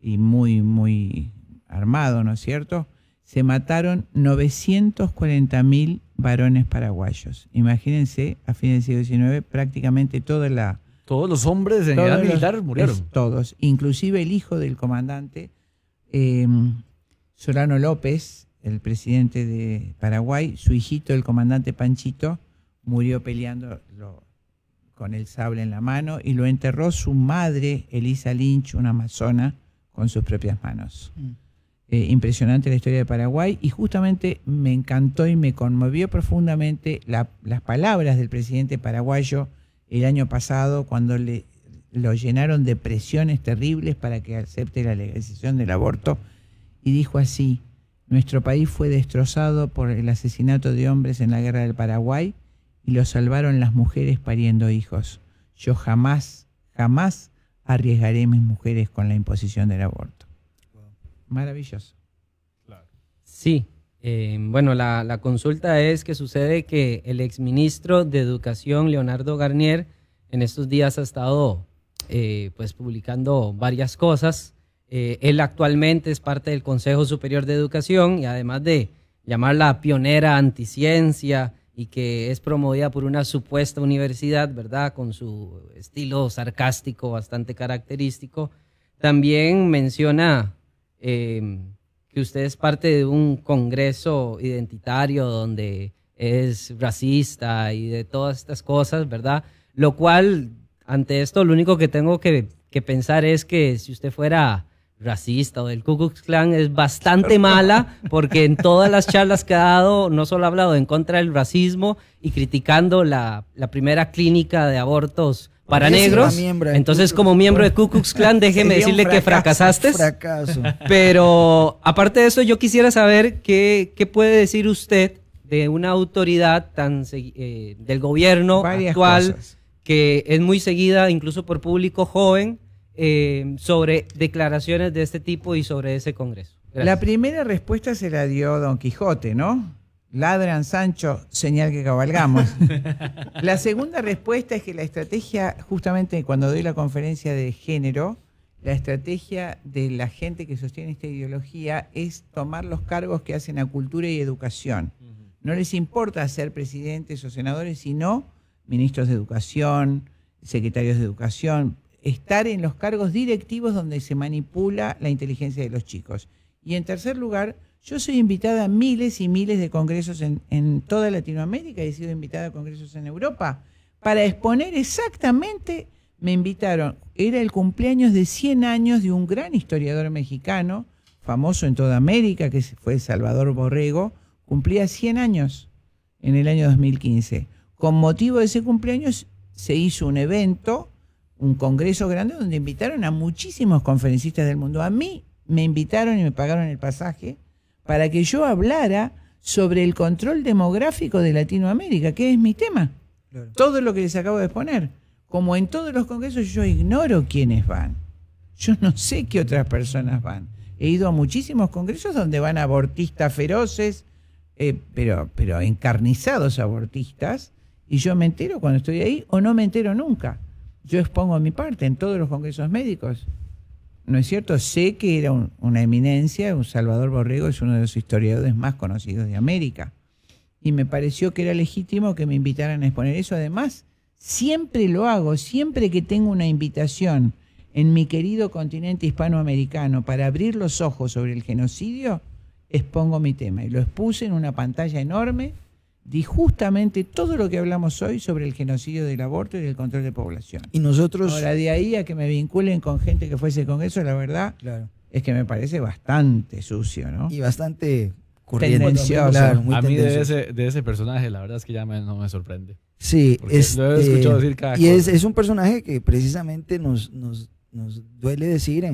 y muy, muy armado, ¿no es cierto? Se mataron 940.000 mil varones paraguayos. Imagínense, a fines del siglo XIX, prácticamente toda la todos los hombres en edad militar murieron. todos, inclusive el hijo del comandante em, Solano López, el presidente de Paraguay, su hijito, el comandante Panchito, murió peleando con el sable en la mano y lo enterró su madre, Elisa Lynch, una amazona, con sus propias manos. Mm. Eh, impresionante la historia de Paraguay y justamente me encantó y me conmovió profundamente las palabras del presidente paraguayo el año pasado cuando le, lo llenaron de presiones terribles para que acepte la legalización del aborto, y dijo así, nuestro país fue destrozado por el asesinato de hombres en la guerra del Paraguay y lo salvaron las mujeres pariendo hijos. Yo jamás, jamás arriesgaré mis mujeres con la imposición del aborto. Maravilloso. Sí, eh, bueno, la, consulta es que sucede que el exministro de Educación, Leonardo Garnier, en estos días ha estado eh, pues publicando varias cosas. Eh, él actualmente es parte del Consejo Superior de Educación y además de llamarla pionera anticiencia y que es promovida por una supuesta universidad, ¿verdad? Con su estilo sarcástico bastante característico, también menciona que usted es parte de un congreso identitario donde es racista y de todas estas cosas, ¿verdad? Lo cual, ante esto, lo único que tengo que, pensar es que si usted fuera racista o del Ku Klux Klan es bastante mala porque en todas las charlas que ha dado no solo ha hablado en contra del racismo y criticando la primera clínica de abortos para negros. Entonces, como miembro de Ku Klux Klan, déjeme decirle que fracasaste. Pero aparte de eso, yo quisiera saber qué, qué puede decir usted de una autoridad tan eh, del gobierno actual que es muy seguida incluso por público joven eh, sobre declaraciones de este tipo y sobre ese Congreso. La primera respuesta se la dio Don Quijote, ¿no? Ladran Sancho, señal que cabalgamos. la segunda respuesta es que la estrategia, justamente cuando doy la conferencia de género, la estrategia de la gente que sostiene esta ideología es tomar los cargos que hacen a cultura y educación. No les importa ser presidentes o senadores, sino ministros de educación, secretarios de educación, estar en los cargos directivos donde se manipula la inteligencia de los chicos. Y en tercer lugar, yo soy invitada a miles y miles de congresos en, toda Latinoamérica, he sido invitada a congresos en Europa, para exponer exactamente, me invitaron, era el cumpleaños de 100 años de un gran historiador mexicano, famoso en toda América, que fue Salvador Borrego, cumplía 100 años en el año 2015. Con motivo de ese cumpleaños se hizo un evento, un congreso grande, donde invitaron a muchísimos conferencistas del mundo. A mí me invitaron y me pagaron el pasaje para que yo hablara sobre el control demográfico de Latinoamérica, que es mi tema. Todo lo que les acabo de exponer. Como en todos los congresos, yo ignoro quiénes van. Yo no sé qué otras personas van. He ido a muchísimos congresos donde van abortistas feroces, eh, pero, pero encarnizados abortistas, y yo me entero cuando estoy ahí o no me entero nunca. Yo expongo mi parte en todos los congresos médicos. ¿no es cierto? Sé que era una eminencia, un Salvador Borrego es uno de los historiadores más conocidos de América. Y me pareció que era legítimo que me invitaran a exponer eso. Además, siempre lo hago, siempre que tengo una invitación en mi querido continente hispanoamericano para abrir los ojos sobre el genocidio, expongo mi tema. Y lo expuse en una pantalla enorme de justamente todo lo que hablamos hoy sobre el genocidio del aborto y del control de población. Y nosotros... Ahora, de ahí a que me vinculen con gente que fuese con eso, la verdad es que me parece bastante sucio, ¿no? Y bastante tendencioso. a mí de ese, de ese, personaje, la verdad es que ya no me sorprende. Sí, es, eh, Y Es, un personaje que precisamente nos, nos, nos duele decir...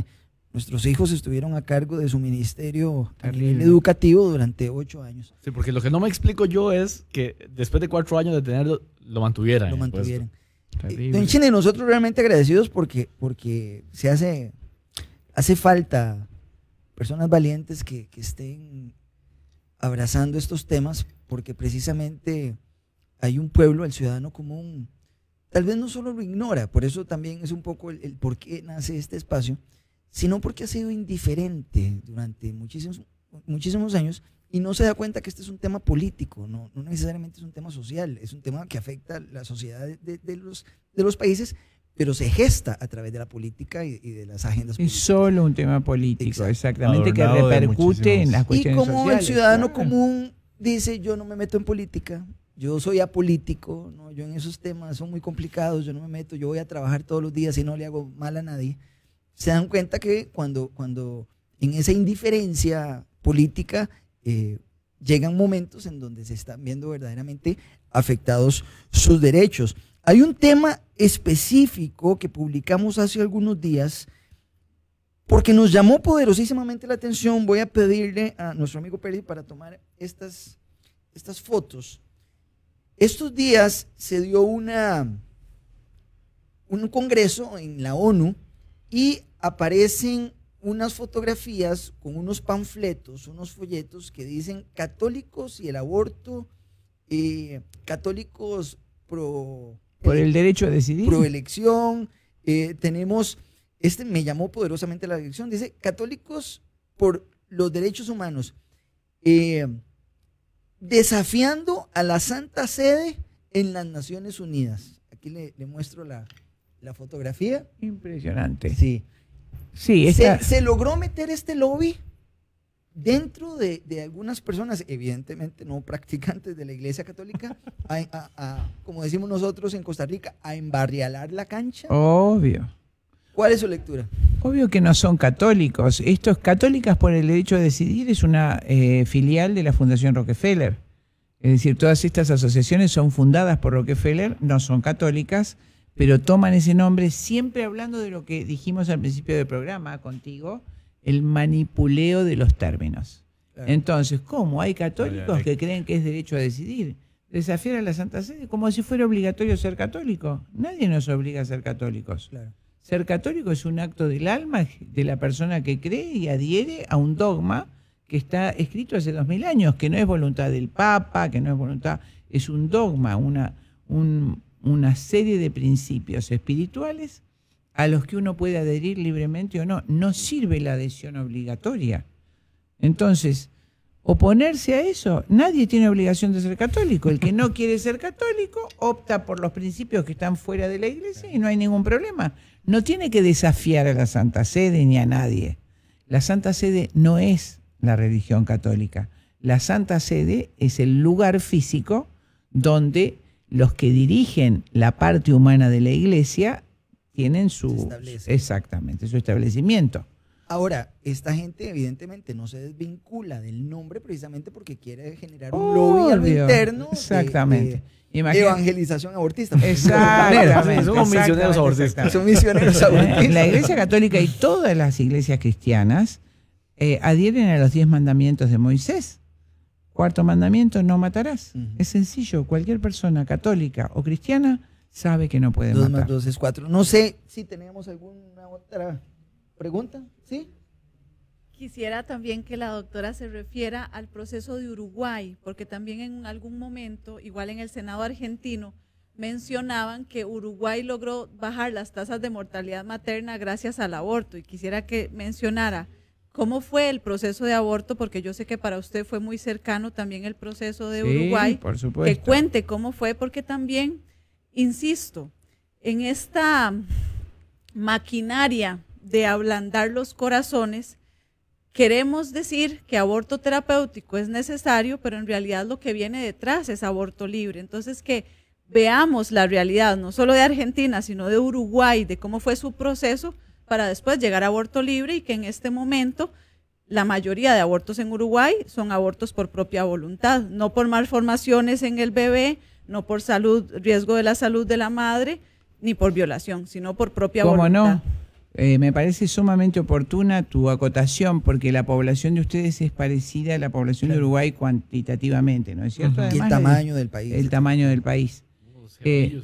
Nuestros hijos estuvieron a cargo de su ministerio educativo durante ocho años. Sí, porque lo que no me explico yo es que después de cuatro años de tenerlo, lo mantuvieran. Lo pues. mantuvieran. Don eh, nosotros realmente agradecidos porque, porque se hace, hace falta personas valientes que, que estén abrazando estos temas porque precisamente hay un pueblo, el ciudadano común, tal vez no solo lo ignora, por eso también es un poco el por qué nace este espacio, sino porque ha sido indiferente durante muchísimos, muchísimos años y no se da cuenta que este es un tema político, no, no necesariamente es un tema social, es un tema que afecta a la sociedad de, los, de los países, pero se gesta a través de la política y, de las agendas y Es solo un tema político, exactamente, que repercute en las cuestiones sociales. Y como el ciudadano común dice, yo no me meto en política, yo soy apolítico, ¿no? yo en esos temas son muy complicados, yo no me meto, yo voy a trabajar todos los días y no le hago mal a nadie se dan cuenta que cuando, cuando en esa indiferencia política eh, llegan momentos en donde se están viendo verdaderamente afectados sus derechos. Hay un tema específico que publicamos hace algunos días porque nos llamó poderosísimamente la atención. Voy a pedirle a nuestro amigo Pérez para tomar estas, estas fotos. Estos días se dio una, un congreso en la ONU y aparecen unas fotografías con unos panfletos, unos folletos que dicen católicos y el aborto, eh, católicos pro... Por el eh, derecho a decidir. proelección. Eh, tenemos, este me llamó poderosamente la atención, dice católicos por los derechos humanos, desafiando a la Santa Sede en las Naciones Unidas. Aquí le, le muestro la, la fotografía. Impresionante. Sí se, logró meter este lobby dentro de, algunas personas, evidentemente no practicantes de la Iglesia Católica, a, como decimos nosotros en Costa Rica, a embarrialar la cancha. Obvio. ¿Cuál es su lectura? Obvio que no son católicos. Estos católicas por el derecho a decidir es una eh, filial de la Fundación Rockefeller. Es decir, todas estas asociaciones son fundadas por Rockefeller, no son católicas, pero toman ese nombre siempre hablando de lo que dijimos al principio del programa contigo, el manipuleo de los términos. Entonces, ¿cómo? Hay católicos que creen que es derecho a decidir. Desafiar a la Santa Sede como si fuera obligatorio ser católico. Nadie nos obliga a ser católicos. Ser católico es un acto del alma de la persona que cree y adhiere a un dogma que está escrito hace dos mil años, que no es voluntad del Papa, que no es voluntad, es un dogma, una, un, una serie de principios espirituales a los que uno puede adherir libremente o no. No sirve la adhesión obligatoria. Entonces, oponerse a eso, nadie tiene obligación de ser católico. El que no quiere ser católico opta por los principios que están fuera de la iglesia y no hay ningún problema. No tiene que desafiar a la Santa Sede ni a nadie. La Santa Sede no es la religión católica. La Santa Sede es el lugar físico donde los que dirigen la parte humana de la iglesia tienen su exactamente su establecimiento. Ahora, esta gente evidentemente no se desvincula del nombre precisamente porque quiere generar un oh, lobby interno. Exactamente. evangelización abortista. Exactamente. misioneros abortistas. Son misioneros abortistas. La Iglesia Católica y todas las iglesias cristianas eh, adhieren a los diez mandamientos de Moisés. Cuarto mandamiento, no matarás. Es sencillo, cualquier persona católica o cristiana sabe que no puede dos matar. Más dos es cuatro. No sé si tenemos alguna otra pregunta, ¿sí? Quisiera también que la doctora se refiera al proceso de Uruguay, porque también en algún momento, igual en el Senado argentino, mencionaban que Uruguay logró bajar las tasas de mortalidad materna gracias al aborto y quisiera que mencionara ¿Cómo fue el proceso de aborto? Porque yo sé que para usted fue muy cercano también el proceso de Uruguay. Por supuesto. Que cuente cómo fue, porque también, insisto, en esta maquinaria de ablandar los corazones, queremos decir que aborto terapéutico es necesario, pero en realidad lo que viene detrás es aborto libre. Entonces, que veamos la realidad, no solo de Argentina, sino de Uruguay, de cómo fue su proceso para después llegar a aborto libre y que en este momento la mayoría de abortos en Uruguay son abortos por propia voluntad, no por malformaciones en el bebé, no por salud, riesgo de la salud de la madre, ni por violación, sino por propia ¿Cómo No? Eh, me parece sumamente oportuna tu acotación, porque la población de ustedes es parecida a la población de Uruguay cuantitativamente, ¿no es cierto? el tamaño del país. El tamaño del país. Eh,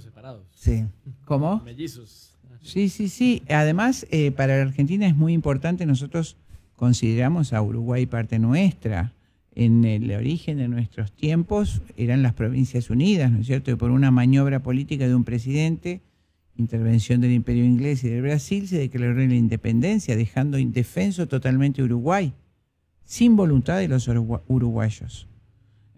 sí. ¿Cómo? Mellizos. Sí, sí, sí. Además, eh, para la Argentina es muy importante, nosotros consideramos a Uruguay parte nuestra. En el origen de nuestros tiempos eran las provincias unidas, ¿no es cierto? Y por una maniobra política de un presidente, intervención del imperio inglés y del Brasil, se declaró la independencia, dejando indefenso totalmente Uruguay, sin voluntad de los uruguayos.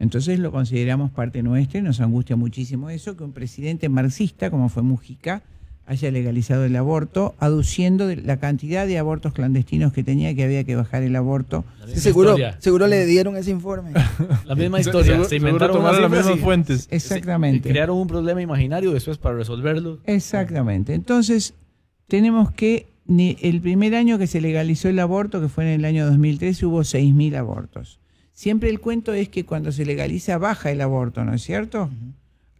Entonces lo consideramos parte nuestra y nos angustia muchísimo eso, que un presidente marxista como fue Mujica, haya legalizado el aborto, aduciendo la cantidad de abortos clandestinos que tenía que había que bajar el aborto. seguro, seguro le dieron ese informe. La misma historia, se inventaron las mismas fuentes. Exactamente. crearon un problema imaginario después para resolverlo. Exactamente. Entonces, tenemos que el primer año que se legalizó el aborto, que fue en el año 2003, hubo 6.000 abortos. Siempre el cuento es que cuando se legaliza baja el aborto, ¿no es cierto?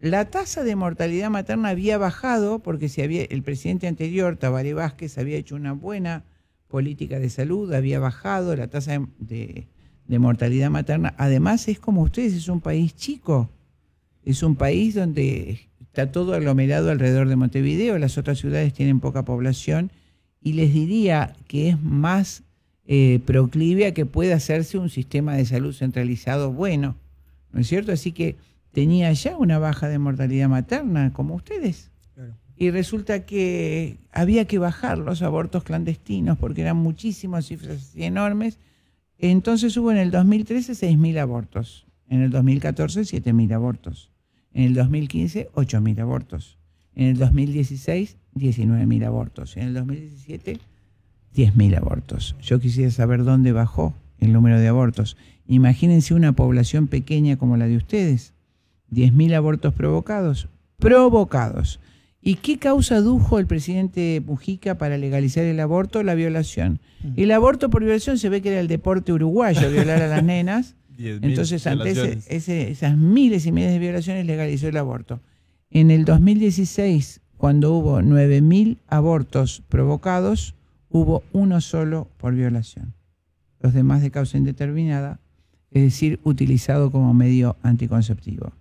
la tasa de mortalidad materna había bajado porque si había, el presidente anterior, Tabaré Vázquez, había hecho una buena política de salud, había bajado la tasa de, mortalidad materna. Además, es como ustedes, es un país chico, es un país donde está todo aglomerado alrededor de Montevideo, las otras ciudades tienen poca población y les diría que es más eh, proclive a que pueda hacerse un sistema de salud centralizado bueno, ¿no es cierto? Así que tenía ya una baja de mortalidad materna, como ustedes. Y resulta que había que bajar los abortos clandestinos porque eran muchísimas cifras enormes. Entonces hubo en el 2013 6.000 abortos, en el 2014 7.000 abortos, en el 2015 8.000 abortos, en el 2016 19.000 abortos, en el 2017 10.000 abortos. Yo quisiera saber dónde bajó el número de abortos. Imagínense una población pequeña como la de ustedes. 10.000 abortos provocados. Provocados. ¿Y qué causa adujo el presidente Mujica para legalizar el aborto? La violación. Mm. El aborto por violación se ve que era el deporte uruguayo, violar a las nenas. Entonces, ante esas miles y miles de violaciones, legalizó el aborto. En el 2016, cuando hubo 9.000 abortos provocados, hubo uno solo por violación. Los demás de causa indeterminada, es decir, utilizado como medio anticonceptivo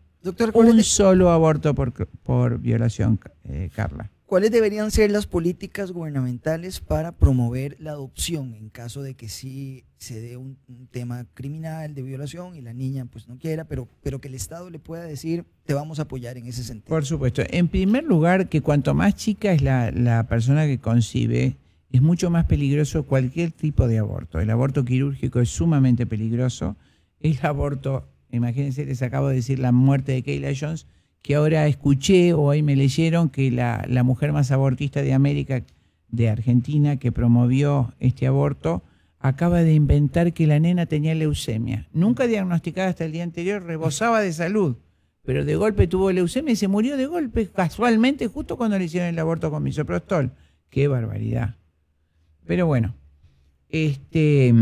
un solo aborto por, violación, eh, Carla. ¿Cuáles deberían ser las políticas gubernamentales para promover la adopción en caso de que sí se dé un, tema criminal de violación y la niña pues no quiera, pero, pero que el Estado le pueda decir te vamos a apoyar en ese sentido? Por supuesto. En primer lugar, que cuanto más chica es la, la persona que concibe, es mucho más peligroso cualquier tipo de aborto. El aborto quirúrgico es sumamente peligroso. El aborto Imagínense, les acabo de decir la muerte de Kayla Jones, que ahora escuché o hoy me leyeron que la, mujer más abortista de América, de Argentina, que promovió este aborto, acaba de inventar que la nena tenía leucemia. Nunca diagnosticada hasta el día anterior, rebosaba de salud, pero de golpe tuvo leucemia y se murió de golpe, casualmente, justo cuando le hicieron el aborto con misoprostol. ¡Qué barbaridad! Pero bueno, este...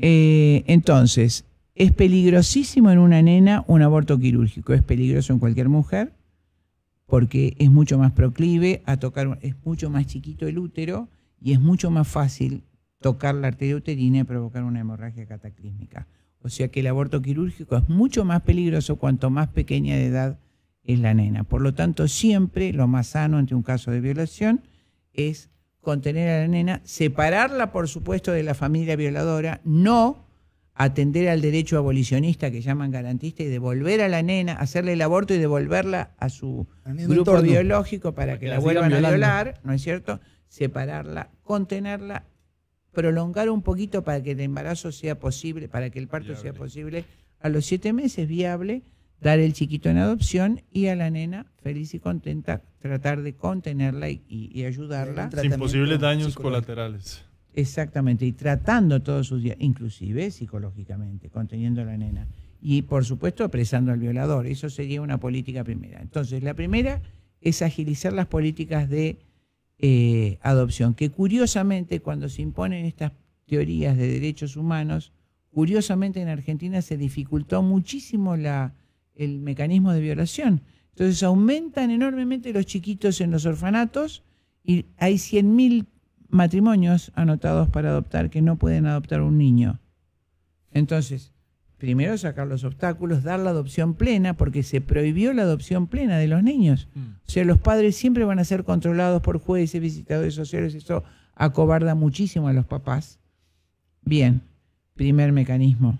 Eh, entonces, es peligrosísimo en una nena un aborto quirúrgico, es peligroso en cualquier mujer porque es mucho más proclive a tocar, es mucho más chiquito el útero y es mucho más fácil tocar la arteria uterina y provocar una hemorragia cataclísmica. O sea que el aborto quirúrgico es mucho más peligroso cuanto más pequeña de edad es la nena. Por lo tanto, siempre lo más sano ante un caso de violación es contener a la nena, separarla, por supuesto, de la familia violadora, no atender al derecho abolicionista que llaman garantista y devolver a la nena, hacerle el aborto y devolverla a su grupo biológico para, que, la vuelvan a violar, ¿no es cierto? Separarla, contenerla, prolongar un poquito para que el embarazo sea posible, para que el parto sea posible, a los siete meses viable, dar el chiquito en adopción y a la nena feliz y contenta tratar de contenerla y, y ayudarla. Sin posibles daños colaterales. Exactamente, y tratando todos sus días, inclusive psicológicamente, conteniendo a la nena. Y por supuesto, apresando al violador. Eso sería una política primera. Entonces, la primera es agilizar las políticas de eh, adopción, que curiosamente cuando se imponen estas teorías de derechos humanos, curiosamente en Argentina se dificultó muchísimo la, el mecanismo de violación. Entonces aumentan enormemente los chiquitos en los orfanatos y hay 100.000 matrimonios anotados para adoptar que no pueden adoptar un niño. Entonces, primero sacar los obstáculos, dar la adopción plena, porque se prohibió la adopción plena de los niños. Mm. O sea, los padres siempre van a ser controlados por jueces, visitadores sociales, eso acobarda muchísimo a los papás. Bien, primer mecanismo.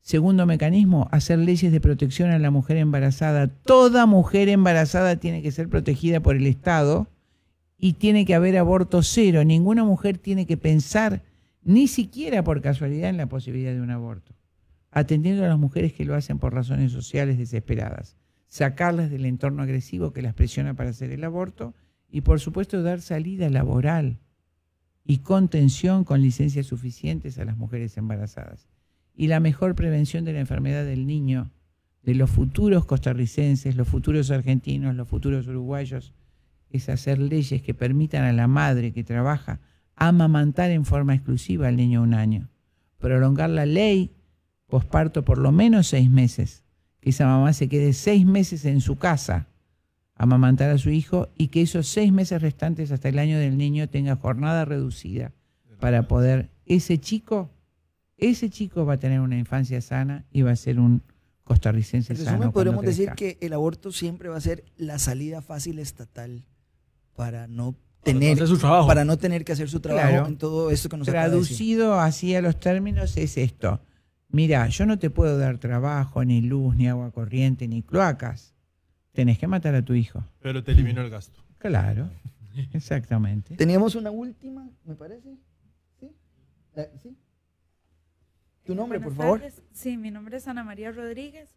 Segundo mecanismo, hacer leyes de protección a la mujer embarazada. Toda mujer embarazada tiene que ser protegida por el Estado y tiene que haber aborto cero. Ninguna mujer tiene que pensar ni siquiera por casualidad en la posibilidad de un aborto, atendiendo a las mujeres que lo hacen por razones sociales desesperadas, sacarlas del entorno agresivo que las presiona para hacer el aborto y por supuesto dar salida laboral y contención con licencias suficientes a las mujeres embarazadas. Y la mejor prevención de la enfermedad del niño, de los futuros costarricenses, los futuros argentinos, los futuros uruguayos, es hacer leyes que permitan a la madre que trabaja amamantar en forma exclusiva al niño un año, prolongar la ley posparto por lo menos seis meses, que esa mamá se quede seis meses en su casa amamantar a su hijo y que esos seis meses restantes hasta el año del niño tenga jornada reducida para poder ese chico ese chico va a tener una infancia sana y va a ser un costarricense en resumen, sano. decir que el aborto siempre va a ser la salida fácil estatal para no tener tener que hacer su trabajo en todo eso que nos Traducido así a los términos es esto. Mira, yo no te puedo dar trabajo, ni luz, ni agua corriente, ni cloacas. Tenés que matar a tu hijo. Pero te eliminó el gasto. Claro, exactamente. Teníamos una última, me parece. ¿Sí? ¿Sí? ¿Tu nombre, por favor? Sí, mi nombre es Ana María Rodríguez.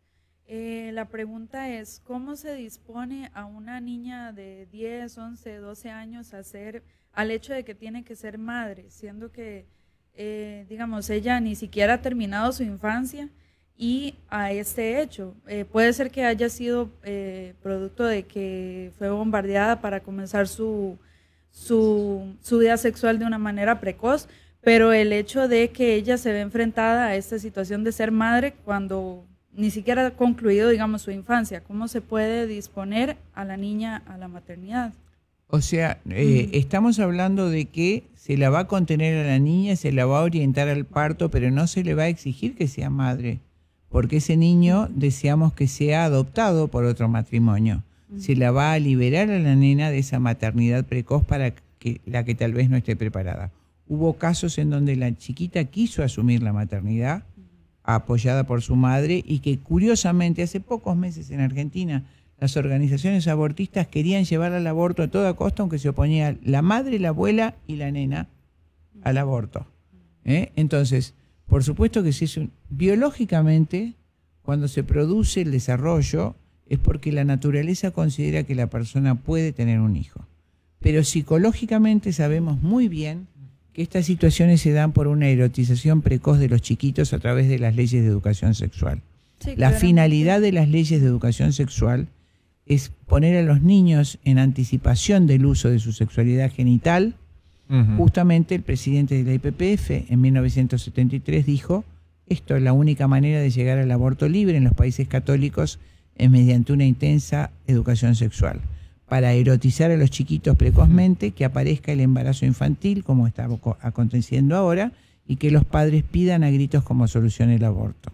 Eh, la pregunta es, ¿cómo se dispone a una niña de 10, 11, 12 años a ser, al hecho de que tiene que ser madre, siendo que, eh, digamos, ella ni siquiera ha terminado su infancia y a este hecho? Eh, puede ser que haya sido producto de que fue bombardeada para comenzar su, su, su vida sexual de una manera precoz, pero el hecho de que ella se ve enfrentada a esta situación de ser madre cuando ni siquiera ha concluido, digamos, su infancia. ¿Cómo se puede disponer a la niña a la maternidad? O sea, eh, estamos hablando de que se la va a contener a la niña, se la va a orientar al parto, pero no se le va a exigir que sea madre, porque ese niño deseamos que sea adoptado por otro matrimonio. Se la va a liberar a la nena de esa maternidad precoz para que la que tal vez no esté preparada. Hubo casos en donde la chiquita quiso asumir la maternidad, apoyada por su madre y que curiosamente hace pocos meses en Argentina las organizaciones abortistas querían llevar al aborto a toda costa, aunque se oponía la madre, la abuela y la nena al aborto. ¿eh? Entonces, por supuesto que si es biológicamente, cuando se produce el desarrollo, es porque la naturaleza considera que la persona puede tener un hijo. Pero psicológicamente sabemos muy bien estas situaciones se dan por una erotización precoz de los chiquitos a través de las leyes de educación sexual. la finalidad de las leyes de educación sexual es poner a los niños en anticipación del uso de su sexualidad genital. Justamente el presidente de la IPPF en 1973 dijo, esto es la única manera de llegar al aborto libre en los países católicos es mediante una intensa educación sexual para erotizar a los chiquitos precozmente, que aparezca el embarazo infantil, como está aconteciendo ahora, y que los padres pidan a gritos como solución el aborto.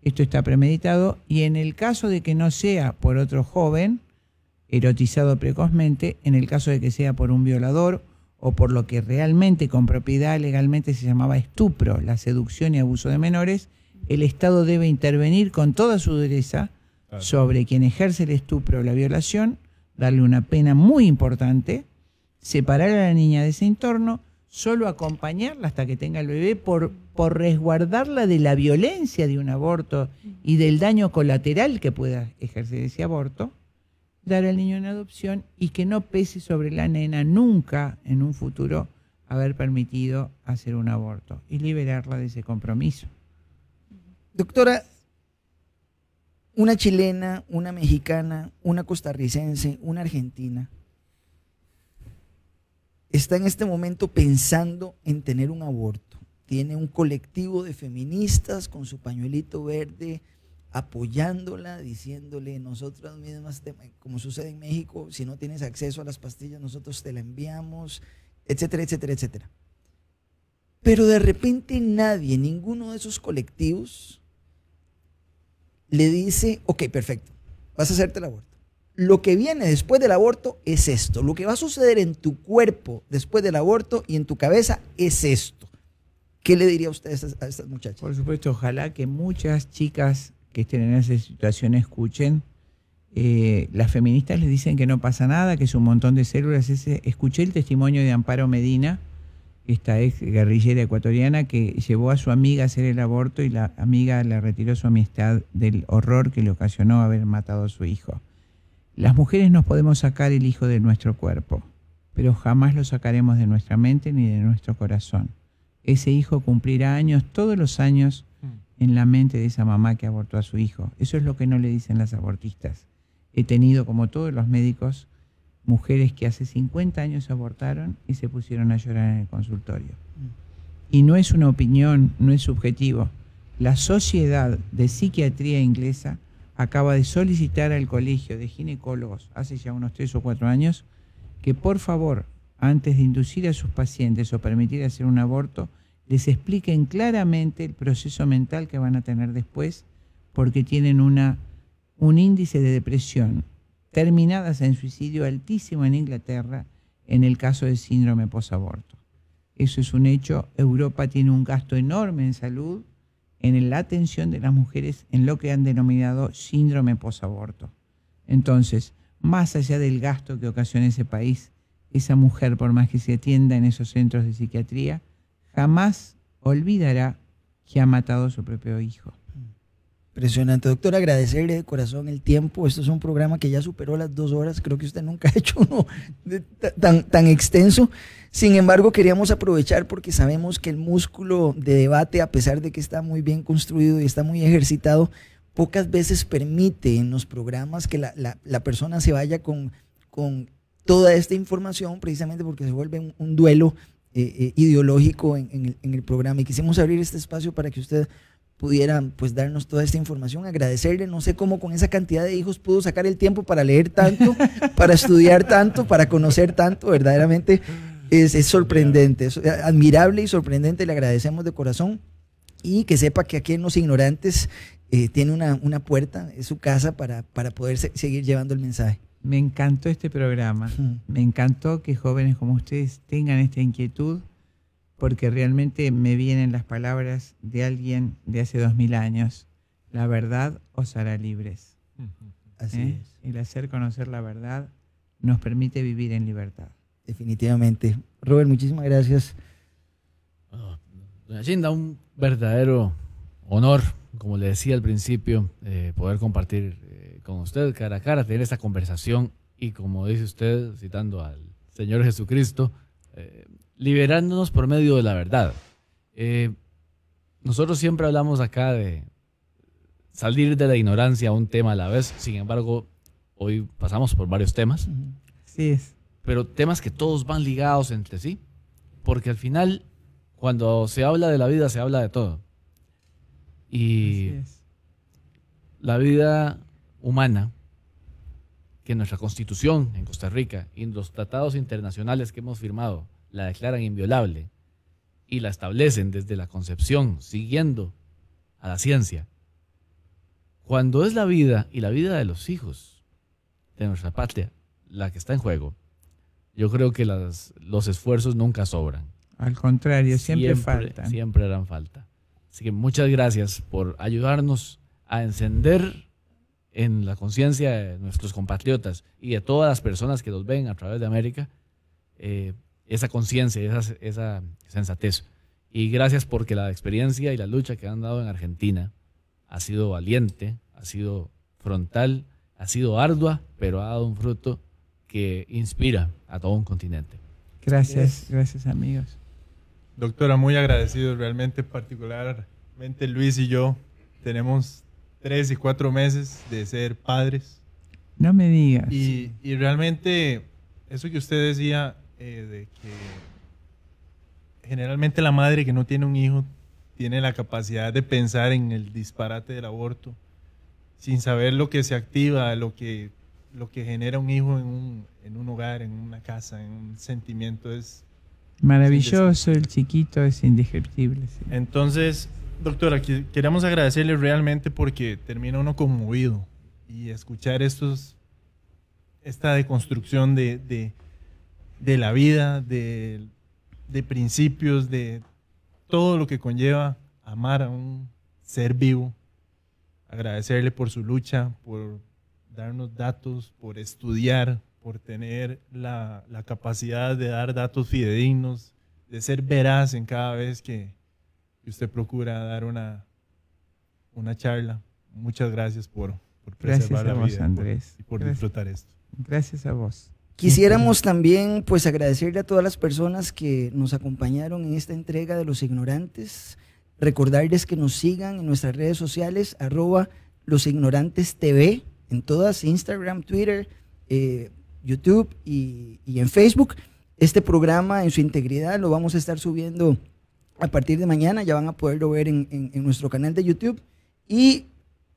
Esto está premeditado y en el caso de que no sea por otro joven, erotizado precozmente, en el caso de que sea por un violador o por lo que realmente con propiedad legalmente se llamaba estupro, la seducción y abuso de menores, el Estado debe intervenir con toda su dureza sobre quien ejerce el estupro o la violación darle una pena muy importante, separar a la niña de ese entorno, solo acompañarla hasta que tenga el bebé por, por resguardarla de la violencia de un aborto y del daño colateral que pueda ejercer ese aborto, dar al niño en adopción y que no pese sobre la nena nunca en un futuro haber permitido hacer un aborto y liberarla de ese compromiso. Doctora, una chilena, una mexicana, una costarricense, una argentina, está en este momento pensando en tener un aborto. Tiene un colectivo de feministas con su pañuelito verde apoyándola, diciéndole, nosotras mismas, como sucede en México, si no tienes acceso a las pastillas, nosotros te la enviamos, etcétera, etcétera, etcétera. Pero de repente nadie, ninguno de esos colectivos, le dice, ok, perfecto, vas a hacerte el aborto. Lo que viene después del aborto es esto. Lo que va a suceder en tu cuerpo después del aborto y en tu cabeza es esto. ¿Qué le diría usted a estas, a estas muchachas? Por supuesto, ojalá que muchas chicas que estén en esa situación escuchen. Eh, las feministas les dicen que no pasa nada, que es un montón de células. escuché el testimonio de Amparo Medina, esta ex guerrillera ecuatoriana que llevó a su amiga a hacer el aborto y la amiga le retiró su amistad del horror que le ocasionó haber matado a su hijo. Las mujeres nos podemos sacar el hijo de nuestro cuerpo, pero jamás lo sacaremos de nuestra mente ni de nuestro corazón. Ese hijo cumplirá años, todos los años, mm. en la mente de esa mamá que abortó a su hijo. Eso es lo que no le dicen las abortistas. He tenido, como todos los médicos, mujeres que hace 50 años abortaron y se pusieron a llorar en el consultorio. Mm. Y no es una opinión, no es subjetivo. La Sociedad de Psiquiatría Inglesa acaba de solicitar al Colegio de Ginecólogos hace ya unos 3 o 4 años que por favor, antes de inducir a sus pacientes o permitir hacer un aborto, les expliquen claramente el proceso mental que van a tener después porque tienen una, un índice de depresión terminadas en suicidio altísimo en Inglaterra en el caso del síndrome posaborto. Eso es un hecho. Europa tiene un gasto enorme en salud, en la atención de las mujeres en lo que han denominado síndrome posaborto. Entonces, más allá del gasto que ocasiona ese país, esa mujer, por más que se atienda en esos centros de psiquiatría, jamás olvidará que ha matado a su propio hijo. Impresionante, doctor. Agradecerle de corazón el tiempo. Esto es un programa que ya superó las dos horas. Creo que usted nunca ha hecho uno tan, extenso. Sin embargo, queríamos aprovechar porque sabemos que el músculo de debate, a pesar de que está muy bien construido y está muy ejercitado, pocas veces permite en los programas que la, persona se vaya con, toda esta información, precisamente porque se vuelve un, duelo eh, eh, ideológico en, en el programa. Y quisimos abrir este espacio para que usted pudieran pues darnos toda esta información, agradecerle, no sé cómo con esa cantidad de hijos pudo sacar el tiempo para leer tanto, para estudiar tanto, para conocer tanto, verdaderamente es, sorprendente, es eh, admirable y sorprendente, le agradecemos de corazón y que sepa que aquí en Los Ignorantes eh, tiene una, puerta, es su casa para, para poder seguir llevando el mensaje. Me encantó este programa, me encantó que jóvenes como ustedes tengan esta inquietud porque realmente me vienen las palabras de alguien de hace dos mil años. La verdad os hará libres. Así ¿Eh? El hacer conocer la verdad nos permite vivir en libertad. Definitivamente. Robert, muchísimas gracias. Doña oh, Chinda, un verdadero honor, como le decía al principio, eh, poder compartir eh, con usted cara a cara, tener esta conversación y como dice usted, citando al Señor Jesucristo, liberándonos por medio de la verdad. Eh, nosotros siempre hablamos acá de salir de la ignorancia a un tema a la vez, sin embargo, hoy pasamos por varios temas. Sí es. Pero temas que todos van ligados entre sí, porque al final, cuando se habla de la vida, se habla de todo. Y la vida humana, que nuestra constitución en Costa Rica y los tratados internacionales que hemos firmado la declaran inviolable y la establecen desde la concepción, siguiendo a la ciencia, cuando es la vida y la vida de los hijos de nuestra patria la que está en juego, yo creo que los esfuerzos nunca sobran. Al contrario, siempre, faltan. Siempre harán falta. Así que muchas gracias por ayudarnos a encender en la conciencia de nuestros compatriotas y de todas las personas que nos ven a través de América, eh, esa conciencia, esa, esa sensatez. Y gracias porque la experiencia y la lucha que han dado en Argentina ha sido valiente, ha sido frontal, ha sido ardua, pero ha dado un fruto que inspira a todo un continente. Gracias, gracias amigos. Doctora, muy agradecidos realmente, particularmente Luis y yo. Tenemos tres y cuatro meses de ser padres. No me digas. Y, y realmente, eso que usted decía, eh, de que generalmente la madre que no tiene un hijo tiene la capacidad de pensar en el disparate del aborto sin saber lo que se activa, lo que, lo que genera un hijo en un, hogar, en una casa, en un sentimiento. Es maravilloso, el chiquito es indescriptible. Entonces, doctora, queremos agradecerle realmente porque termina uno conmovido y escuchar estos, esta deconstrucción de de la vida, de, principios, de todo lo que conlleva amar a un ser vivo, agradecerle por su lucha, por darnos datos, por estudiar, por tener la, capacidad de dar datos fidedignos, de ser veraz en cada vez que usted procura dar una, una charla. Muchas gracias por, por preservar y por disfrutar esto. Gracias a vos. Quisiéramos también pues agradecerle a todas las personas que nos acompañaron en esta entrega de Los Ignorantes, recordarles que nos sigan en nuestras redes sociales, arroba Los Ignorantes TV, en todas, Instagram, Twitter, eh, YouTube y, en Facebook. Este programa en su integridad lo vamos a estar subiendo a partir de mañana, ya van a poderlo ver en, nuestro canal de YouTube. Y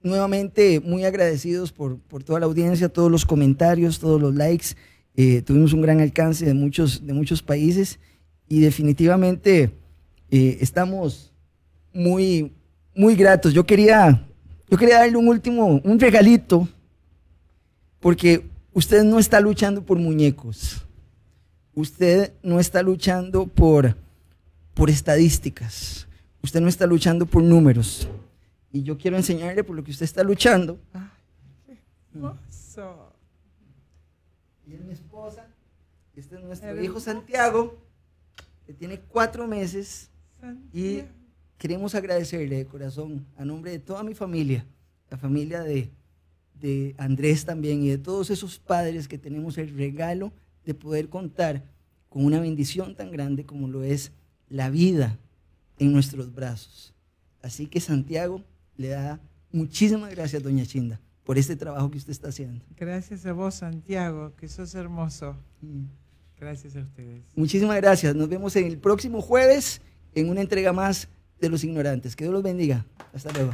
nuevamente muy agradecidos por, por, toda la audiencia, todos los comentarios, todos los likes eh, tuvimos un gran alcance de muchos, de muchos países y definitivamente eh, estamos muy, muy gratos. Yo quería, yo quería darle un último, un regalito, porque usted no está luchando por muñecos. Usted no está luchando por, por estadísticas. Usted no está luchando por números. Y yo quiero enseñarle por lo que usted está luchando mi esposa, este es nuestro hijo Santiago, que tiene cuatro meses y queremos agradecerle de corazón, a nombre de toda mi familia, la familia de, de Andrés también y de todos esos padres que tenemos el regalo de poder contar con una bendición tan grande como lo es la vida en nuestros brazos. Así que Santiago le da muchísimas gracias, doña Chinda por este trabajo que usted está haciendo. Gracias a vos, Santiago, que sos hermoso. Mm. Gracias a ustedes. Muchísimas gracias. Nos vemos el próximo jueves en una entrega más de Los Ignorantes. Que Dios los bendiga. Hasta luego.